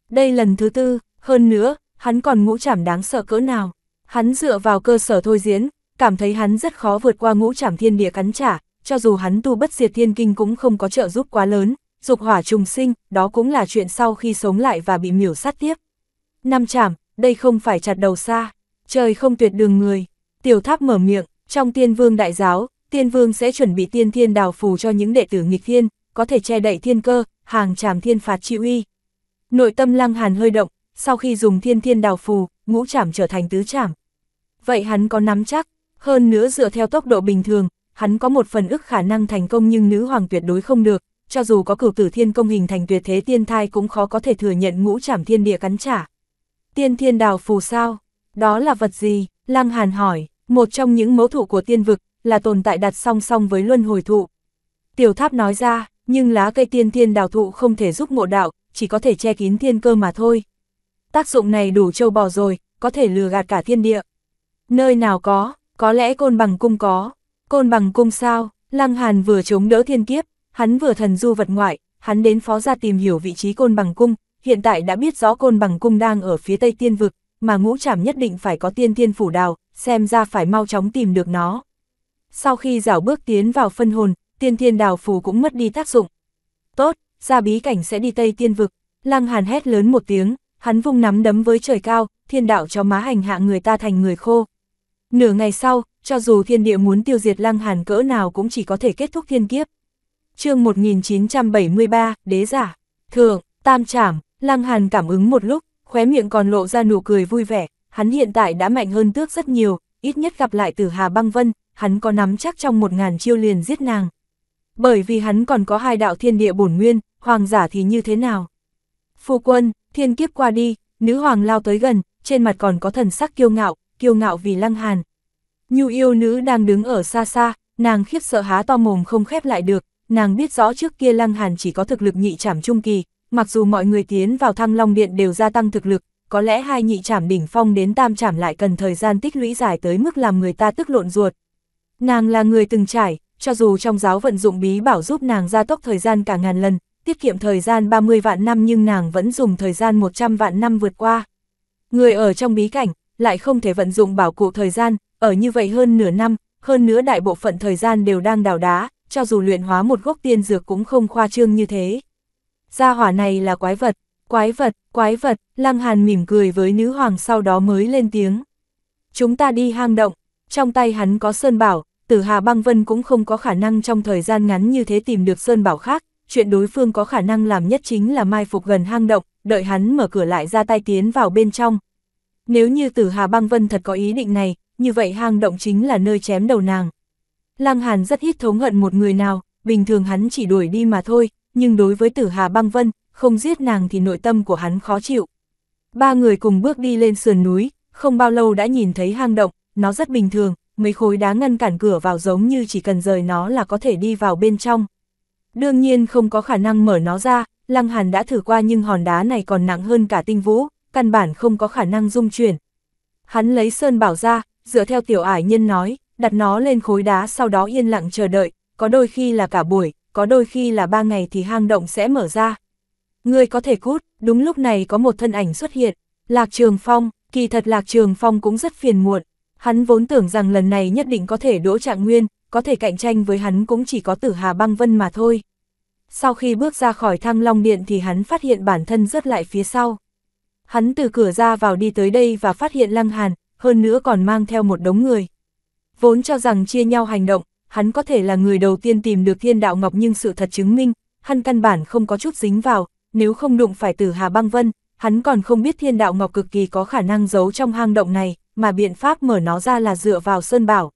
Đây lần thứ tư, hơn nữa, hắn còn ngũ chảm đáng sợ cỡ nào. Hắn dựa vào cơ sở thôi diễn, cảm thấy hắn rất khó vượt qua ngũ chảm thiên địa cắn trả, cho dù hắn tu bất diệt thiên kinh cũng không có trợ giúp quá lớn, dục hỏa trùng sinh, đó cũng là chuyện sau khi sống lại và bị miểu sát tiếp. Năm chảm, đây không phải chặt đầu xa, trời không tuyệt đường người. Tiểu tháp mở miệng, trong tiên vương đại giáo, tiên vương sẽ chuẩn bị tiên thiên đào phù cho những đệ tử nghịch thiên, có thể che đậy thiên cơ, hàng chảm thiên phạt chịu uy. Nội tâm lăng hàn hơi động, sau khi dùng thiên thiên đào phù, ngũ chảm trở thành tứ chảm. Vậy hắn có nắm chắc, hơn nữa dựa theo tốc độ bình thường, hắn có một phần ức khả năng thành công nhưng nữ hoàng tuyệt đối không được, cho dù có cửu tử thiên công hình thành tuyệt thế tiên thai cũng khó có thể thừa nhận ngũ trảm thiên địa cắn trả. Tiên thiên đào phù sao? Đó là vật gì? Lăng Hàn hỏi, một trong những mẫu thụ của tiên vực, là tồn tại đặt song song với luân hồi thụ. Tiểu tháp nói ra, nhưng lá cây tiên thiên đào thụ không thể giúp ngộ đạo, chỉ có thể che kín thiên cơ mà thôi. Tác dụng này đủ trâu bò rồi, có thể lừa gạt cả thiên địa. Nơi nào có, có lẽ côn bằng cung có, Côn bằng cung sao, Lăng Hàn vừa chống đỡ thiên kiếp, hắn vừa thần du vật ngoại, hắn đến phó ra tìm hiểu vị trí côn bằng cung, hiện tại đã biết rõ côn bằng cung đang ở phía tây tiên vực, mà ngũ trảm nhất định phải có tiên thiên phủ đào, xem ra phải mau chóng tìm được nó. Sau khi rảo bước tiến vào phân hồn, tiên thiên đào phù cũng mất đi tác dụng. Tốt, ra bí cảnh sẽ đi tây tiên vực, Lăng Hàn hét lớn một tiếng, hắn vung nắm đấm với trời cao, thiên đạo cho má hành hạ người ta thành người khô. Nửa ngày sau, cho dù thiên địa muốn tiêu diệt lăng hàn cỡ nào cũng chỉ có thể kết thúc thiên kiếp. chương 1973, đế giả, thượng, tam trảm, lăng hàn cảm ứng một lúc, khóe miệng còn lộ ra nụ cười vui vẻ, hắn hiện tại đã mạnh hơn tước rất nhiều, ít nhất gặp lại tử hà băng vân, hắn có nắm chắc trong một ngàn chiêu liền giết nàng. Bởi vì hắn còn có hai đạo thiên địa bổn nguyên, hoàng giả thì như thế nào? Phu quân, thiên kiếp qua đi, nữ hoàng lao tới gần, trên mặt còn có thần sắc kiêu ngạo, kiêu ngạo vì lăng hàn, Nhu yêu nữ đang đứng ở xa xa, nàng khiếp sợ há to mồm không khép lại được, nàng biết rõ trước kia Lăng Hàn chỉ có thực lực nhị trảm trung kỳ, mặc dù mọi người tiến vào thăng long điện đều gia tăng thực lực, có lẽ hai nhị trảm đỉnh phong đến tam trảm lại cần thời gian tích lũy dài tới mức làm người ta tức lộn ruột. Nàng là người từng trải, cho dù trong giáo vận dụng bí bảo giúp nàng gia tốc thời gian cả ngàn lần, tiết kiệm thời gian 30 vạn năm nhưng nàng vẫn dùng thời gian 100 vạn năm vượt qua. Người ở trong bí cảnh, lại không thể vận dụng bảo cụ thời gian, ở như vậy hơn nửa năm, hơn nữa đại bộ phận thời gian đều đang đào đá, cho dù luyện hóa một gốc tiên dược cũng không khoa trương như thế. Gia hỏa này là quái vật, quái vật, quái vật, Lăng Hàn mỉm cười với nữ hoàng sau đó mới lên tiếng. Chúng ta đi hang động, trong tay hắn có Sơn Bảo, Tử Hà Băng Vân cũng không có khả năng trong thời gian ngắn như thế tìm được Sơn Bảo khác, chuyện đối phương có khả năng làm nhất chính là mai phục gần hang động, đợi hắn mở cửa lại ra tay tiến vào bên trong. Nếu như Tử Hà Băng Vân thật có ý định này, như vậy hang động chính là nơi chém đầu nàng. Lăng Hàn rất ít thống hận một người nào, bình thường hắn chỉ đuổi đi mà thôi, nhưng đối với tử Hà Băng Vân, không giết nàng thì nội tâm của hắn khó chịu. Ba người cùng bước đi lên sườn núi, không bao lâu đã nhìn thấy hang động, nó rất bình thường, mấy khối đá ngăn cản cửa vào giống như chỉ cần rời nó là có thể đi vào bên trong. Đương nhiên không có khả năng mở nó ra, Lăng Hàn đã thử qua nhưng hòn đá này còn nặng hơn cả tinh vũ, căn bản không có khả năng dung chuyển. Hắn lấy sơn bảo ra, dựa theo tiểu ải nhân nói, đặt nó lên khối đá sau đó yên lặng chờ đợi, có đôi khi là cả buổi, có đôi khi là ba ngày thì hang động sẽ mở ra. người có thể cút, đúng lúc này có một thân ảnh xuất hiện, Lạc Trường Phong, kỳ thật Lạc Trường Phong cũng rất phiền muộn, hắn vốn tưởng rằng lần này nhất định có thể đỗ trạng nguyên, có thể cạnh tranh với hắn cũng chỉ có tử Hà Băng Vân mà thôi. Sau khi bước ra khỏi thăng long điện thì hắn phát hiện bản thân rớt lại phía sau. Hắn từ cửa ra vào đi tới đây và phát hiện Lăng Hàn, hơn nữa còn mang theo một đống người. Vốn cho rằng chia nhau hành động, hắn có thể là người đầu tiên tìm được thiên đạo ngọc nhưng sự thật chứng minh, hắn căn bản không có chút dính vào, nếu không đụng phải tử Hà Băng Vân, hắn còn không biết thiên đạo ngọc cực kỳ có khả năng giấu trong hang động này, mà biện pháp mở nó ra là dựa vào Sơn Bảo.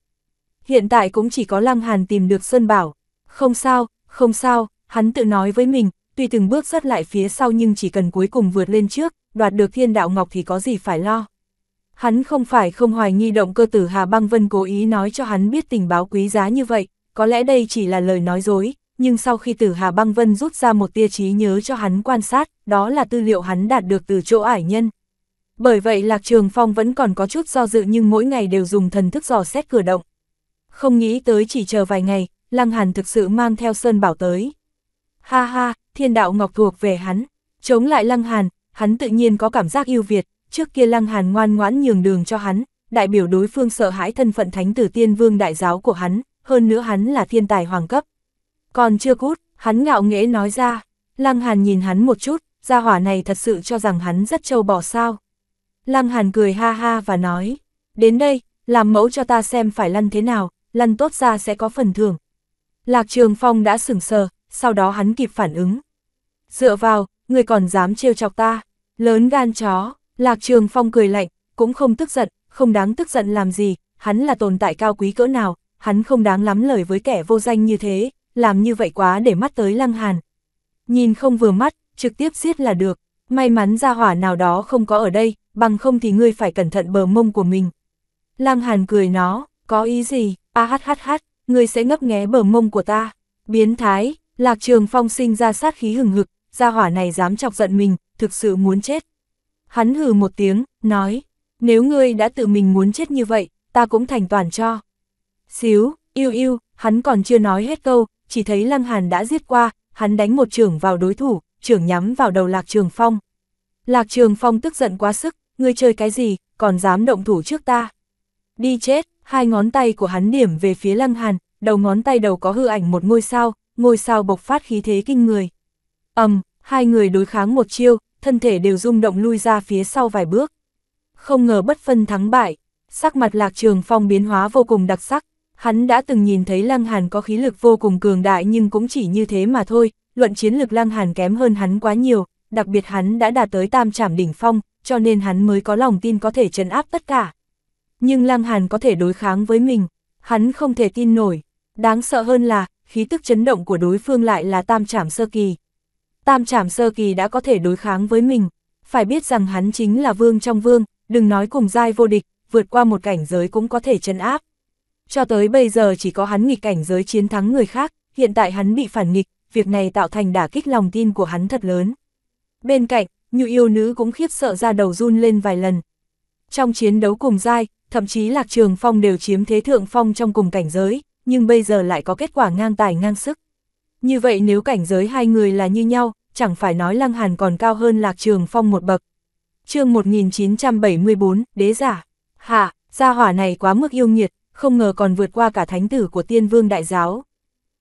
Hiện tại cũng chỉ có Lăng Hàn tìm được Sơn Bảo. Không sao, không sao, hắn tự nói với mình, tuy từng bước rất lại phía sau nhưng chỉ cần cuối cùng vượt lên trước, đoạt được thiên đạo ngọc thì có gì phải lo. Hắn không phải không hoài nghi động cơ tử Hà Băng Vân cố ý nói cho hắn biết tình báo quý giá như vậy, có lẽ đây chỉ là lời nói dối, nhưng sau khi tử Hà Băng Vân rút ra một tia trí nhớ cho hắn quan sát, đó là tư liệu hắn đạt được từ chỗ ải nhân. Bởi vậy Lạc Trường Phong vẫn còn có chút do dự nhưng mỗi ngày đều dùng thần thức dò xét cửa động. Không nghĩ tới chỉ chờ vài ngày, Lăng Hàn thực sự mang theo Sơn Bảo tới. Ha ha, thiên đạo ngọc thuộc về hắn, chống lại Lăng Hàn, hắn tự nhiên có cảm giác yêu Việt, trước kia Lăng Hàn ngoan ngoãn nhường đường cho hắn, đại biểu đối phương sợ hãi thân phận thánh tử tiên vương đại giáo của hắn, hơn nữa hắn là thiên tài hoàng cấp. Còn chưa cút, hắn ngạo nghễ nói ra, Lăng Hàn nhìn hắn một chút, gia hỏa này thật sự cho rằng hắn rất trâu bò sao. Lăng Hàn cười ha ha và nói, đến đây, làm mẫu cho ta xem phải lăn thế nào, lăn tốt ra sẽ có phần thưởng. Lạc Trường Phong đã sửng sờ, sau đó hắn kịp phản ứng. Dựa vào, người còn dám trêu chọc ta, lớn gan chó, Lạc Trường Phong cười lạnh, cũng không tức giận, không đáng tức giận làm gì, hắn là tồn tại cao quý cỡ nào, hắn không đáng lắm lời với kẻ vô danh như thế, làm như vậy quá để mắt tới Lăng Hàn. Nhìn không vừa mắt, trực tiếp giết là được, may mắn ra hỏa nào đó không có ở đây, bằng không thì ngươi phải cẩn thận bờ mông của mình. Lăng Hàn cười nó, có ý gì, a hát hát hát, ngươi sẽ ngấp nghé bờ mông của ta. Biến thái, Lạc Trường Phong sinh ra sát khí hừng hực, gia hỏa này dám chọc giận mình, thực sự muốn chết. Hắn hừ một tiếng, nói, nếu ngươi đã tự mình muốn chết như vậy, ta cũng thành toàn cho. Xíu, yêu yêu, hắn còn chưa nói hết câu, chỉ thấy Lăng Hàn đã giết qua, hắn đánh một trưởng vào đối thủ, trưởng nhắm vào đầu Lạc Trường Phong. Lạc Trường Phong tức giận quá sức, ngươi chơi cái gì, còn dám động thủ trước ta. Đi chết, hai ngón tay của hắn điểm về phía Lăng Hàn, đầu ngón tay đầu có hư ảnh một ngôi sao, ngôi sao bộc phát khí thế kinh người. ầm, um, hai người đối kháng một chiêu, thân thể đều rung động lui ra phía sau vài bước. Không ngờ bất phân thắng bại, sắc mặt lạc trường phong biến hóa vô cùng đặc sắc, hắn đã từng nhìn thấy lăng hàn có khí lực vô cùng cường đại nhưng cũng chỉ như thế mà thôi, luận chiến lực lăng hàn kém hơn hắn quá nhiều, đặc biệt hắn đã đạt tới tam trảm đỉnh phong, cho nên hắn mới có lòng tin có thể trấn áp tất cả. Nhưng lăng hàn có thể đối kháng với mình, hắn không thể tin nổi, đáng sợ hơn là, khí tức chấn động của đối phương lại là tam trảm sơ kỳ tam trảm sơ kỳ đã có thể đối kháng với mình. Phải biết rằng hắn chính là vương trong vương, đừng nói cùng giai vô địch, vượt qua một cảnh giới cũng có thể chân áp. Cho tới bây giờ chỉ có hắn nghịch cảnh giới chiến thắng người khác, hiện tại hắn bị phản nghịch, việc này tạo thành đả kích lòng tin của hắn thật lớn. Bên cạnh, như yêu nữ cũng khiếp sợ ra đầu run lên vài lần. Trong chiến đấu cùng giai, thậm chí Lạc Trường Phong đều chiếm thế thượng phong trong cùng cảnh giới, nhưng bây giờ lại có kết quả ngang tài ngang sức. Như vậy nếu cảnh giới hai người là như nhau, chẳng phải nói Lăng Hàn còn cao hơn Lạc Trường Phong một bậc. chương 1974, đế giả. Hạ, gia hỏa này quá mức yêu nghiệt, không ngờ còn vượt qua cả thánh tử của tiên vương đại giáo.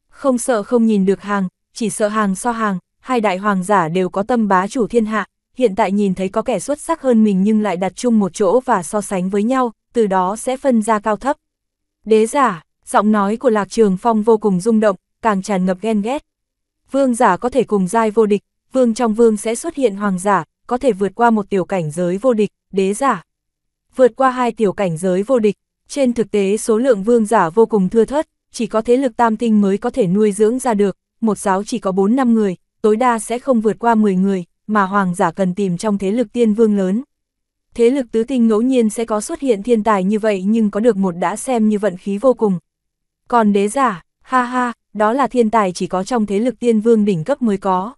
Không sợ không nhìn được hàng, chỉ sợ hàng so hàng, hai đại hoàng giả đều có tâm bá chủ thiên hạ, hiện tại nhìn thấy có kẻ xuất sắc hơn mình nhưng lại đặt chung một chỗ và so sánh với nhau, từ đó sẽ phân ra cao thấp. Đế giả, giọng nói của Lạc Trường Phong vô cùng rung động, càng tràn ngập ghen ghét. Vương giả có thể cùng giai vô địch, vương trong vương sẽ xuất hiện hoàng giả, có thể vượt qua một tiểu cảnh giới vô địch, đế giả. Vượt qua hai tiểu cảnh giới vô địch, trên thực tế số lượng vương giả vô cùng thưa thớt, chỉ có thế lực tam tinh mới có thể nuôi dưỡng ra được, một giáo chỉ có 4 năm người, tối đa sẽ không vượt qua 10 người, mà hoàng giả cần tìm trong thế lực tiên vương lớn. Thế lực tứ tinh ngẫu nhiên sẽ có xuất hiện thiên tài như vậy nhưng có được một đã xem như vận khí vô cùng. Còn đế giả, ha ha, đó là thiên tài chỉ có trong thế lực tiên vương đỉnh cấp mới có.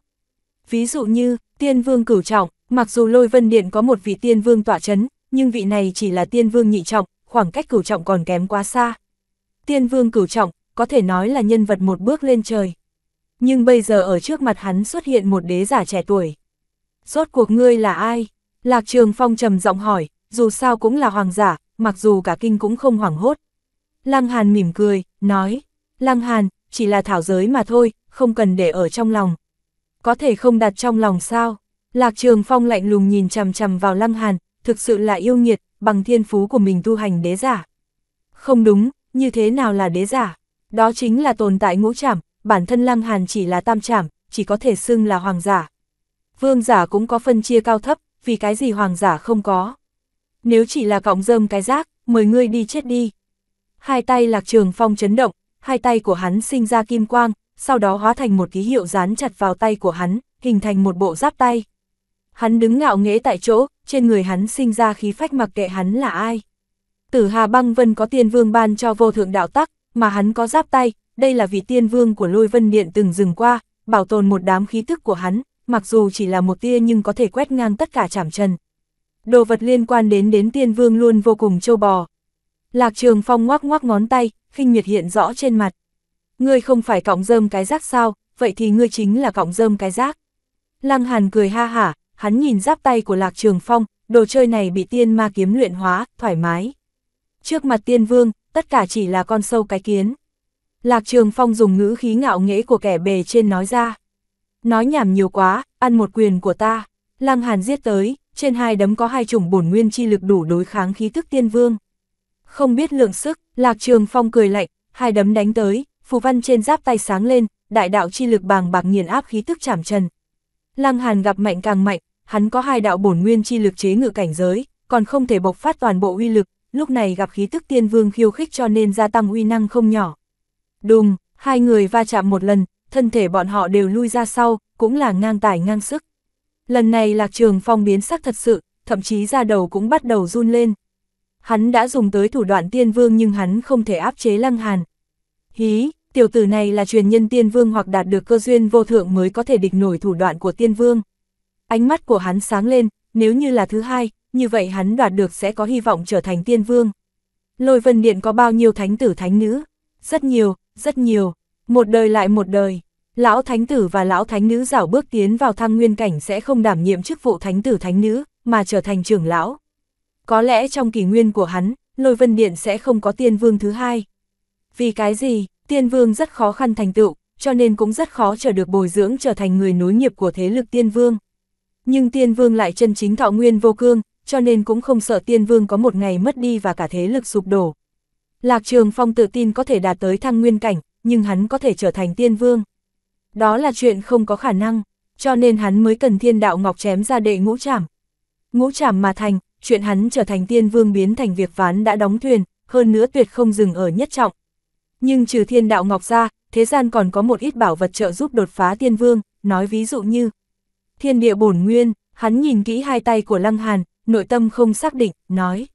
Ví dụ như, tiên vương cửu trọng, mặc dù lôi vân điện có một vị tiên vương tỏa chấn, nhưng vị này chỉ là tiên vương nhị trọng, khoảng cách cửu trọng còn kém quá xa. Tiên vương cửu trọng, có thể nói là nhân vật một bước lên trời. Nhưng bây giờ ở trước mặt hắn xuất hiện một đế giả trẻ tuổi. Rốt cuộc ngươi là ai? Lạc Trường Phong trầm giọng hỏi, dù sao cũng là hoàng giả, mặc dù cả kinh cũng không hoảng hốt. Lăng Hàn mỉm cười, nói, Lăng Hàn, chỉ là thảo giới mà thôi, không cần để ở trong lòng. Có thể không đặt trong lòng sao? Lạc Trường Phong lạnh lùng nhìn chằm chằm vào Lăng Hàn, thực sự là yêu nghiệt, bằng thiên phú của mình tu hành đế giả. Không đúng, như thế nào là đế giả? Đó chính là tồn tại ngũ trảm, bản thân Lăng Hàn chỉ là tam trảm, chỉ có thể xưng là hoàng giả. Vương giả cũng có phân chia cao thấp, vì cái gì hoàng giả không có. Nếu chỉ là cọng rơm cái rác, mời ngươi đi chết đi. Hai tay Lạc Trường Phong chấn động, hai tay của hắn sinh ra kim quang, sau đó hóa thành một ký hiệu dán chặt vào tay của hắn, hình thành một bộ giáp tay. Hắn đứng ngạo nghễ tại chỗ, trên người hắn sinh ra khí phách mặc kệ hắn là ai. Tử Hà Băng Vân có tiên vương ban cho vô thượng đạo tắc, mà hắn có giáp tay, đây là vị tiên vương của lôi vân điện từng dừng qua, bảo tồn một đám khí tức của hắn, mặc dù chỉ là một tia nhưng có thể quét ngang tất cả chảm trần. Đồ vật liên quan đến đến tiên vương luôn vô cùng châu bò, Lạc Trường Phong ngoắc ngoắc ngón tay, khinh miệt hiện rõ trên mặt. Ngươi không phải cọng rơm cái rác sao, vậy thì ngươi chính là cọng rơm cái rác. Lăng Hàn cười ha hả, hắn nhìn giáp tay của Lạc Trường Phong, đồ chơi này bị tiên ma kiếm luyện hóa, thoải mái. Trước mặt tiên vương, tất cả chỉ là con sâu cái kiến. Lạc Trường Phong dùng ngữ khí ngạo nghễ của kẻ bề trên nói ra. Nói nhảm nhiều quá, ăn một quyền của ta. Lăng Hàn giết tới, trên hai đấm có hai chủng bổn nguyên chi lực đủ đối kháng khí thức tiên vương không biết lượng sức, Lạc Trường Phong cười lạnh, hai đấm đánh tới, phù văn trên giáp tay sáng lên, đại đạo chi lực bàng bạc nghiền áp khí tức chảm trần. Lăng Hàn gặp mạnh càng mạnh, hắn có hai đạo bổn nguyên chi lực chế ngự cảnh giới, còn không thể bộc phát toàn bộ uy lực, lúc này gặp khí tức tiên vương khiêu khích cho nên gia tăng uy năng không nhỏ. Đùng, hai người va chạm một lần, thân thể bọn họ đều lui ra sau, cũng là ngang tài ngang sức. Lần này Lạc Trường Phong biến sắc thật sự, thậm chí ra đầu cũng bắt đầu run lên, hắn đã dùng tới thủ đoạn tiên vương nhưng hắn không thể áp chế lăng hàn. Hí, tiểu tử này là truyền nhân tiên vương hoặc đạt được cơ duyên vô thượng mới có thể địch nổi thủ đoạn của tiên vương. Ánh mắt của hắn sáng lên, nếu như là thứ hai, như vậy hắn đoạt được sẽ có hy vọng trở thành tiên vương. Lôi vân điện có bao nhiêu thánh tử thánh nữ? Rất nhiều, rất nhiều, một đời lại một đời. Lão thánh tử và lão thánh nữ dảo bước tiến vào thăng nguyên cảnh sẽ không đảm nhiệm chức vụ thánh tử thánh nữ, mà trở thành trưởng lão. Có lẽ trong kỷ nguyên của hắn, lôi vân điện sẽ không có tiên vương thứ hai. Vì cái gì, tiên vương rất khó khăn thành tựu, cho nên cũng rất khó trở được bồi dưỡng trở thành người nối nghiệp của thế lực tiên vương. Nhưng tiên vương lại chân chính thọ nguyên vô cương, cho nên cũng không sợ tiên vương có một ngày mất đi và cả thế lực sụp đổ. Lạc Trường Phong tự tin có thể đạt tới thăng nguyên cảnh, nhưng hắn có thể trở thành tiên vương. Đó là chuyện không có khả năng, cho nên hắn mới cần thiên đạo ngọc chém ra đệ ngũ trảm. Ngũ trảm mà thành, chuyện hắn trở thành tiên vương biến thành việc ván đã đóng thuyền, hơn nữa tuyệt không dừng ở nhất trọng. Nhưng trừ thiên đạo ngọc ra, thế gian còn có một ít bảo vật trợ giúp đột phá tiên vương, nói ví dụ như thiên địa bổn nguyên, hắn nhìn kỹ hai tay của Lăng Hàn, nội tâm không xác định, nói.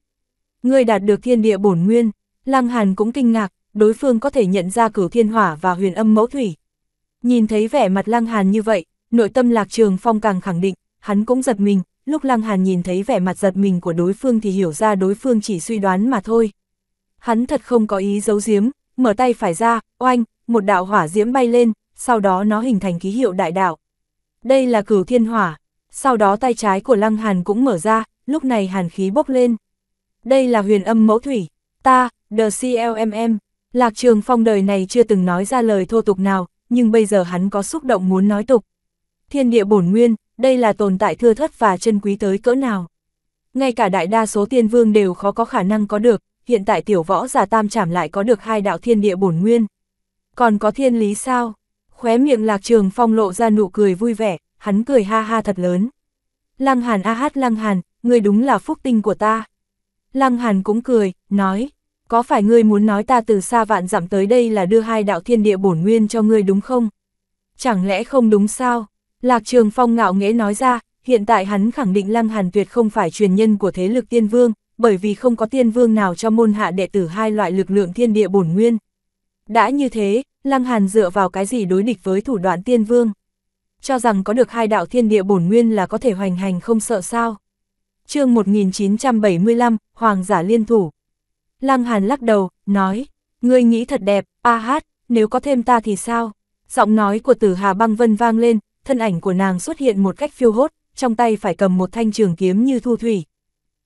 Ngươi đạt được thiên địa bổn nguyên, Lăng Hàn cũng kinh ngạc, đối phương có thể nhận ra cửu thiên hỏa và huyền âm mẫu thủy. Nhìn thấy vẻ mặt Lăng Hàn như vậy, nội tâm lạc trường phong càng khẳng định, hắn cũng giật mình, lúc Lăng Hàn nhìn thấy vẻ mặt giật mình của đối phương thì hiểu ra đối phương chỉ suy đoán mà thôi. Hắn thật không có ý giấu giếm, mở tay phải ra, oanh, một đạo hỏa diễm bay lên, sau đó nó hình thành ký hiệu đại đạo. Đây là cửu thiên hỏa, sau đó tay trái của Lăng Hàn cũng mở ra, lúc này hàn khí bốc lên. Đây là huyền âm mẫu thủy, ta, The CLMM, Lạc Trường Phong đời này chưa từng nói ra lời thô tục nào, nhưng bây giờ hắn có xúc động muốn nói tục thiên địa bổn nguyên, đây là tồn tại thưa thất và chân quý tới cỡ nào. Ngay cả đại đa số tiên vương đều khó có khả năng có được, hiện tại tiểu võ giả tam trảm lại có được hai đạo thiên địa bổn nguyên. Còn có thiên lý sao? Khóe miệng lạc trường phong lộ ra nụ cười vui vẻ, hắn cười ha ha thật lớn. Lăng hàn a hát lăng hàn, ngươi đúng là phúc tinh của ta. Lăng hàn cũng cười, nói, có phải ngươi muốn nói ta từ xa vạn dặm tới đây là đưa hai đạo thiên địa bổn nguyên cho ngươi đúng không? Chẳng lẽ không đúng sao? Lạc Trường Phong ngạo nghễ nói ra, hiện tại hắn khẳng định Lăng Hàn Tuyệt không phải truyền nhân của thế lực tiên vương, bởi vì không có tiên vương nào cho môn hạ đệ tử hai loại lực lượng thiên địa bổn nguyên. Đã như thế, Lăng Hàn dựa vào cái gì đối địch với thủ đoạn tiên vương? Cho rằng có được hai đạo thiên địa bổn nguyên là có thể hoành hành không sợ sao? chương 1975, Hoàng giả liên thủ. Lăng Hàn lắc đầu, nói, ngươi nghĩ thật đẹp, a hát, nếu có thêm ta thì sao? Giọng nói của tử Hà Băng Vân vang lên, thân ảnh của nàng xuất hiện một cách phiêu hốt, trong tay phải cầm một thanh trường kiếm như thu thủy.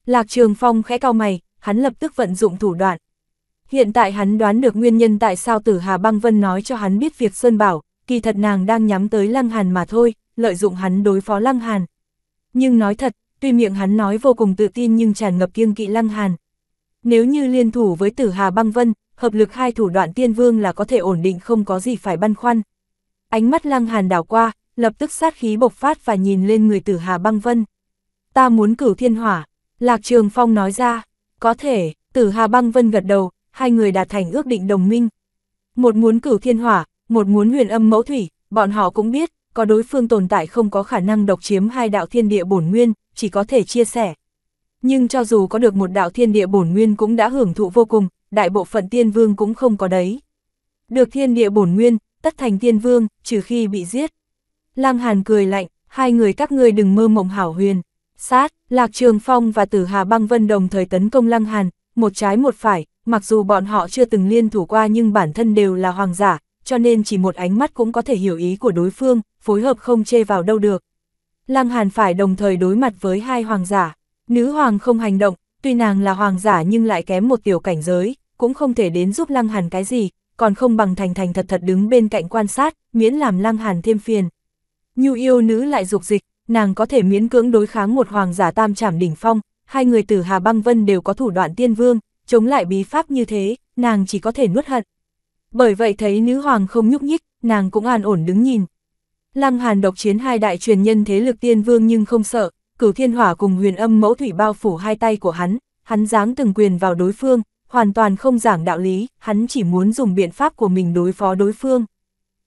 Lạc Trường Phong khẽ cao mày, hắn lập tức vận dụng thủ đoạn. Hiện tại hắn đoán được nguyên nhân tại sao Tử Hà Băng Vân nói cho hắn biết việc Sơn Bảo, kỳ thật nàng đang nhắm tới Lăng Hàn mà thôi, lợi dụng hắn đối phó Lăng Hàn. Nhưng nói thật, tuy miệng hắn nói vô cùng tự tin nhưng tràn ngập kiêng kỵ Lăng Hàn. Nếu như liên thủ với Tử Hà Băng Vân, hợp lực hai thủ đoạn tiên vương là có thể ổn định không có gì phải băn khoăn. Ánh mắt Lăng Hàn đảo qua, lập tức sát khí bộc phát và nhìn lên người tử Hà Băng Vân. Ta muốn cửu thiên hỏa, Lạc Trường Phong nói ra, có thể, tử Hà Băng Vân gật đầu, hai người đạt thành ước định đồng minh. Một muốn cửu thiên hỏa, một muốn huyền âm mẫu thủy, bọn họ cũng biết, có đối phương tồn tại không có khả năng độc chiếm hai đạo thiên địa bổn nguyên, chỉ có thể chia sẻ. Nhưng cho dù có được một đạo thiên địa bổn nguyên cũng đã hưởng thụ vô cùng, đại bộ phận tiên vương cũng không có đấy. Được thiên địa bổn nguyên, tất thành tiên vương, trừ khi bị giết. Lăng Hàn cười lạnh, hai người các ngươi đừng mơ mộng hảo huyền. Sát, Lạc Trường Phong và Tử Hà Băng Vân đồng thời tấn công Lăng Hàn, một trái một phải, mặc dù bọn họ chưa từng liên thủ qua nhưng bản thân đều là hoàng giả, cho nên chỉ một ánh mắt cũng có thể hiểu ý của đối phương, phối hợp không chê vào đâu được. Lăng Hàn phải đồng thời đối mặt với hai hoàng giả, nữ hoàng không hành động, tuy nàng là hoàng giả nhưng lại kém một tiểu cảnh giới, cũng không thể đến giúp Lăng Hàn cái gì, còn không bằng thành thành thật thật đứng bên cạnh quan sát, miễn làm Lăng Hàn thêm phiền. Nhu yêu nữ lại dục dịch, nàng có thể miễn cưỡng đối kháng một hoàng giả tam trảm đỉnh phong, hai người tử Hà Băng Vân đều có thủ đoạn tiên vương, chống lại bí pháp như thế, nàng chỉ có thể nuốt hận. Bởi vậy thấy nữ hoàng không nhúc nhích, nàng cũng an ổn đứng nhìn. Lăng Hàn độc chiến hai đại truyền nhân thế lực tiên vương nhưng không sợ, cửu thiên hỏa cùng huyền âm mẫu thủy bao phủ hai tay của hắn, hắn giáng từng quyền vào đối phương, hoàn toàn không giảng đạo lý, hắn chỉ muốn dùng biện pháp của mình đối phó đối phương.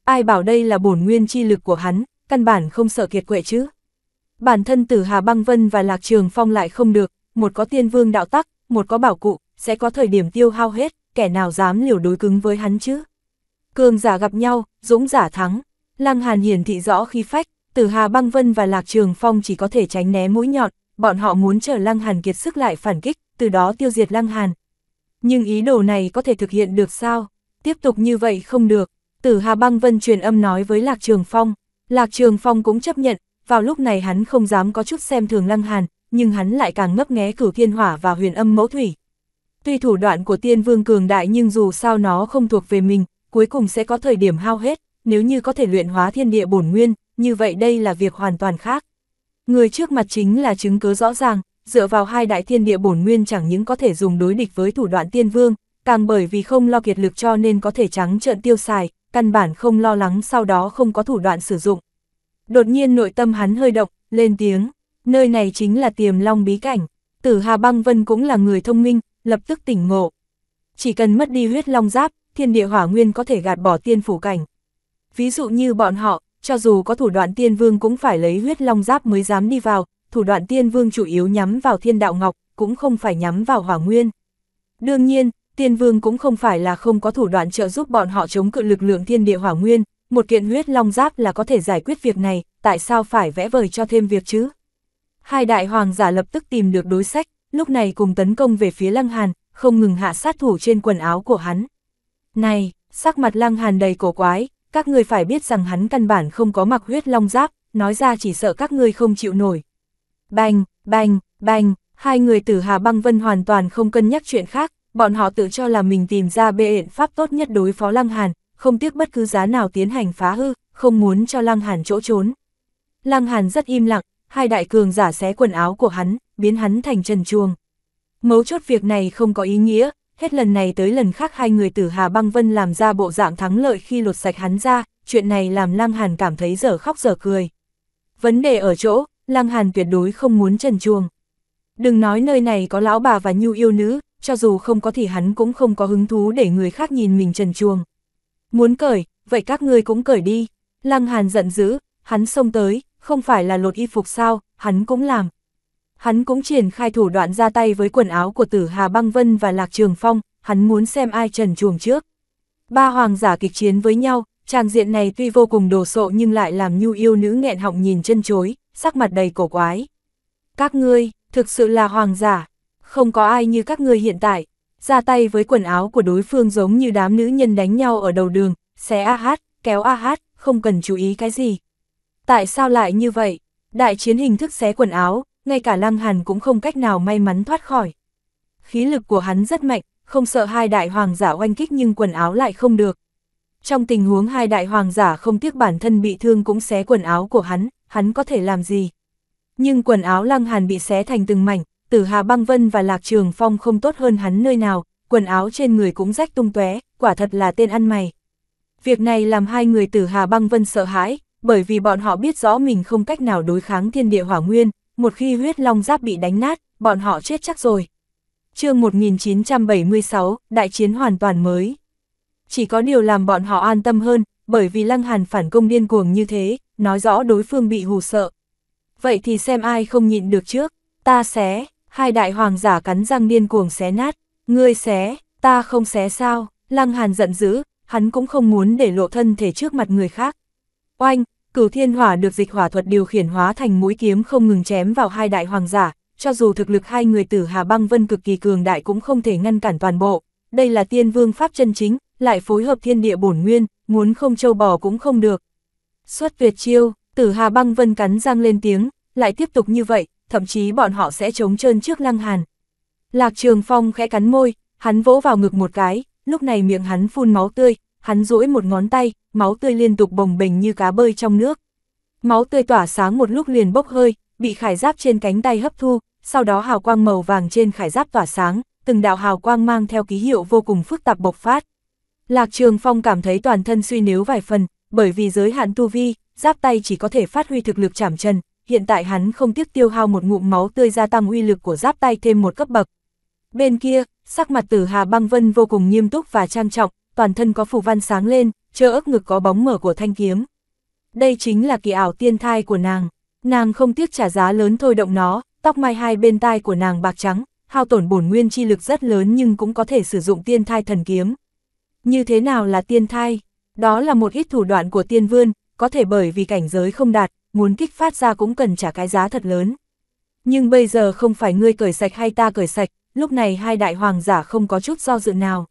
Ai bảo đây là bổn nguyên chi lực của hắn, căn bản không sợ kiệt quệ chứ. Bản thân tử Hà Băng Vân và Lạc Trường Phong lại không được, một có tiên vương đạo tắc, một có bảo cụ, sẽ có thời điểm tiêu hao hết, kẻ nào dám liều đối cứng với hắn chứ. Cường giả gặp nhau, dũng giả thắng, Lăng Hàn hiển thị rõ khi phách, tử Hà Băng Vân và Lạc Trường Phong chỉ có thể tránh né mũi nhọn, bọn họ muốn chờ Lăng Hàn kiệt sức lại phản kích, từ đó tiêu diệt Lăng Hàn. Nhưng ý đồ này có thể thực hiện được sao? Tiếp tục như vậy không được, tử Hà Băng Vân truyền âm nói với Lạc Trường Phong. Lạc Trường Phong cũng chấp nhận, vào lúc này hắn không dám có chút xem thường Lăng Hàn, nhưng hắn lại càng ngấp nghé cử thiên hỏa và huyền âm mẫu thủy. Tuy thủ đoạn của tiên vương cường đại nhưng dù sao nó không thuộc về mình, cuối cùng sẽ có thời điểm hao hết, nếu như có thể luyện hóa thiên địa bổn nguyên, như vậy đây là việc hoàn toàn khác. Người trước mặt chính là chứng cứ rõ ràng, dựa vào hai đại thiên địa bổn nguyên chẳng những có thể dùng đối địch với thủ đoạn tiên vương, càng bởi vì không lo kiệt lực cho nên có thể trắng trợn tiêu xài, căn bản không lo lắng sau đó không có thủ đoạn sử dụng. Đột nhiên nội tâm hắn hơi động, lên tiếng, nơi này chính là tiềm long bí cảnh, tử Hà Băng Vân cũng là người thông minh, lập tức tỉnh ngộ. Chỉ cần mất đi huyết long giáp, thiên địa hỏa nguyên có thể gạt bỏ tiên phủ cảnh. Ví dụ như bọn họ, cho dù có thủ đoạn tiên vương cũng phải lấy huyết long giáp mới dám đi vào, thủ đoạn tiên vương chủ yếu nhắm vào thiên đạo ngọc, cũng không phải nhắm vào hỏa nguyên. Đương nhiên, Tiên Vương cũng không phải là không có thủ đoạn trợ giúp bọn họ chống cự lực lượng thiên địa hỏa nguyên, một kiện huyết long giáp là có thể giải quyết việc này, tại sao phải vẽ vời cho thêm việc chứ? Hai đại hoàng giả lập tức tìm được đối sách, lúc này cùng tấn công về phía Lăng Hàn, không ngừng hạ sát thủ trên quần áo của hắn. Này, sắc mặt Lăng Hàn đầy cổ quái, các ngươi phải biết rằng hắn căn bản không có mặc huyết long giáp, nói ra chỉ sợ các ngươi không chịu nổi. Bành, bành, bành, hai người tử Hà Băng Vân hoàn toàn không cân nhắc chuyện khác, bọn họ tự cho là mình tìm ra biện pháp tốt nhất đối phó Lăng Hàn, không tiếc bất cứ giá nào tiến hành phá hư, không muốn cho Lăng Hàn chỗ trốn. Lăng Hàn rất im lặng, hai đại cường giả xé quần áo của hắn, biến hắn thành trần chuồng. Mấu chốt việc này không có ý nghĩa, hết lần này tới lần khác hai người tử Hà Băng Vân làm ra bộ dạng thắng lợi khi lột sạch hắn ra, chuyện này làm Lăng Hàn cảm thấy dở khóc dở cười. Vấn đề ở chỗ, Lăng Hàn tuyệt đối không muốn trần chuồng. Đừng nói nơi này có lão bà và nhu yêu nữ, cho dù không có thì hắn cũng không có hứng thú để người khác nhìn mình trần chuồng. Muốn cởi, vậy các ngươi cũng cởi đi. Lăng Hàn giận dữ, hắn xông tới, không phải là lột y phục sao, hắn cũng làm. Hắn cũng triển khai thủ đoạn ra tay với quần áo của tử Hà Băng Vân và Lạc Trường Phong, hắn muốn xem ai trần chuồng trước. Ba hoàng giả kịch chiến với nhau, tràng diện này tuy vô cùng đồ sộ nhưng lại làm nhu yêu nữ nghẹn họng nhìn chân chối, sắc mặt đầy cổ quái. Các ngươi, thực sự là hoàng giả, không có ai như các ngươi hiện tại, ra tay với quần áo của đối phương giống như đám nữ nhân đánh nhau ở đầu đường, xé a hát, kéo a hát, không cần chú ý cái gì. Tại sao lại như vậy? Đại chiến hình thức xé quần áo, ngay cả Lăng Hàn cũng không cách nào may mắn thoát khỏi. Khí lực của hắn rất mạnh, không sợ hai đại hoàng giả oanh kích nhưng quần áo lại không được. Trong tình huống hai đại hoàng giả không tiếc bản thân bị thương cũng xé quần áo của hắn, hắn có thể làm gì? Nhưng quần áo Lăng Hàn bị xé thành từng mảnh, tử hà băng vân và lạc trường phong không tốt hơn hắn nơi nào, quần áo trên người cũng rách tung tóe, quả thật là tên ăn mày. Việc này làm hai người tử hà băng vân sợ hãi, bởi vì bọn họ biết rõ mình không cách nào đối kháng thiên địa hỏa nguyên, một khi huyết long giáp bị đánh nát, bọn họ chết chắc rồi. chương 1976, đại chiến hoàn toàn mới. Chỉ có điều làm bọn họ an tâm hơn, bởi vì lăng hàn phản công điên cuồng như thế, nói rõ đối phương bị hù sợ. Vậy thì xem ai không nhịn được trước, ta sẽ, hai đại hoàng giả cắn răng điên cuồng xé nát, ngươi xé, ta không xé sao, lăng hàn giận dữ, hắn cũng không muốn để lộ thân thể trước mặt người khác. Oanh, cửu thiên hỏa được dịch hỏa thuật điều khiển hóa thành mũi kiếm không ngừng chém vào hai đại hoàng giả, cho dù thực lực hai người tử Hà Băng Vân cực kỳ cường đại cũng không thể ngăn cản toàn bộ. Đây là tiên vương pháp chân chính, lại phối hợp thiên địa bổn nguyên, muốn không châu bò cũng không được. Xuất tuyệt chiêu, tử Hà Băng Vân cắn răng lên tiếng, lại tiếp tục như vậy, thậm chí bọn họ sẽ chống chân trước Lăng Hàn. Lạc Trường Phong khẽ cắn môi, hắn vỗ vào ngực một cái, lúc này miệng hắn phun máu tươi, hắn duỗi một ngón tay, máu tươi liên tục bồng bềnh như cá bơi trong nước. Máu tươi tỏa sáng một lúc liền bốc hơi, bị khải giáp trên cánh tay hấp thu, sau đó hào quang màu vàng trên khải giáp tỏa sáng, từng đạo hào quang mang theo ký hiệu vô cùng phức tạp bộc phát. Lạc Trường Phong cảm thấy toàn thân suy nếu vài phần, bởi vì giới hạn tu vi, giáp tay chỉ có thể phát huy thực lực chạm chân, hiện tại hắn không tiếc tiêu hao một ngụm máu tươi gia tăng uy lực của giáp tay thêm một cấp bậc. Bên kia, sắc mặt tử Hà Băng Vân vô cùng nghiêm túc và trang trọng, toàn thân có phù văn sáng lên, chơ ức ngực có bóng mở của thanh kiếm. Đây chính là kỳ ảo tiên thai của nàng, nàng không tiếc trả giá lớn thôi động nó, tóc mai hai bên tai của nàng bạc trắng, hao tổn bổn nguyên chi lực rất lớn nhưng cũng có thể sử dụng tiên thai thần kiếm. Như thế nào là tiên thai? Đó là một ít thủ đoạn của tiên vương, có thể bởi vì cảnh giới không đạt muốn kích phát ra cũng cần trả cái giá thật lớn. Nhưng bây giờ không phải ngươi cởi sạch hay ta cởi sạch, lúc này hai đại hoàng giả không có chút do dự nào.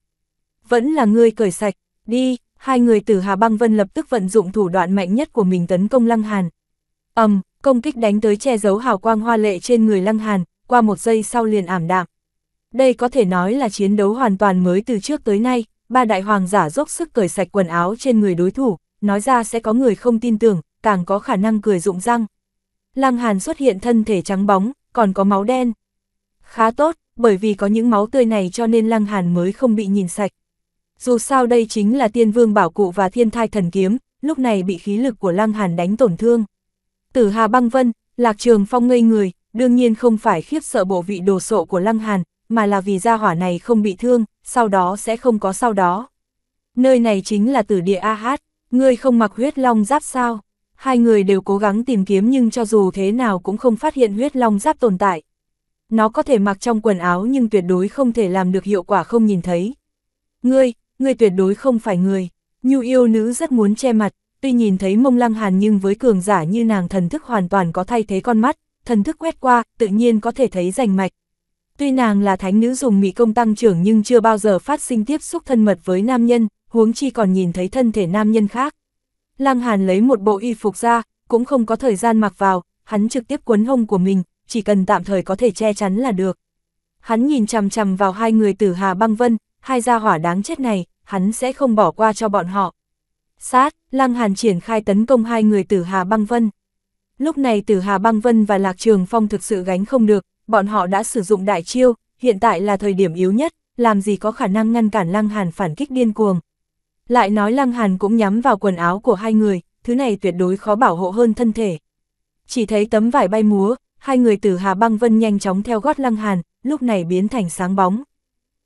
Vẫn là ngươi cởi sạch, đi, hai người từ Hà Băng Vân lập tức vận dụng thủ đoạn mạnh nhất của mình tấn công Lăng Hàn. ầm, um, công kích đánh tới che giấu hào quang hoa lệ trên người Lăng Hàn, qua một giây sau liền ảm đạm. Đây có thể nói là chiến đấu hoàn toàn mới từ trước tới nay, ba đại hoàng giả dốc sức cởi sạch quần áo trên người đối thủ, nói ra sẽ có người không tin tưởng, càng có khả năng cười rụng răng. Lăng Hàn xuất hiện thân thể trắng bóng, còn có máu đen. Khá tốt, bởi vì có những máu tươi này cho nên Lăng Hàn mới không bị nhìn sạch. Dù sao đây chính là tiên vương bảo cụ và thiên thai thần kiếm, lúc này bị khí lực của Lăng Hàn đánh tổn thương. Tử Hà Băng Vân, Lạc Trường Phong ngây người, đương nhiên không phải khiếp sợ bộ vị đồ sộ của Lăng Hàn, mà là vì gia hỏa này không bị thương, sau đó sẽ không có sau đó. Nơi này chính là tử địa A-Hát, ngươi không mặc huyết long giáp sao? hai người đều cố gắng tìm kiếm nhưng cho dù thế nào cũng không phát hiện huyết long giáp tồn tại. Nó có thể mặc trong quần áo nhưng tuyệt đối không thể làm được hiệu quả không nhìn thấy. Ngươi, ngươi tuyệt đối không phải người. Nhu yêu nữ rất muốn che mặt, tuy nhìn thấy mông lăng hàn nhưng với cường giả như nàng thần thức hoàn toàn có thay thế con mắt, thần thức quét qua, tự nhiên có thể thấy rành mạch. Tuy nàng là thánh nữ dùng mỹ công tăng trưởng nhưng chưa bao giờ phát sinh tiếp xúc thân mật với nam nhân, huống chi còn nhìn thấy thân thể nam nhân khác. Lăng Hàn lấy một bộ y phục ra, cũng không có thời gian mặc vào, hắn trực tiếp quấn hông của mình, chỉ cần tạm thời có thể che chắn là được. Hắn nhìn chằm chằm vào hai người tử Hà Băng Vân, hai gia hỏa đáng chết này, hắn sẽ không bỏ qua cho bọn họ. Sát, Lăng Hàn triển khai tấn công hai người tử Hà Băng Vân. Lúc này tử Hà Băng Vân và Lạc Trường Phong thực sự gánh không được, bọn họ đã sử dụng đại chiêu, hiện tại là thời điểm yếu nhất, làm gì có khả năng ngăn cản Lăng Hàn phản kích điên cuồng. Lại nói Lăng Hàn cũng nhắm vào quần áo của hai người, thứ này tuyệt đối khó bảo hộ hơn thân thể. Chỉ thấy tấm vải bay múa, hai người từ Hà Băng Vân nhanh chóng theo gót Lăng Hàn, lúc này biến thành sáng bóng.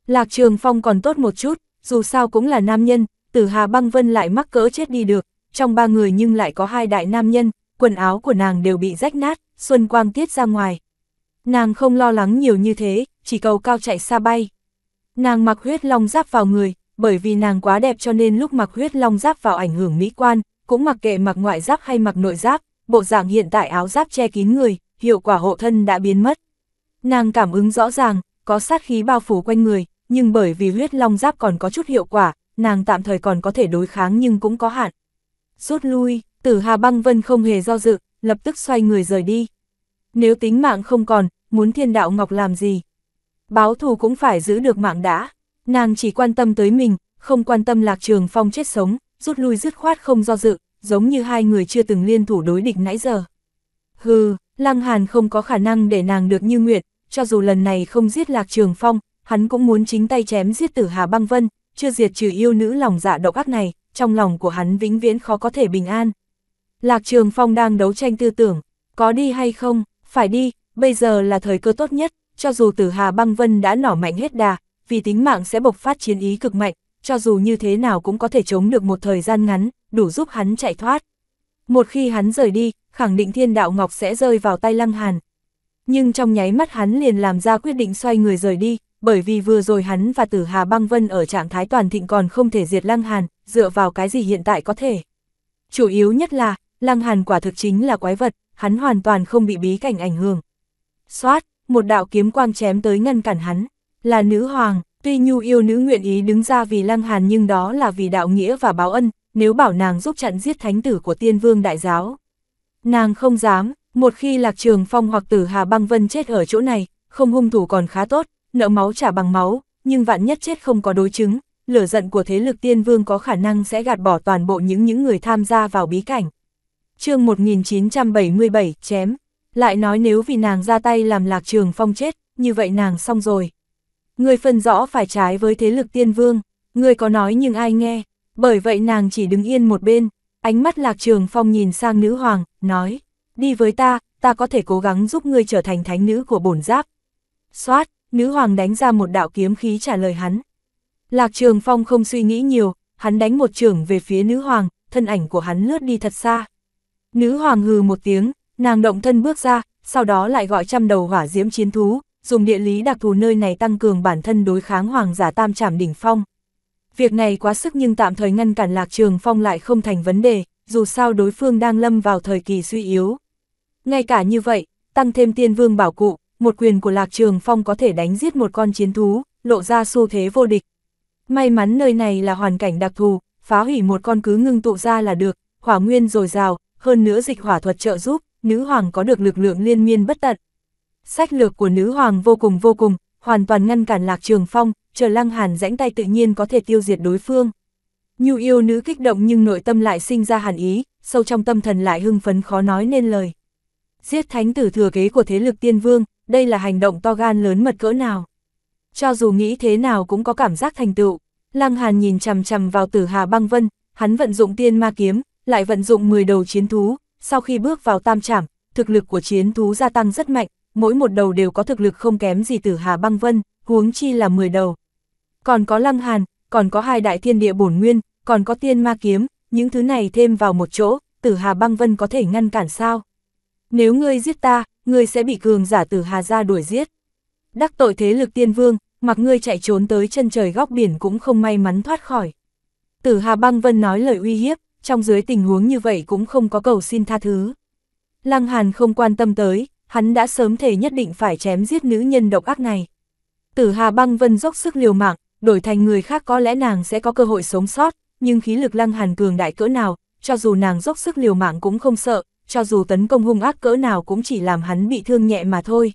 Lạc Trường Phong còn tốt một chút, dù sao cũng là nam nhân, từ Hà Băng Vân lại mắc cỡ chết đi được, trong ba người nhưng lại có hai đại nam nhân, quần áo của nàng đều bị rách nát, xuân quang tiết ra ngoài. Nàng không lo lắng nhiều như thế, chỉ cầu cao chạy xa bay. Nàng mặc huyết long giáp vào người, bởi vì nàng quá đẹp cho nên lúc mặc huyết long giáp vào ảnh hưởng mỹ quan, cũng mặc kệ mặc ngoại giáp hay mặc nội giáp, bộ dạng hiện tại áo giáp che kín người, hiệu quả hộ thân đã biến mất. Nàng cảm ứng rõ ràng, có sát khí bao phủ quanh người, nhưng bởi vì huyết long giáp còn có chút hiệu quả, nàng tạm thời còn có thể đối kháng nhưng cũng có hạn. Rút lui, tử Hà Băng Vân không hề do dự, lập tức xoay người rời đi. Nếu tính mạng không còn, muốn thiên đạo ngọc làm gì? Báo thù cũng phải giữ được mạng đã. Nàng chỉ quan tâm tới mình, không quan tâm lạc trường phong chết sống, rút lui dứt khoát không do dự, giống như hai người chưa từng liên thủ đối địch nãy giờ. Hừ, Lăng Hàn không có khả năng để nàng được như nguyện, cho dù lần này không giết lạc trường phong, hắn cũng muốn chính tay chém giết tử Hà Băng Vân, chưa diệt trừ yêu nữ lòng dạ độc ác này, trong lòng của hắn vĩnh viễn khó có thể bình an. Lạc Trường Phong đang đấu tranh tư tưởng, có đi hay không, phải đi, bây giờ là thời cơ tốt nhất, cho dù tử Hà Băng Vân đã nỏ mạnh hết đà, vì tính mạng sẽ bộc phát chiến ý cực mạnh, cho dù như thế nào cũng có thể chống được một thời gian ngắn, đủ giúp hắn chạy thoát. Một khi hắn rời đi, khẳng định thiên đạo ngọc sẽ rơi vào tay Lăng Hàn. Nhưng trong nháy mắt hắn liền làm ra quyết định xoay người rời đi, bởi vì vừa rồi hắn và tử Hà Băng Vân ở trạng thái toàn thịnh còn không thể diệt Lăng Hàn, dựa vào cái gì hiện tại có thể. Chủ yếu nhất là, Lăng Hàn quả thực chính là quái vật, hắn hoàn toàn không bị bí cảnh ảnh hưởng. Xoát, một đạo kiếm quang chém tới ngăn cản hắn. Là nữ hoàng, tuy nhu yêu nữ nguyện ý đứng ra vì lăng hàn nhưng đó là vì đạo nghĩa và báo ân, nếu bảo nàng giúp chặn giết thánh tử của tiên vương đại giáo. Nàng không dám, một khi lạc trường phong hoặc tử hà băng vân chết ở chỗ này, không hung thủ còn khá tốt, nợ máu trả bằng máu, nhưng vạn nhất chết không có đối chứng, lửa giận của thế lực tiên vương có khả năng sẽ gạt bỏ toàn bộ những những người tham gia vào bí cảnh. chương 1977, chém. Lại nói nếu vì nàng ra tay làm lạc trường phong chết, như vậy nàng xong rồi. Người phân rõ phải trái với thế lực tiên vương, người có nói nhưng ai nghe, bởi vậy nàng chỉ đứng yên một bên, ánh mắt lạc trường phong nhìn sang nữ hoàng, nói, đi với ta, ta có thể cố gắng giúp ngươi trở thành thánh nữ của bổn giáp. Xoát, nữ hoàng đánh ra một đạo kiếm khí trả lời hắn. Lạc trường phong không suy nghĩ nhiều, hắn đánh một trường về phía nữ hoàng, thân ảnh của hắn lướt đi thật xa. Nữ hoàng hừ một tiếng, nàng động thân bước ra, sau đó lại gọi trăm đầu hỏa diễm chiến thú, dùng địa lý đặc thù nơi này tăng cường bản thân đối kháng hoàng giả tam trảm đỉnh phong. Việc này quá sức nhưng tạm thời ngăn cản lạc trường phong lại không thành vấn đề, dù sao đối phương đang lâm vào thời kỳ suy yếu. Ngay cả như vậy, tăng thêm tiên vương bảo cụ, một quyền của lạc trường phong có thể đánh giết một con chiến thú, lộ ra xu thế vô địch. May mắn nơi này là hoàn cảnh đặc thù, phá hủy một con cứ ngưng tụ ra là được, hỏa nguyên dồi dào, hơn nữa dịch hỏa thuật trợ giúp, nữ hoàng có được lực lượng liên miên bất tận, Sách lược của nữ hoàng vô cùng vô cùng, hoàn toàn ngăn cản Lạc Trường Phong, chờ Lăng Hàn rãnh tay tự nhiên có thể tiêu diệt đối phương. Nhu yêu nữ kích động nhưng nội tâm lại sinh ra hàn ý, sâu trong tâm thần lại hưng phấn khó nói nên lời. Giết thánh tử thừa kế của thế lực tiên vương, đây là hành động to gan lớn mật cỡ nào. Cho dù nghĩ thế nào cũng có cảm giác thành tựu, Lăng Hàn nhìn chằm chằm vào tử hà băng vân, hắn vận dụng tiên ma kiếm, lại vận dụng 10 đầu chiến thú, sau khi bước vào tam trảm, thực lực của chiến thú gia tăng rất mạnh, mỗi một đầu đều có thực lực không kém gì tử hà băng vân, huống chi là 10 đầu. Còn có lăng hàn, còn có hai đại thiên địa bổn nguyên, còn có tiên ma kiếm, những thứ này thêm vào một chỗ, tử hà băng vân có thể ngăn cản sao? Nếu ngươi giết ta, ngươi sẽ bị cường giả tử hà ra đuổi giết. Đắc tội thế lực tiên vương, mặc ngươi chạy trốn tới chân trời góc biển cũng không may mắn thoát khỏi. Tử hà băng vân nói lời uy hiếp, trong dưới tình huống như vậy cũng không có cầu xin tha thứ. Lăng Hàn không quan tâm tới, hắn đã sớm thể nhất định phải chém giết nữ nhân độc ác này. Tử Hà băng vân dốc sức liều mạng, đổi thành người khác có lẽ nàng sẽ có cơ hội sống sót, nhưng khí lực lăng hàn cường đại cỡ nào, cho dù nàng dốc sức liều mạng cũng không sợ, cho dù tấn công hung ác cỡ nào cũng chỉ làm hắn bị thương nhẹ mà thôi.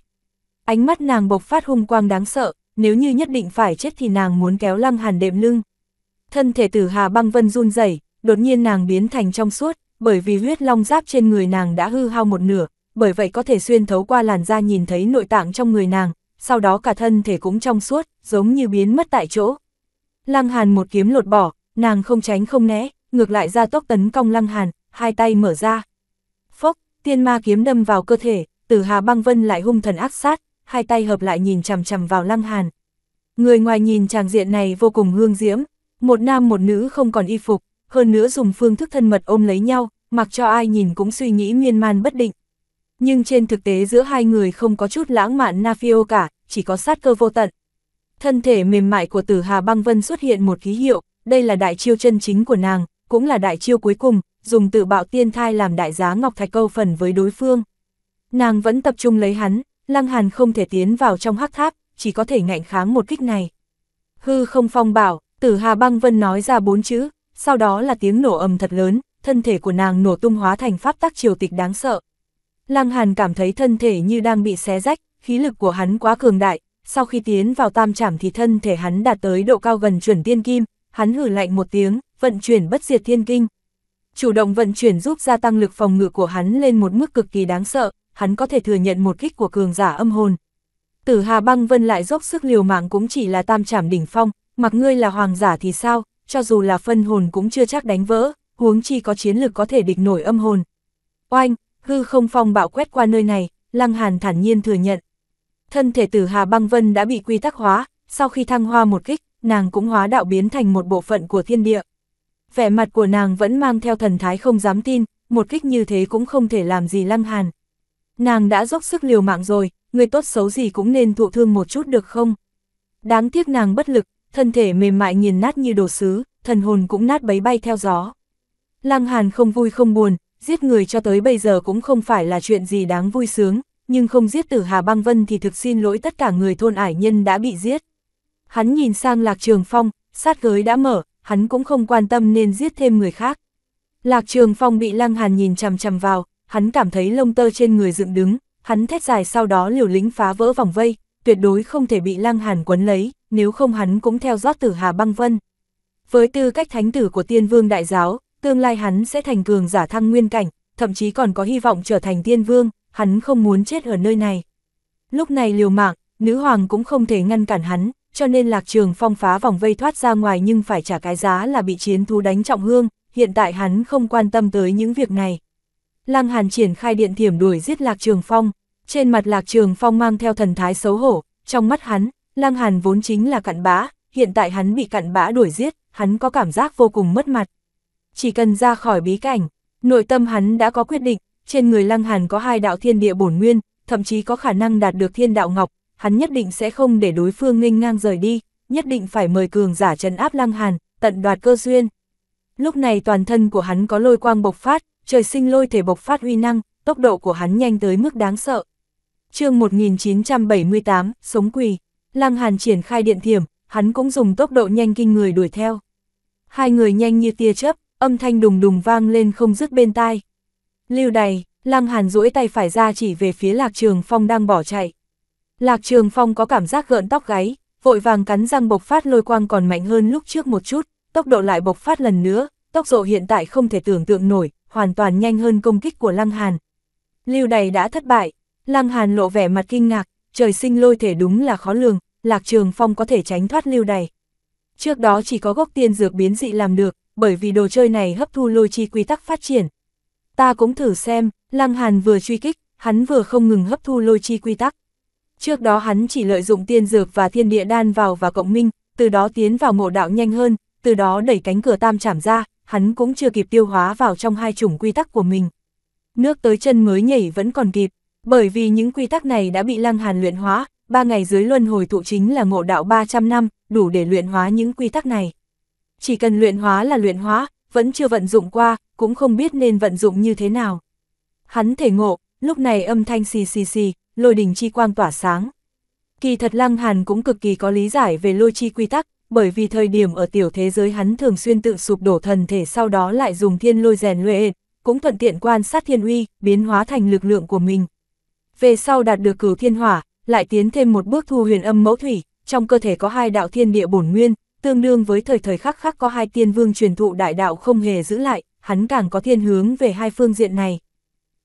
Ánh mắt nàng bộc phát hung quang đáng sợ, nếu như nhất định phải chết thì nàng muốn kéo lăng hàn đệm lưng. Thân thể tử Hà băng vân run rẩy, đột nhiên nàng biến thành trong suốt, bởi vì huyết long giáp trên người nàng đã hư hao một nửa, bởi vậy có thể xuyên thấu qua làn da nhìn thấy nội tạng trong người nàng, sau đó cả thân thể cũng trong suốt, giống như biến mất tại chỗ. Lăng Hàn một kiếm lột bỏ, nàng không tránh không né, ngược lại ra tốc tấn công Lăng Hàn, hai tay mở ra. Phốc, tiên ma kiếm đâm vào cơ thể, Tử Hà Băng Vân lại hung thần ác sát, hai tay hợp lại nhìn chằm chằm vào Lăng Hàn. Người ngoài nhìn chàng diện này vô cùng hương diễm, một nam một nữ không còn y phục, hơn nữa dùng phương thức thân mật ôm lấy nhau, mặc cho ai nhìn cũng suy nghĩ miên man bất định nhưng trên thực tế giữa hai người không có chút lãng mạn Nafio cả, chỉ có sát cơ vô tận. Thân thể mềm mại của tử Hà Băng Vân xuất hiện một ký hiệu, đây là đại chiêu chân chính của nàng, cũng là đại chiêu cuối cùng, dùng tự bạo tiên thai làm đại giá Ngọc Thạch câu phần với đối phương. Nàng vẫn tập trung lấy hắn, Lăng Hàn không thể tiến vào trong hắc tháp, chỉ có thể ngạnh kháng một kích này. Hư không phong bảo, tử Hà Băng Vân nói ra bốn chữ, sau đó là tiếng nổ ầm thật lớn, thân thể của nàng nổ tung hóa thành pháp tắc triều tịch đáng sợ. Lăng Hàn cảm thấy thân thể như đang bị xé rách, khí lực của hắn quá cường đại, sau khi tiến vào tam trảm thì thân thể hắn đạt tới độ cao gần chuẩn tiên kim, hắn hử lạnh một tiếng, vận chuyển bất diệt thiên kinh. Chủ động vận chuyển giúp gia tăng lực phòng ngự của hắn lên một mức cực kỳ đáng sợ, hắn có thể thừa nhận một kích của cường giả âm hồn. Tử Hà Băng Vân lại dốc sức liều mạng cũng chỉ là tam trảm đỉnh phong, mặc ngươi là hoàng giả thì sao, cho dù là phân hồn cũng chưa chắc đánh vỡ, huống chi có chiến lực có thể địch nổi âm hồn. Oanh, hư không phong bạo quét qua nơi này, Lăng Hàn thản nhiên thừa nhận. Thân thể tử Hà Băng Vân đã bị quy tắc hóa, sau khi thăng hoa một kích, nàng cũng hóa đạo biến thành một bộ phận của thiên địa. Vẻ mặt của nàng vẫn mang theo thần thái không dám tin, một kích như thế cũng không thể làm gì Lăng Hàn. Nàng đã dốc sức liều mạng rồi, người tốt xấu gì cũng nên thụ thương một chút được không? Đáng tiếc nàng bất lực, thân thể mềm mại nghiền nát như đồ sứ, thần hồn cũng nát bấy bay theo gió. Lăng Hàn không vui không buồn, giết người cho tới bây giờ cũng không phải là chuyện gì đáng vui sướng, nhưng không giết tử Hà Băng Vân thì thực xin lỗi tất cả người thôn ải nhân đã bị giết. Hắn nhìn sang Lạc Trường Phong, sát gới đã mở, hắn cũng không quan tâm nên giết thêm người khác. Lạc Trường Phong bị Lăng Hàn nhìn chằm chằm vào, hắn cảm thấy lông tơ trên người dựng đứng, hắn thét dài sau đó liều lĩnh phá vỡ vòng vây, tuyệt đối không thể bị Lăng Hàn quấn lấy, nếu không hắn cũng theo dõi tử Hà Băng Vân. Với tư cách thánh tử của tiên vương đại giáo, tương lai hắn sẽ thành cường giả thăng nguyên cảnh, thậm chí còn có hy vọng trở thành tiên vương, hắn không muốn chết ở nơi này. Lúc này liều mạng, nữ hoàng cũng không thể ngăn cản hắn, cho nên lạc trường phong phá vòng vây thoát ra ngoài nhưng phải trả cái giá là bị chiến thú đánh trọng hương, hiện tại hắn không quan tâm tới những việc này. Lăng Hàn triển khai điện thiểm đuổi giết lạc trường phong, trên mặt lạc trường phong mang theo thần thái xấu hổ, trong mắt hắn, Lăng Hàn vốn chính là cặn bã, hiện tại hắn bị cặn bã đuổi giết, hắn có cảm giác vô cùng mất mặt chỉ cần ra khỏi bí cảnh, nội tâm hắn đã có quyết định, trên người Lăng Hàn có hai đạo thiên địa bổn nguyên, thậm chí có khả năng đạt được thiên đạo ngọc, hắn nhất định sẽ không để đối phương nghênh ngang rời đi, nhất định phải mời cường giả trấn áp Lăng Hàn, tận đoạt cơ duyên. Lúc này toàn thân của hắn có lôi quang bộc phát, trời sinh lôi thể bộc phát uy năng, tốc độ của hắn nhanh tới mức đáng sợ. Chương 1978, sống quỳ. Lăng Hàn triển khai điện thiểm, hắn cũng dùng tốc độ nhanh kinh người đuổi theo. Hai người nhanh như tia chớp, âm thanh đùng đùng vang lên không dứt bên tai. Lưu đày, Lăng Hàn duỗi tay phải ra chỉ về phía Lạc Trường Phong đang bỏ chạy. Lạc Trường Phong có cảm giác gợn tóc gáy, vội vàng cắn răng bộc phát lôi quang còn mạnh hơn lúc trước một chút, tốc độ lại bộc phát lần nữa, tốc độ hiện tại không thể tưởng tượng nổi, hoàn toàn nhanh hơn công kích của Lăng Hàn. Lưu đày đã thất bại, Lăng Hàn lộ vẻ mặt kinh ngạc, trời sinh lôi thể đúng là khó lường, Lạc Trường Phong có thể tránh thoát lưu đày. Trước đó chỉ có gốc tiên dược biến dị làm được, bởi vì đồ chơi này hấp thu lôi chi quy tắc phát triển. Ta cũng thử xem, Lăng Hàn vừa truy kích, hắn vừa không ngừng hấp thu lôi chi quy tắc. Trước đó hắn chỉ lợi dụng tiên dược và thiên địa đan vào và cộng minh, từ đó tiến vào ngộ đạo nhanh hơn, từ đó đẩy cánh cửa tam chảm ra, hắn cũng chưa kịp tiêu hóa vào trong hai chủng quy tắc của mình. Nước tới chân mới nhảy vẫn còn kịp, bởi vì những quy tắc này đã bị Lăng Hàn luyện hóa, ba ngày dưới luân hồi thụ chính là ngộ đạo 300 năm, đủ để luyện hóa những quy tắc này chỉ cần luyện hóa là luyện hóa, vẫn chưa vận dụng qua, cũng không biết nên vận dụng như thế nào. Hắn thể ngộ, lúc này âm thanh xì xì xì, lôi đỉnh chi quang tỏa sáng. Kỳ thật Lăng Hàn cũng cực kỳ có lý giải về lôi chi quy tắc, bởi vì thời điểm ở tiểu thế giới hắn thường xuyên tự sụp đổ thần thể sau đó lại dùng thiên lôi rèn luyện, cũng thuận tiện quan sát thiên uy, biến hóa thành lực lượng của mình. Về sau đạt được cửu thiên hỏa, lại tiến thêm một bước thu huyền âm mẫu thủy, trong cơ thể có hai đạo thiên địa bổn nguyên, tương đương với thời thời khắc khắc có hai tiên vương truyền thụ đại đạo không hề giữ lại, hắn càng có thiên hướng về hai phương diện này.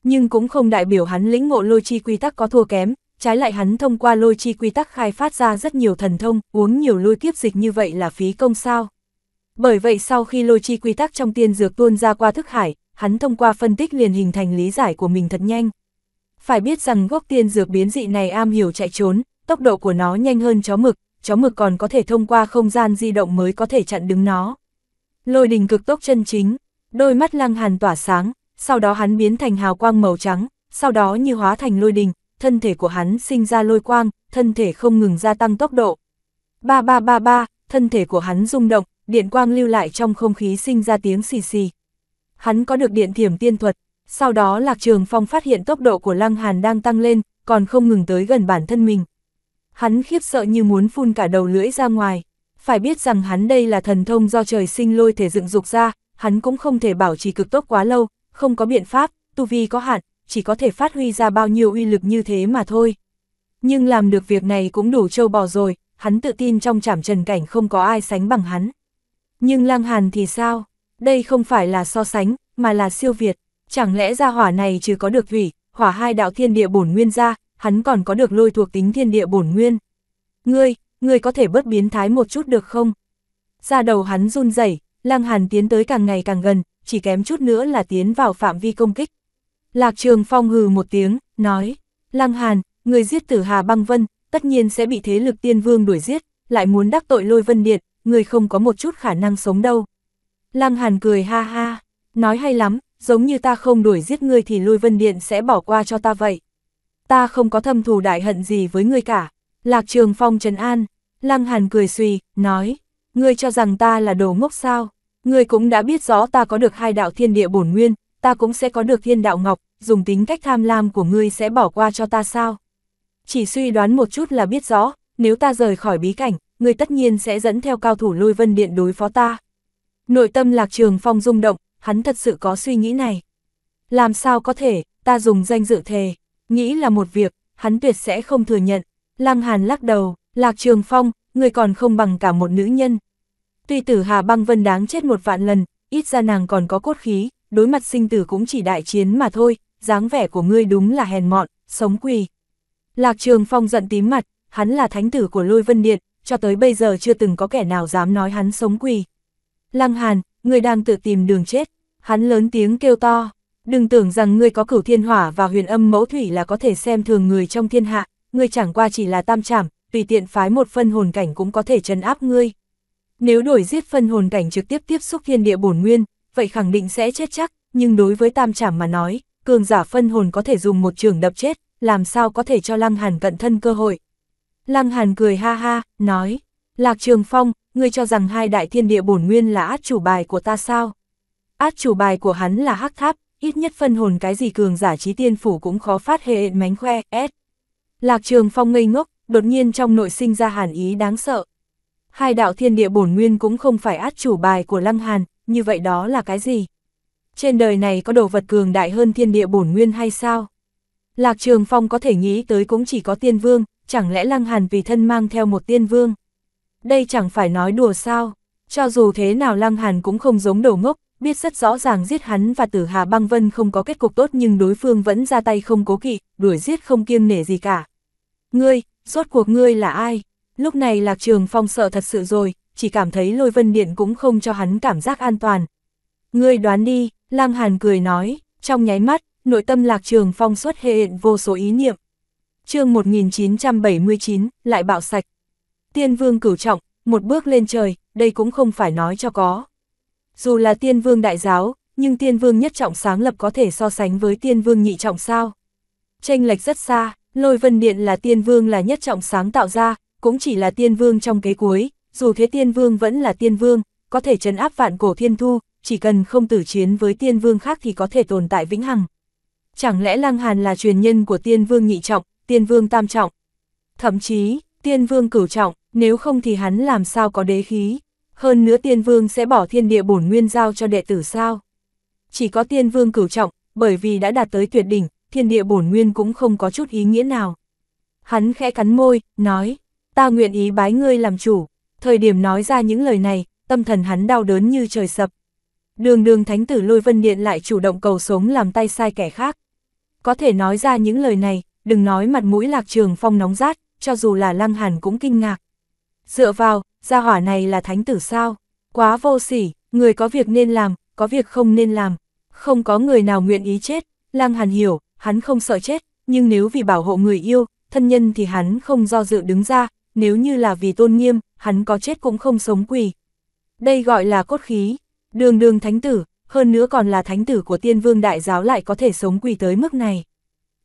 Nhưng cũng không đại biểu hắn lĩnh ngộ lôi chi quy tắc có thua kém, trái lại hắn thông qua lôi chi quy tắc khai phát ra rất nhiều thần thông, uống nhiều lôi kiếp dịch như vậy là phí công sao. Bởi vậy sau khi lôi chi quy tắc trong tiên dược tuôn ra qua thức hải, hắn thông qua phân tích liền hình thành lý giải của mình thật nhanh. Phải biết rằng gốc tiên dược biến dị này am hiểu chạy trốn, tốc độ của nó nhanh hơn chó mực, chó mực còn có thể thông qua không gian di động mới có thể chặn đứng nó. Lôi đình cực tốc chân chính, đôi mắt lăng hàn tỏa sáng, sau đó hắn biến thành hào quang màu trắng, sau đó như hóa thành lôi đình, thân thể của hắn sinh ra lôi quang, thân thể không ngừng gia tăng tốc độ. Ba ba ba ba, thân thể của hắn rung động, điện quang lưu lại trong không khí sinh ra tiếng xì xì. Hắn có được điện thiểm tiên thuật, sau đó Lạc Trường Phong phát hiện tốc độ của Lăng Hàn đang tăng lên, còn không ngừng tới gần bản thân mình. Hắn khiếp sợ như muốn phun cả đầu lưỡi ra ngoài. Phải biết rằng hắn đây là thần thông do trời sinh lôi thể dựng dục ra, hắn cũng không thể bảo trì cực tốt quá lâu, không có biện pháp, tu vi có hạn, chỉ có thể phát huy ra bao nhiêu uy lực như thế mà thôi. Nhưng làm được việc này cũng đủ trâu bò rồi, hắn tự tin trong trảm trần cảnh không có ai sánh bằng hắn. Nhưng lang Hàn thì sao? Đây không phải là so sánh, mà là siêu việt. Chẳng lẽ ra hỏa này chứ có được thủy, hỏa hai đạo thiên địa bổn nguyên ra, hắn còn có được lôi thuộc tính thiên địa bổn nguyên. Ngươi, ngươi có thể bớt biến thái một chút được không? Ra đầu hắn run rẩy, Lăng Hàn tiến tới càng ngày càng gần, chỉ kém chút nữa là tiến vào phạm vi công kích. Lạc Trường Phong hừ một tiếng, nói, Lăng Hàn, người giết tử Hà Băng Vân, tất nhiên sẽ bị thế lực tiên vương đuổi giết, lại muốn đắc tội lôi vân điện, người không có một chút khả năng sống đâu. Lăng Hàn cười ha ha, nói hay lắm, giống như ta không đuổi giết ngươi thì lôi vân điện sẽ bỏ qua cho ta vậy ta không có thâm thù đại hận gì với ngươi cả. Lạc Trường Phong trần an, Lăng Hàn cười suy, nói, ngươi cho rằng ta là đồ ngốc sao, ngươi cũng đã biết rõ ta có được hai đạo thiên địa bổn nguyên, ta cũng sẽ có được thiên đạo ngọc, dùng tính cách tham lam của ngươi sẽ bỏ qua cho ta sao. Chỉ suy đoán một chút là biết rõ, nếu ta rời khỏi bí cảnh, ngươi tất nhiên sẽ dẫn theo cao thủ lôi vân điện đối phó ta. Nội tâm Lạc Trường Phong rung động, hắn thật sự có suy nghĩ này. Làm sao có thể, ta dùng danh dự thề, nghĩ là một việc, hắn tuyệt sẽ không thừa nhận. Lăng Hàn lắc đầu, Lạc Trường Phong, người còn không bằng cả một nữ nhân. Tuy tử Hà Băng Vân đáng chết một vạn lần, ít ra nàng còn có cốt khí, đối mặt sinh tử cũng chỉ đại chiến mà thôi, dáng vẻ của ngươi đúng là hèn mọn, sống quỳ. Lạc Trường Phong giận tím mặt, hắn là thánh tử của Lôi Vân Điện, cho tới bây giờ chưa từng có kẻ nào dám nói hắn sống quỳ. Lăng Hàn, người đang tự tìm đường chết, hắn lớn tiếng kêu to. Đừng tưởng rằng ngươi có cửu thiên hỏa và huyền âm mẫu thủy là có thể xem thường người trong thiên hạ, ngươi chẳng qua chỉ là tam trảm, tùy tiện phái một phân hồn cảnh cũng có thể trấn áp ngươi. Nếu đổi giết phân hồn cảnh trực tiếp tiếp xúc thiên địa bổn nguyên, vậy khẳng định sẽ chết chắc, nhưng đối với tam trảm mà nói, cường giả phân hồn có thể dùng một trường đập chết, làm sao có thể cho Lăng Hàn cận thân cơ hội. Lăng Hàn cười ha ha, nói, Lạc Trường Phong, ngươi cho rằng hai đại thiên địa bổn nguyên là át chủ bài của ta sao? Át chủ bài của hắn là hắc tháp, ít nhất phân hồn cái gì cường giả trí tiên phủ cũng khó phát hệ mánh khoe, Ết Lạc Trường Phong ngây ngốc, đột nhiên trong nội sinh ra hàn ý đáng sợ. Hai đạo thiên địa bổn nguyên cũng không phải át chủ bài của Lăng Hàn, như vậy đó là cái gì? Trên đời này có đồ vật cường đại hơn thiên địa bổn nguyên hay sao? Lạc Trường Phong có thể nghĩ tới cũng chỉ có tiên vương, chẳng lẽ Lăng Hàn vì thân mang theo một tiên vương? Đây chẳng phải nói đùa sao? Cho dù thế nào Lăng Hàn cũng không giống đầu ngốc, biết rất rõ ràng giết hắn và tử Hà Băng Vân không có kết cục tốt nhưng đối phương vẫn ra tay không cố kỵ, đuổi giết không kiêng nể gì cả. Ngươi, rốt cuộc ngươi là ai? Lúc này Lạc Trường Phong sợ thật sự rồi, chỉ cảm thấy lôi vân điện cũng không cho hắn cảm giác an toàn. Ngươi đoán đi, Lam Hàn cười nói, trong nháy mắt, nội tâm Lạc Trường Phong xuất hiện vô số ý niệm. chương 1979, lại bạo sạch. Tiên vương cửu trọng, một bước lên trời, đây cũng không phải nói cho có. Dù là tiên vương đại giáo, nhưng tiên vương nhất trọng sáng lập có thể so sánh với tiên vương nhị trọng sao. Tranh lệch rất xa, lôi vân điện là tiên vương là nhất trọng sáng tạo ra, cũng chỉ là tiên vương trong kế cuối, dù thế tiên vương vẫn là tiên vương, có thể trấn áp vạn cổ thiên thu, chỉ cần không tử chiến với tiên vương khác thì có thể tồn tại vĩnh hằng. Chẳng lẽ Lăng Hàn là truyền nhân của tiên vương nhị trọng, tiên vương tam trọng? Thậm chí, tiên vương cửu trọng, nếu không thì hắn làm sao có đế khí? Hơn nữa tiên vương sẽ bỏ thiên địa bổn nguyên giao cho đệ tử sao? Chỉ có tiên vương cửu trọng, bởi vì đã đạt tới tuyệt đỉnh, thiên địa bổn nguyên cũng không có chút ý nghĩa nào. Hắn khẽ cắn môi, nói, ta nguyện ý bái ngươi làm chủ. Thời điểm nói ra những lời này, tâm thần hắn đau đớn như trời sập. Đường đường thánh tử lôi vân điện lại chủ động cầu sống làm tay sai kẻ khác. Có thể nói ra những lời này, đừng nói mặt mũi lạc trường phong nóng rát, cho dù là lăng hàn cũng kinh ngạc. Dựa vào, gia hỏa này là thánh tử sao? Quá vô sỉ, người có việc nên làm, có việc không nên làm. Không có người nào nguyện ý chết, Lăng Hàn hiểu, hắn không sợ chết, nhưng nếu vì bảo hộ người yêu, thân nhân thì hắn không do dự đứng ra, nếu như là vì tôn nghiêm, hắn có chết cũng không sống quỳ. Đây gọi là cốt khí, đường đường thánh tử, hơn nữa còn là thánh tử của tiên vương đại giáo lại có thể sống quỳ tới mức này.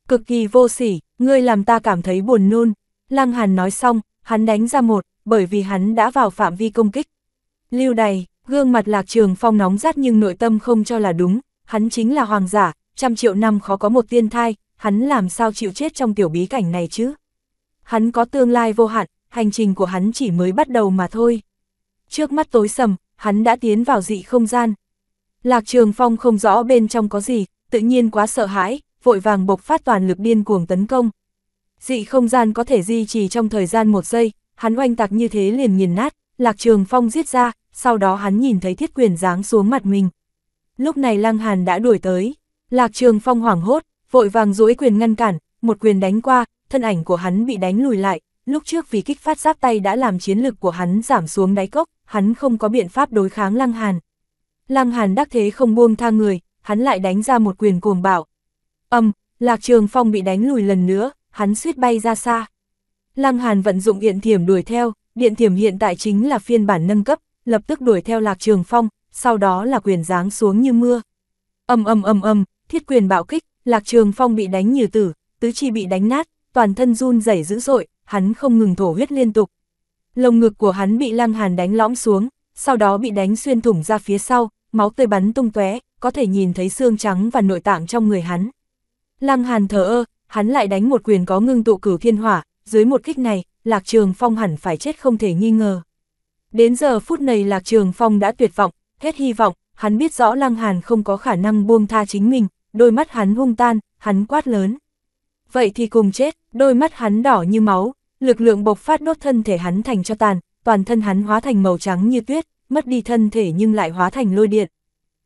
Cực kỳ vô sỉ, ngươi làm ta cảm thấy buồn nôn. Lăng Hàn nói xong, hắn đánh ra một, bởi vì hắn đã vào phạm vi công kích. Lưu đày, gương mặt lạc trường phong nóng rát nhưng nội tâm không cho là đúng, hắn chính là hoàng giả, trăm triệu năm khó có một tiên thai, hắn làm sao chịu chết trong tiểu bí cảnh này chứ? Hắn có tương lai vô hạn, hành trình của hắn chỉ mới bắt đầu mà thôi. Trước mắt tối sầm, hắn đã tiến vào dị không gian. Lạc Trường Phong không rõ bên trong có gì, tự nhiên quá sợ hãi, vội vàng bộc phát toàn lực điên cuồng tấn công. Dị không gian có thể duy trì trong thời gian một giây, hắn oanh tạc như thế liền nghiền nát, Lạc Trường Phong giết ra, sau đó hắn nhìn thấy thiết quyền giáng xuống mặt mình. Lúc này Lăng Hàn đã đuổi tới, Lạc Trường Phong hoảng hốt, vội vàng duỗi quyền ngăn cản, một quyền đánh qua, thân ảnh của hắn bị đánh lùi lại, lúc trước vì kích phát giáp tay đã làm chiến lực của hắn giảm xuống đáy cốc, hắn không có biện pháp đối kháng Lăng Hàn. Lăng Hàn đắc thế không buông tha người, hắn lại đánh ra một quyền cuồng bạo. Âm, Lạc Trường Phong bị đánh lùi lần nữa, hắn suýt bay ra xa. Lăng Hàn vận dụng điện thiểm đuổi theo, điện thiểm hiện tại chính là phiên bản nâng cấp, lập tức đuổi theo Lạc Trường Phong, sau đó là quyền giáng xuống như mưa. Ầm ầm ầm ầm, thiết quyền bạo kích, Lạc Trường Phong bị đánh như tử, tứ chi bị đánh nát, toàn thân run rẩy dữ dội, hắn không ngừng thổ huyết liên tục. Lồng ngực của hắn bị Lăng Hàn đánh lõm xuống, sau đó bị đánh xuyên thủng ra phía sau, máu tươi bắn tung tóe, có thể nhìn thấy xương trắng và nội tạng trong người hắn. Lăng Hàn thở ơ, hắn lại đánh một quyền có ngưng tụ cửu thiên hỏa, dưới một kích này, Lạc Trường Phong hẳn phải chết không thể nghi ngờ. Đến giờ phút này Lạc Trường Phong đã tuyệt vọng, hết hy vọng, hắn biết rõ Lăng Hàn không có khả năng buông tha chính mình, đôi mắt hắn hung tan, hắn quát lớn. Vậy thì cùng chết, đôi mắt hắn đỏ như máu, lực lượng bộc phát đốt thân thể hắn thành cho tàn, toàn thân hắn hóa thành màu trắng như tuyết, mất đi thân thể nhưng lại hóa thành lôi điện.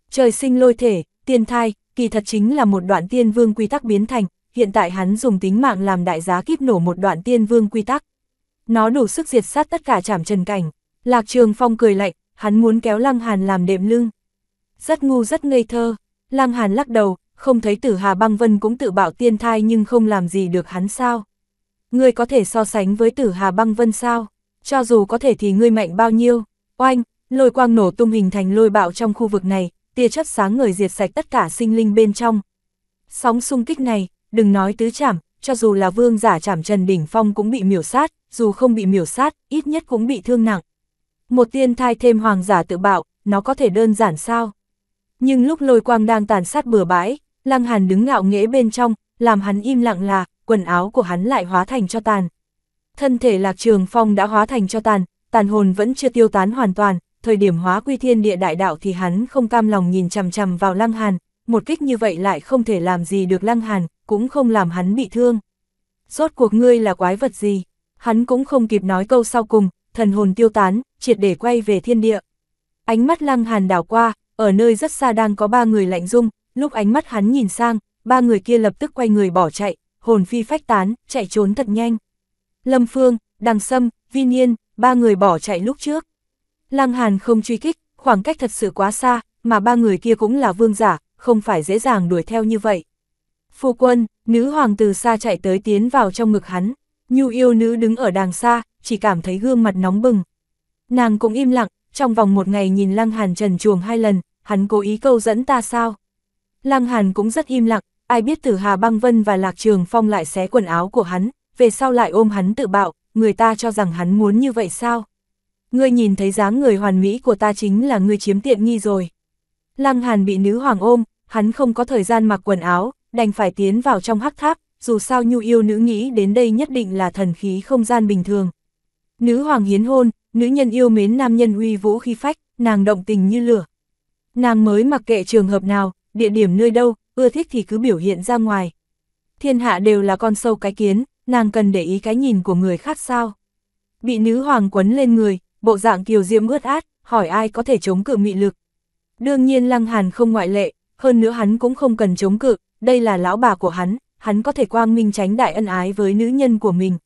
Trời sinh lôi thể, tiên thai, kỳ thật chính là một đoạn tiên vương quy tắc biến thành, hiện tại hắn dùng tính mạng làm đại giá kiếp nổ một đoạn tiên vương quy tắc. Nó đủ sức diệt sát tất cả chảm trần cảnh. Lạc Trường Phong cười lạnh, hắn muốn kéo Lăng Hàn làm đệm lưng. Rất ngu rất ngây thơ, Lăng Hàn lắc đầu, không thấy tử Hà Băng Vân cũng tự bạo tiên thai nhưng không làm gì được hắn sao. Ngươi có thể so sánh với tử Hà Băng Vân sao, cho dù có thể thì ngươi mạnh bao nhiêu, oanh, lôi quang nổ tung hình thành lôi bạo trong khu vực này, tia chất sáng người diệt sạch tất cả sinh linh bên trong. Sóng xung kích này, đừng nói tứ chảm, cho dù là vương giả chảm Trần Đỉnh Phong cũng bị miểu sát, dù không bị miểu sát, ít nhất cũng bị thương nặng. Một tiên thai thêm hoàng giả tự bạo, nó có thể đơn giản sao? Nhưng lúc lôi quang đang tàn sát bừa bãi, Lăng Hàn đứng ngạo nghễ bên trong, làm hắn im lặng là, quần áo của hắn lại hóa thành cho tàn. Thân thể Lạc Trường Phong đã hóa thành cho tàn, tàn hồn vẫn chưa tiêu tán hoàn toàn, thời điểm hóa quy thiên địa đại đạo thì hắn không cam lòng nhìn chằm chằm vào Lăng Hàn, một kích như vậy lại không thể làm gì được Lăng Hàn, cũng không làm hắn bị thương. Rốt cuộc ngươi là quái vật gì? Hắn cũng không kịp nói câu sau cùng, thần hồn tiêu tán, triệt để quay về thiên địa. Ánh mắt lăng hàn đảo qua, ở nơi rất xa đang có ba người lạnh dung, lúc ánh mắt hắn nhìn sang, ba người kia lập tức quay người bỏ chạy, hồn phi phách tán, chạy trốn thật nhanh. Lâm Phương, Đằng Sâm, Vi Niên, ba người bỏ chạy lúc trước. Lăng Hàn không truy kích, khoảng cách thật sự quá xa, mà ba người kia cũng là vương giả, không phải dễ dàng đuổi theo như vậy. Phu quân, nữ hoàng từ xa chạy tới tiến vào trong ngực hắn, nhu yêu nữ đứng ở đàng xa, chỉ cảm thấy gương mặt nóng bừng. Nàng cũng im lặng, trong vòng một ngày nhìn Lăng Hàn trần chuồng hai lần, hắn cố ý câu dẫn ta sao? Lăng Hàn cũng rất im lặng, ai biết Tử Hà Băng Vân và Lạc Trường Phong lại xé quần áo của hắn, về sau lại ôm hắn tự bạo, người ta cho rằng hắn muốn như vậy sao? Ngươi nhìn thấy dáng người hoàn mỹ của ta chính là ngươi chiếm tiện nghi rồi. Lăng Hàn bị nữ hoàng ôm, hắn không có thời gian mặc quần áo, đành phải tiến vào trong hắc tháp, dù sao nhu yêu nữ nghĩ đến đây nhất định là thần khí không gian bình thường. Nữ hoàng hiến hôn, nữ nhân yêu mến nam nhân uy vũ khi phách, nàng động tình như lửa. Nàng mới mặc kệ trường hợp nào, địa điểm nơi đâu, ưa thích thì cứ biểu hiện ra ngoài. Thiên hạ đều là con sâu cái kiến, nàng cần để ý cái nhìn của người khác sao. Bị nữ hoàng quấn lên người, bộ dạng kiều diễm ướt át, hỏi ai có thể chống cự mị lực. Đương nhiên Lăng Hàn không ngoại lệ, hơn nữa hắn cũng không cần chống cự, đây là lão bà của hắn, hắn có thể quang minh tránh đại ân ái với nữ nhân của mình.